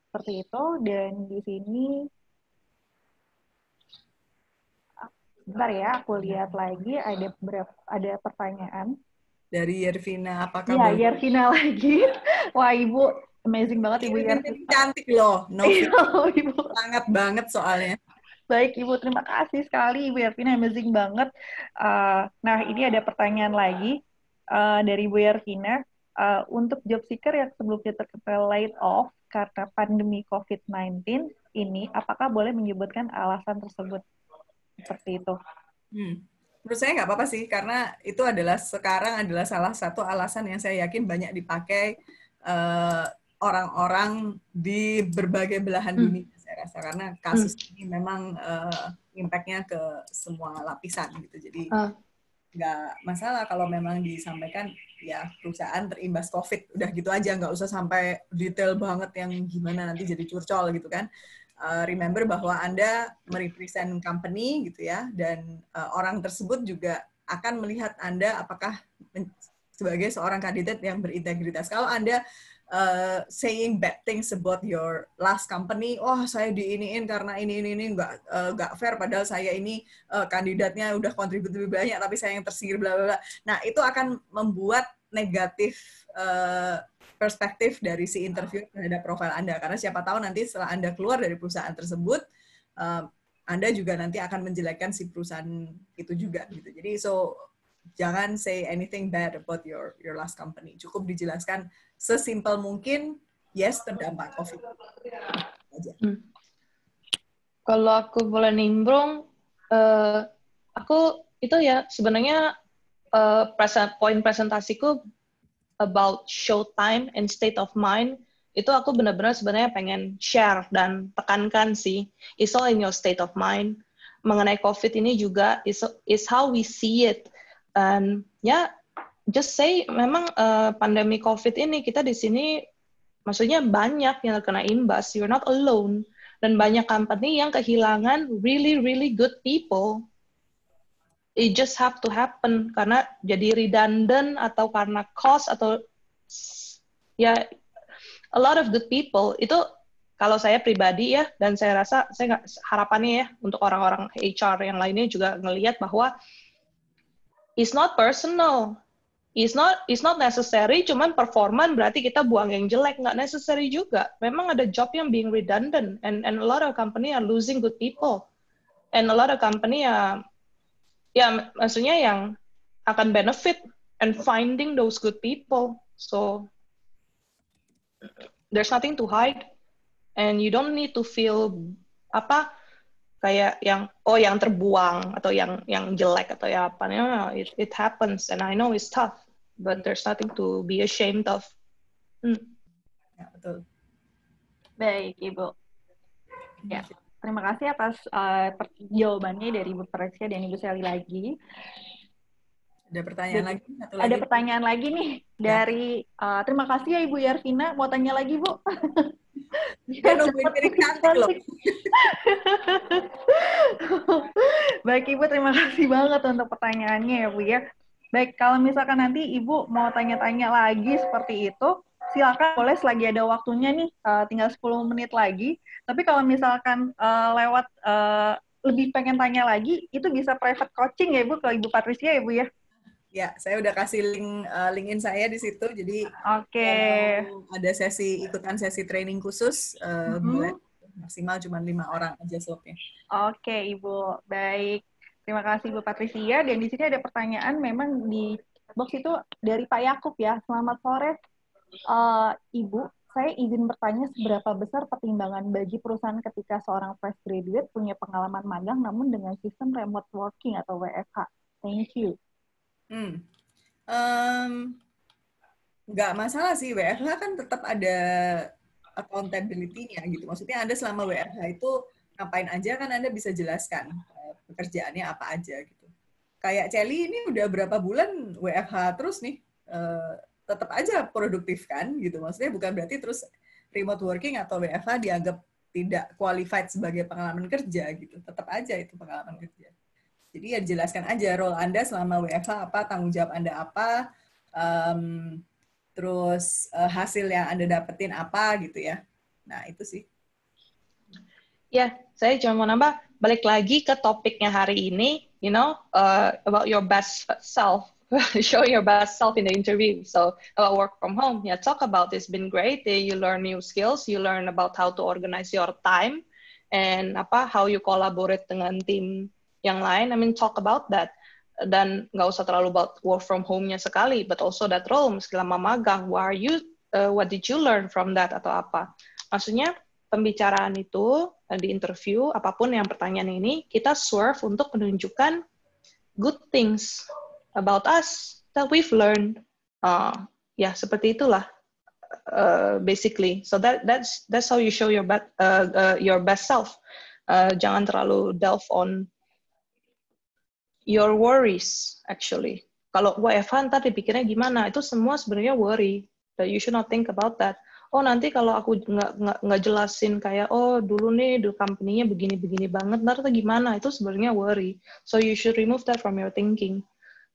seperti itu. Dan di sini, bentar ya, aku lihat lagi ada berapa, ada pertanyaan dari Yervina. Apakah iya, kabar? Iya, Yervina lagi. Wah Ibu, amazing banget Ibu Yervina. Cantik loh, iya, no, sangat banget soalnya. Baik Ibu, terima kasih sekali Ibu Yervina, amazing banget. Uh, nah, ini ada pertanyaan lagi uh, dari Ibu Yervina. Uh, eh, untuk job seeker yang sebelumnya terkena laid off karena pandemi COVID-19 ini, apakah boleh menyebutkan alasan tersebut? Seperti itu. Hmm. Menurut saya nggak apa-apa sih, karena itu adalah sekarang adalah salah satu alasan yang saya yakin banyak dipakai uh, orang-orang di berbagai belahan hmm. dunia saya rasa karena hmm. kasus hmm. ini memang uh, impactnya ke semua lapisan gitu jadi ah. nggak uh. masalah kalau memang disampaikan ya perusahaan terimbas covid udah gitu aja nggak usah sampai detail banget yang gimana nanti jadi curcol gitu kan uh, remember bahwa anda merepresent company gitu ya dan uh, orang tersebut juga akan melihat anda apakah sebagai seorang kandidat yang berintegritas kalau anda uh, saying bad things about your last company. Oh, saya diiniin karena ini ini ini nggak eh, nggak uh, fair. Padahal saya ini uh, kandidatnya udah kontribut lebih banyak, tapi saya yang tersingkir bla bla bla. Nah, itu akan membuat negatif uh, perspektif dari si interview terhadap profil Anda. Karena siapa tahu nanti setelah Anda keluar dari perusahaan tersebut, uh, Anda juga nanti akan menjelekkan si perusahaan itu juga. Gitu. Jadi so jangan say anything bad about your your last company. Cukup dijelaskan sesimpel mungkin, yes terdampak COVID. Aja. Hmm. Kalau aku boleh nimbrung, uh, aku itu ya sebenarnya uh, presen, poin presentasiku about show time and state of mind itu aku benar-benar sebenarnya pengen share dan tekankan sih it's all in your state of mind mengenai covid ini juga is is how we see it dan ya, just say memang uh, pandemi COVID ini kita di sini maksudnya banyak yang terkena imbas. You're not alone. Dan banyak company yang kehilangan really really good people. It just have to happen karena jadi redundant atau karena cost atau ya a lot of good people itu kalau saya pribadi ya dan saya rasa saya gak, harapannya ya untuk orang-orang HR yang lainnya juga ngelihat bahwa It's not personal. It's not it's not necessary. Cuman performan berarti kita buang yang jelek nggak necessary juga. Memang ada job yang being redundant and and a lot of company are losing good people. And a lot of company ya, ya maksudnya yang akan benefit and finding those good people. So there's nothing to hide and you don't need to feel apa kayak yang oh yang terbuang atau yang yang jelek atau ya apa no, it, it happens and I know it's tough but there's nothing to be ashamed of hmm. ya, betul baik ibu ya iya. terima kasih atas uh, jawabannya dari ibu Peresia dan ibu Sally lagi ada pertanyaan lagi satu lagi. Ada pertanyaan lagi nih ya. dari ya. uh, terima kasih ya Ibu Yarvina. Mau tanya lagi Bu? Dia nungguin cantik loh. Baik Ibu, terima kasih banget untuk pertanyaannya ya Bu ya. Baik, kalau misalkan nanti Ibu mau tanya-tanya lagi seperti itu, silakan boleh selagi ada waktunya nih, uh, tinggal 10 menit lagi. Tapi kalau misalkan uh, lewat uh, lebih pengen tanya lagi, itu bisa private coaching ya Ibu, kalau Ibu Patricia ya Bu ya? Ya, saya udah kasih link uh, eh, linkin saya di situ. Jadi okay. ada sesi ikutan sesi training khusus uh, mm-hmm. buat maksimal cuma lima orang aja slotnya. Oke, okay, Ibu. Baik. Terima kasih Ibu Patricia dan di sini ada pertanyaan memang di box itu dari Pak Yakub ya. Selamat sore. Uh, Ibu, saya izin bertanya seberapa besar pertimbangan bagi perusahaan ketika seorang fresh graduate punya pengalaman magang namun dengan sistem remote working atau WFH. Thank you. Hmm. Um, nggak masalah sih WFH kan tetap ada accountability-nya gitu. Maksudnya Anda selama WFH itu ngapain aja kan Anda bisa jelaskan eh, pekerjaannya apa aja gitu. Kayak Celi ini udah berapa bulan WFH terus nih, uh, tetap aja produktif kan gitu. Maksudnya bukan berarti terus remote working atau WFH dianggap tidak qualified sebagai pengalaman kerja gitu. Tetap aja itu pengalaman kerja. Jadi ya dijelaskan aja role Anda selama WFH apa, tanggung jawab Anda apa, um, terus uh, hasil yang Anda dapetin apa gitu ya. Nah, itu sih. Ya, saya cuma mau nambah, balik lagi ke topiknya hari ini, you know, uh, about your best self. Show your best self in the interview. So about work from home, yeah, talk about it's Been great. You learn new skills. You learn about how to organize your time and apa how you collaborate dengan tim yang lain. I mean, talk about that dan nggak usah terlalu about work from home-nya sekali, but also that role lama magang, what are you, uh, what did you learn from that atau apa? Maksudnya pembicaraan itu uh, di interview apapun yang pertanyaan ini kita swerve untuk menunjukkan good things about us that we've learned. Uh, ya yeah, seperti itulah uh, basically. So that that's that's how you show your best uh, uh, your best self. Uh, jangan terlalu delve on your worries actually. Kalau WFH ntar dipikirnya gimana? Itu semua sebenarnya worry. That you should not think about that. Oh nanti kalau aku nggak nggak nggak jelasin kayak oh dulu nih dulu company-nya begini-begini banget, ntar tuh gimana? Itu sebenarnya worry. So you should remove that from your thinking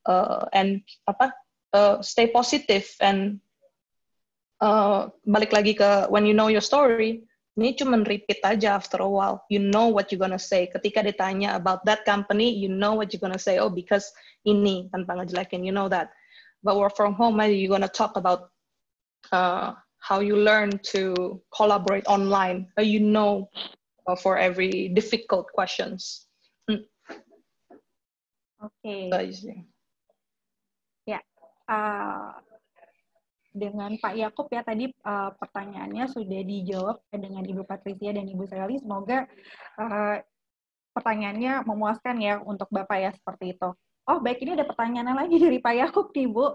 uh, and apa uh, stay positive and uh, balik lagi ke when you know your story, ini cuma repeat aja after a while. You know what you're gonna say. Ketika ditanya about that company, you know what you're gonna say. Oh, because ini tanpa ngejelekin, you know that. But work from home, maybe eh, you're gonna talk about uh, how you learn to collaborate online. Uh, you know uh, for every difficult questions. Mm. Okay. Ya, yeah. Uh, dengan Pak Yakub ya tadi uh, pertanyaannya sudah dijawab dengan Ibu Patricia dan Ibu Sally. Semoga uh, pertanyaannya memuaskan ya untuk Bapak ya seperti itu. Oh baik ini ada pertanyaan lagi dari Pak Yakub nih Bu. Uh,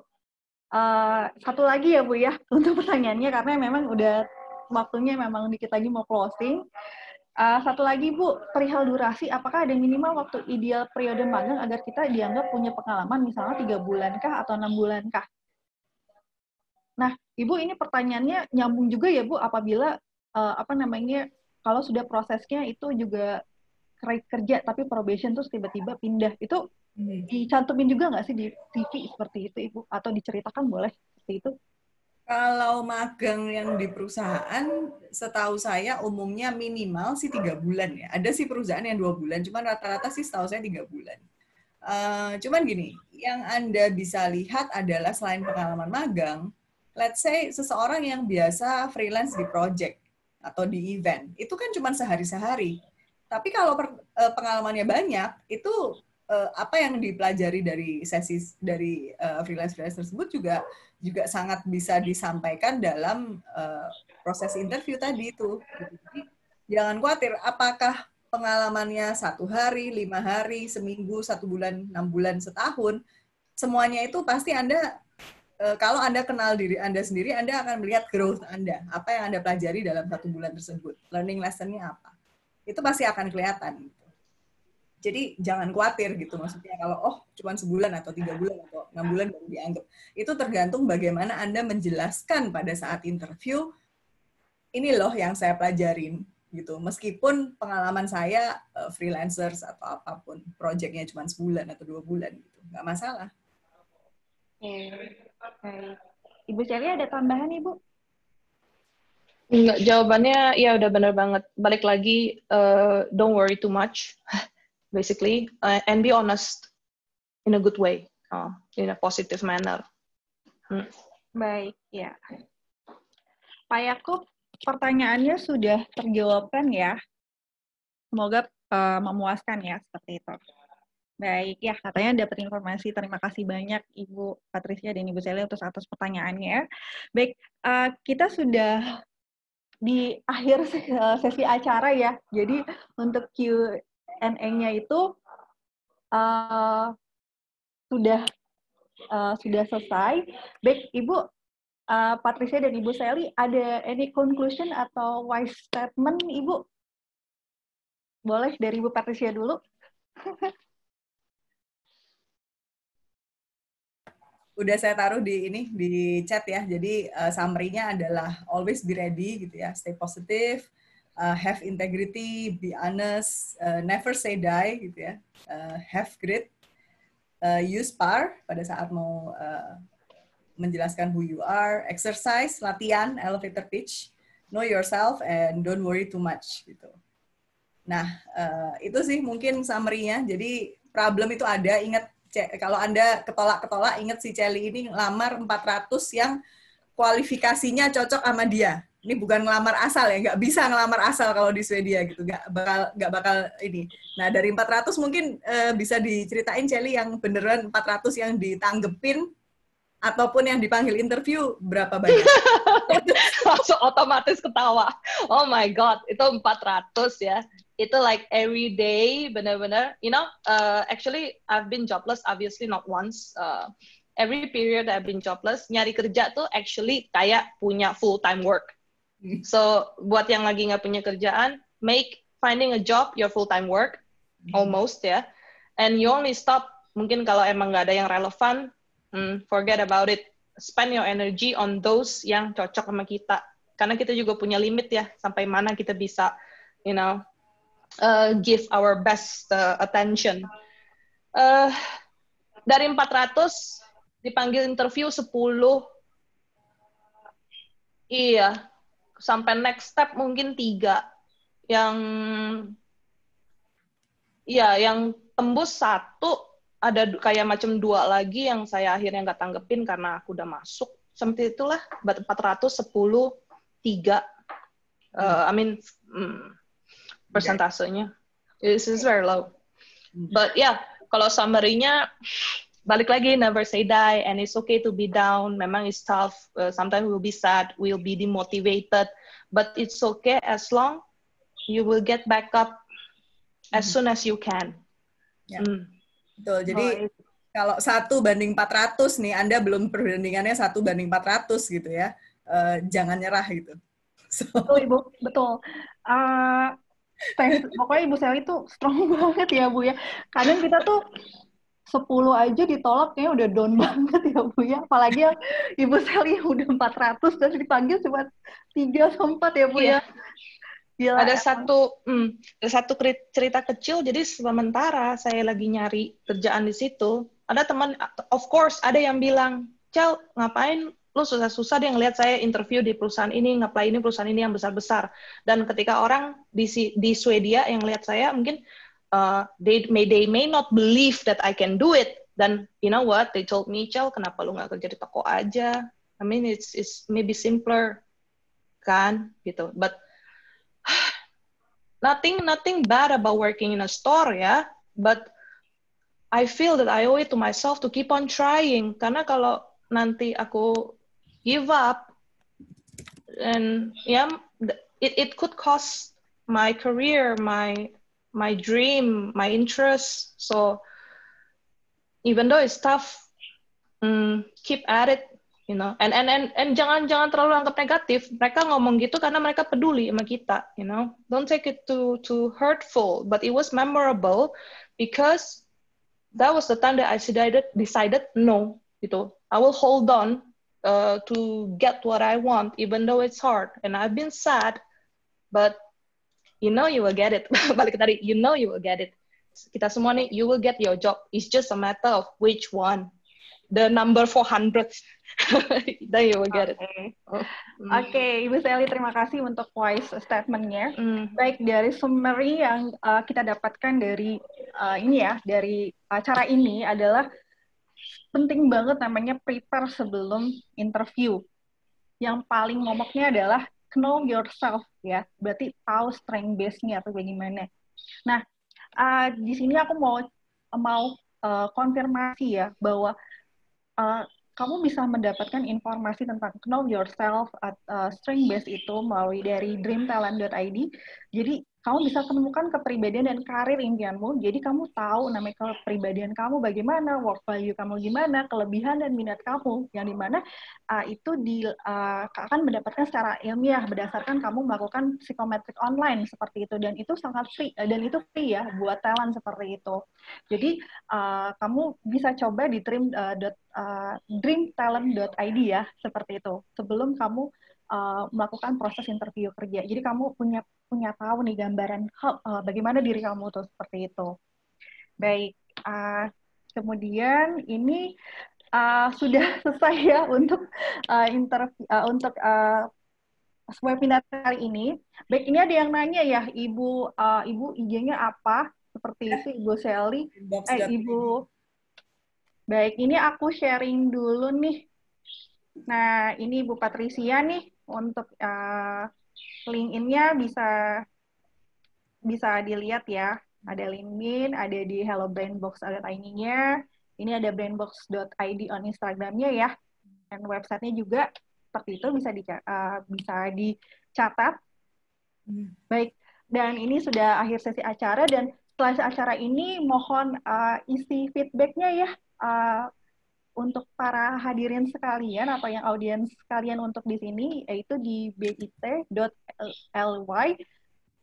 satu lagi ya Bu ya untuk pertanyaannya karena memang udah waktunya memang dikit lagi mau closing. Uh, satu lagi Bu, perihal durasi, apakah ada minimal waktu ideal periode magang agar kita dianggap punya pengalaman misalnya tiga bulan kah atau enam bulan kah? Ibu ini pertanyaannya nyambung juga ya Bu apabila uh, apa namanya kalau sudah prosesnya itu juga kerja tapi probation terus tiba-tiba pindah itu iya. dicantumin juga nggak sih di TV seperti itu Ibu atau diceritakan boleh seperti itu? Kalau magang yang di perusahaan, setahu saya umumnya minimal sih tiga bulan ya. Ada sih perusahaan yang dua bulan, cuman rata-rata sih setahu saya tiga bulan. Uh, cuman gini, yang Anda bisa lihat adalah selain pengalaman magang, let's say seseorang yang biasa freelance di project atau di event, itu kan cuma sehari-sehari. Tapi kalau per, uh, pengalamannya banyak, itu uh, apa yang dipelajari dari sesi dari uh, eh, freelance freelance tersebut juga juga sangat bisa disampaikan dalam uh, proses interview tadi itu. Jadi, jangan khawatir, apakah pengalamannya satu hari, lima hari, seminggu, satu bulan, enam bulan, setahun, semuanya itu pasti Anda Eh, kalau Anda kenal diri Anda sendiri, Anda akan melihat growth Anda. Apa yang Anda pelajari dalam satu bulan tersebut. Learning lesson-nya apa. Itu pasti akan kelihatan. Gitu. Jadi jangan khawatir gitu maksudnya kalau oh cuma sebulan atau tiga bulan atau enam bulan baru dianggap. Itu tergantung bagaimana Anda menjelaskan pada saat interview, ini loh yang saya pelajarin gitu. Meskipun pengalaman saya eh, freelancer atau apapun, proyeknya cuma sebulan atau dua bulan gitu. Nggak masalah. Yeah. Baik. Ibu Celia ada tambahan Ibu? Enggak, jawabannya ya udah bener banget. Balik lagi, uh, don't worry too much, basically, uh, and be honest in a good way, uh, in a positive manner. Hmm. Baik, ya. Pak Yakub, pertanyaannya sudah terjawabkan ya. Semoga uh, memuaskan ya, seperti itu. Baik, ya katanya dapat informasi. Terima kasih banyak Ibu Patricia dan Ibu Celia untuk atas pertanyaannya. Baik, uh, kita sudah di akhir eh, sesi acara ya. Jadi untuk Q&A-nya itu uh, sudah uh, sudah selesai. Baik, Ibu uh, Patricia dan Ibu Sally, ada any conclusion atau wise statement, Ibu? Boleh dari Ibu Patricia dulu. udah saya taruh di ini di chat ya. Jadi uh, summary-nya adalah always be ready gitu ya, stay positive, uh, have integrity, be honest, uh, never say die gitu ya, uh, have grit, uh, use par pada saat mau uh, menjelaskan who you are, exercise, latihan, elevator pitch, know yourself and don't worry too much gitu. Nah, uh, itu sih mungkin summary-nya. Jadi problem itu ada, ingat kalau Anda ketolak-ketolak ingat si Celi ini ngelamar 400 yang kualifikasinya cocok sama dia. Ini bukan ngelamar asal ya, nggak bisa ngelamar asal kalau di Swedia gitu, nggak bakal nggak bakal ini. Nah dari 400 mungkin uh, bisa diceritain Celi yang beneran 400 yang ditanggepin ataupun yang dipanggil interview berapa banyak? Langsung otomatis ketawa. Oh my god, itu 400 ya itu like every day bener-bener you know uh, actually I've been jobless obviously not once uh, every period I've been jobless nyari kerja tuh actually kayak punya full time work hmm. so buat yang lagi nggak punya kerjaan make finding a job your full time work hmm. almost ya yeah. and you only stop mungkin kalau emang nggak ada yang relevan hmm, forget about it spend your energy on those yang cocok sama kita karena kita juga punya limit ya sampai mana kita bisa you know uh, give our best uh, attention. Uh, dari 400 dipanggil interview 10. Iya, sampai next step mungkin tiga yang ya yang tembus satu ada kayak macam dua lagi yang saya akhirnya nggak tanggepin karena aku udah masuk seperti itulah 410 tiga sepuluh uh, I mean mm persentasenya. This is very low. Mm-hmm. But yeah, kalau summary-nya balik lagi never say die and it's okay to be down. Memang it's tough. Uh, sometimes we'll be sad, we'll be demotivated, but it's okay as long you will get back up as mm-hmm. soon as you can. Ya. Mm. Betul. Jadi oh, kalau satu banding 400 nih, Anda belum perbandingannya satu banding 400 gitu ya. Uh, jangan nyerah gitu. So. Betul, Ibu. Betul. Uh, pokoknya Ibu Sally tuh strong banget ya Bu ya. Kadang kita tuh 10 aja ditolak kayaknya udah down banget ya Bu ya. Apalagi yang Ibu Sally udah 400 dan dipanggil cuma 3 sampai 4 ya Bu iya. ya. Gila, ada ya. satu hmm, ada satu cerita kecil jadi sementara saya lagi nyari kerjaan di situ ada teman of course ada yang bilang cel ngapain lo susah-susah dia ngelihat saya interview di perusahaan ini, ngapain ini perusahaan ini yang besar-besar. Dan ketika orang di di Swedia yang lihat saya mungkin uh, they may they may not believe that I can do it. Dan you know what? They told me, "Cel, kenapa lu nggak kerja di toko aja? I mean, it's it's maybe simpler." Kan? Gitu. But nothing nothing bad about working in a store ya, yeah? but I feel that I owe it to myself to keep on trying karena kalau nanti aku give up and yeah it, it could cost my career my my dream my interests so even though it's tough um, keep at it you know and and and and jangan jangan terlalu anggap negatif mereka ngomong gitu karena mereka peduli sama kita you know don't take it too too hurtful but it was memorable because that was the time that I decided decided no gitu I will hold on uh, to get what I want, even though it's hard. And I've been sad, but you know you will get it. Balik tadi, you know you will get it. Kita semua nih, you will get your job. It's just a matter of which one. The number 400. Then you will get okay. it. Mm. Oke, okay, Ibu Sally terima kasih untuk wise statementnya. Mm. Baik dari summary yang uh, kita dapatkan dari uh, ini ya, dari acara ini adalah penting banget namanya prepare sebelum interview. Yang paling momoknya adalah know yourself ya. Berarti tahu strength base-nya atau bagaimana. Nah, uh, di sini aku mau mau uh, konfirmasi ya bahwa uh, kamu bisa mendapatkan informasi tentang know yourself at uh, strength base itu melalui dari dreamtalent.id. Jadi kamu bisa menemukan kepribadian dan karir impianmu. Jadi kamu tahu namanya kepribadian kamu bagaimana, work value kamu gimana, kelebihan dan minat kamu, yang dimana uh, ah, itu di, uh, akan mendapatkan secara ilmiah berdasarkan kamu melakukan psikometrik online seperti itu dan itu sangat free eh, dan itu free ya buat talent seperti itu. Jadi uh, kamu bisa coba di dream uh, dot, uh, dreamtalent.id ya seperti itu sebelum kamu uh, melakukan proses interview kerja. Jadi kamu punya punya tahu nih gambaran uh, bagaimana diri kamu tuh seperti itu. Baik, uh, kemudian ini uh, sudah selesai ya untuk uh, interview uh, untuk uh, webinar kali ini. Baik, ini ada yang nanya ya, Ibu uh, Ibu IG-nya apa? Seperti itu Ibu Sally. Eh, Ibu Baik, ini aku sharing dulu nih. Nah, ini Ibu Patricia nih untuk uh, LinkedIn-nya bisa bisa dilihat ya. Ada link LinkedIn, ada di Hello Box ada tiny-nya. Ini ada brandbox.id on Instagram-nya ya. Dan websitenya juga seperti itu bisa di uh, bisa dicatat. Hmm. Baik. Dan ini sudah akhir sesi acara dan setelah acara ini mohon uh, isi feedbacknya ya. Uh, untuk para hadirin sekalian apa yang audiens sekalian untuk di sini yaitu di bit.ly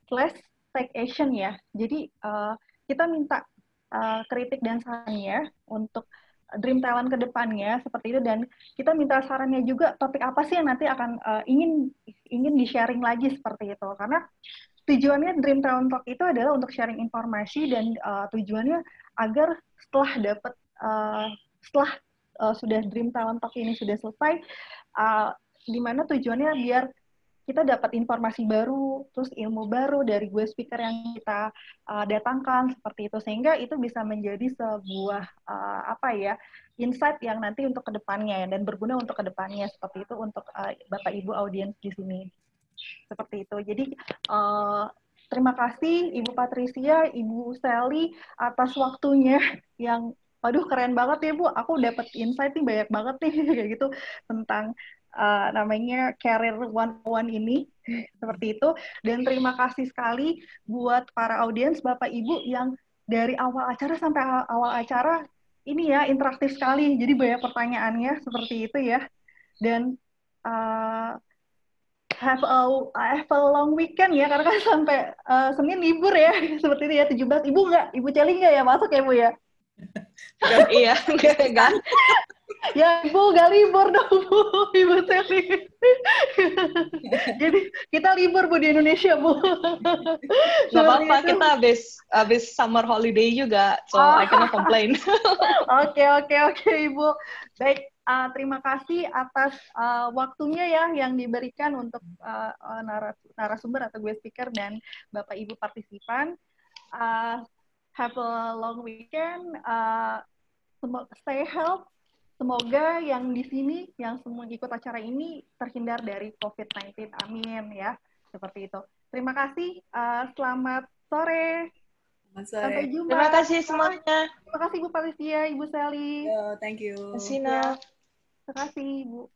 slash take action ya. Jadi uh, kita minta uh, kritik dan saran ya untuk dream talent ke depannya seperti itu dan kita minta sarannya juga topik apa sih yang nanti akan uh, ingin ingin di-sharing lagi seperti itu karena tujuannya dream talent talk itu adalah untuk sharing informasi dan uh, tujuannya agar setelah dapat uh, setelah uh, sudah Dream Talent Talk ini sudah selesai, uh, di mana tujuannya biar kita dapat informasi baru, terus ilmu baru dari gue speaker yang kita uh, datangkan seperti itu sehingga itu bisa menjadi sebuah uh, apa ya insight yang nanti untuk kedepannya ya dan berguna untuk kedepannya seperti itu untuk uh, bapak ibu audiens di sini seperti itu. Jadi uh, terima kasih Ibu Patricia, Ibu Sally atas waktunya yang waduh keren banget ya Bu, aku dapat insight nih banyak banget nih kayak gitu tentang uh, namanya Career One One ini seperti itu dan terima kasih sekali buat para audiens Bapak Ibu yang dari awal acara sampai awal acara ini ya interaktif sekali. Jadi banyak pertanyaannya seperti itu ya. Dan uh, have a have a long weekend ya karena kan sampai uh, Senin libur ya seperti itu ya 17. Ibu nggak? Ibu Celi nggak ya masuk ya Bu ya? iya, gak Ya Ibu gak libur dong Bu, Ibu Sally. Jadi kita libur Bu di Indonesia Bu. Gak apa-apa, kita habis, habis summer holiday juga, so oh. I cannot oh. complain. Oke, oke, oke Ibu. Baik, uh, terima kasih atas uh, waktunya ya yang diberikan untuk uh, eh, naras narasumber atau gue speaker dan Bapak Ibu partisipan. Uh, have a long weekend, uh, stay health. Semoga yang di sini, yang semua ikut acara ini terhindar dari COVID-19. Amin ya, seperti itu. Terima kasih. Uh, selamat sore. Sampai jumpa. Terima kasih semuanya. Terima kasih Bu Patricia, Ibu Sally. Yo, thank you. Terima kasih Bu.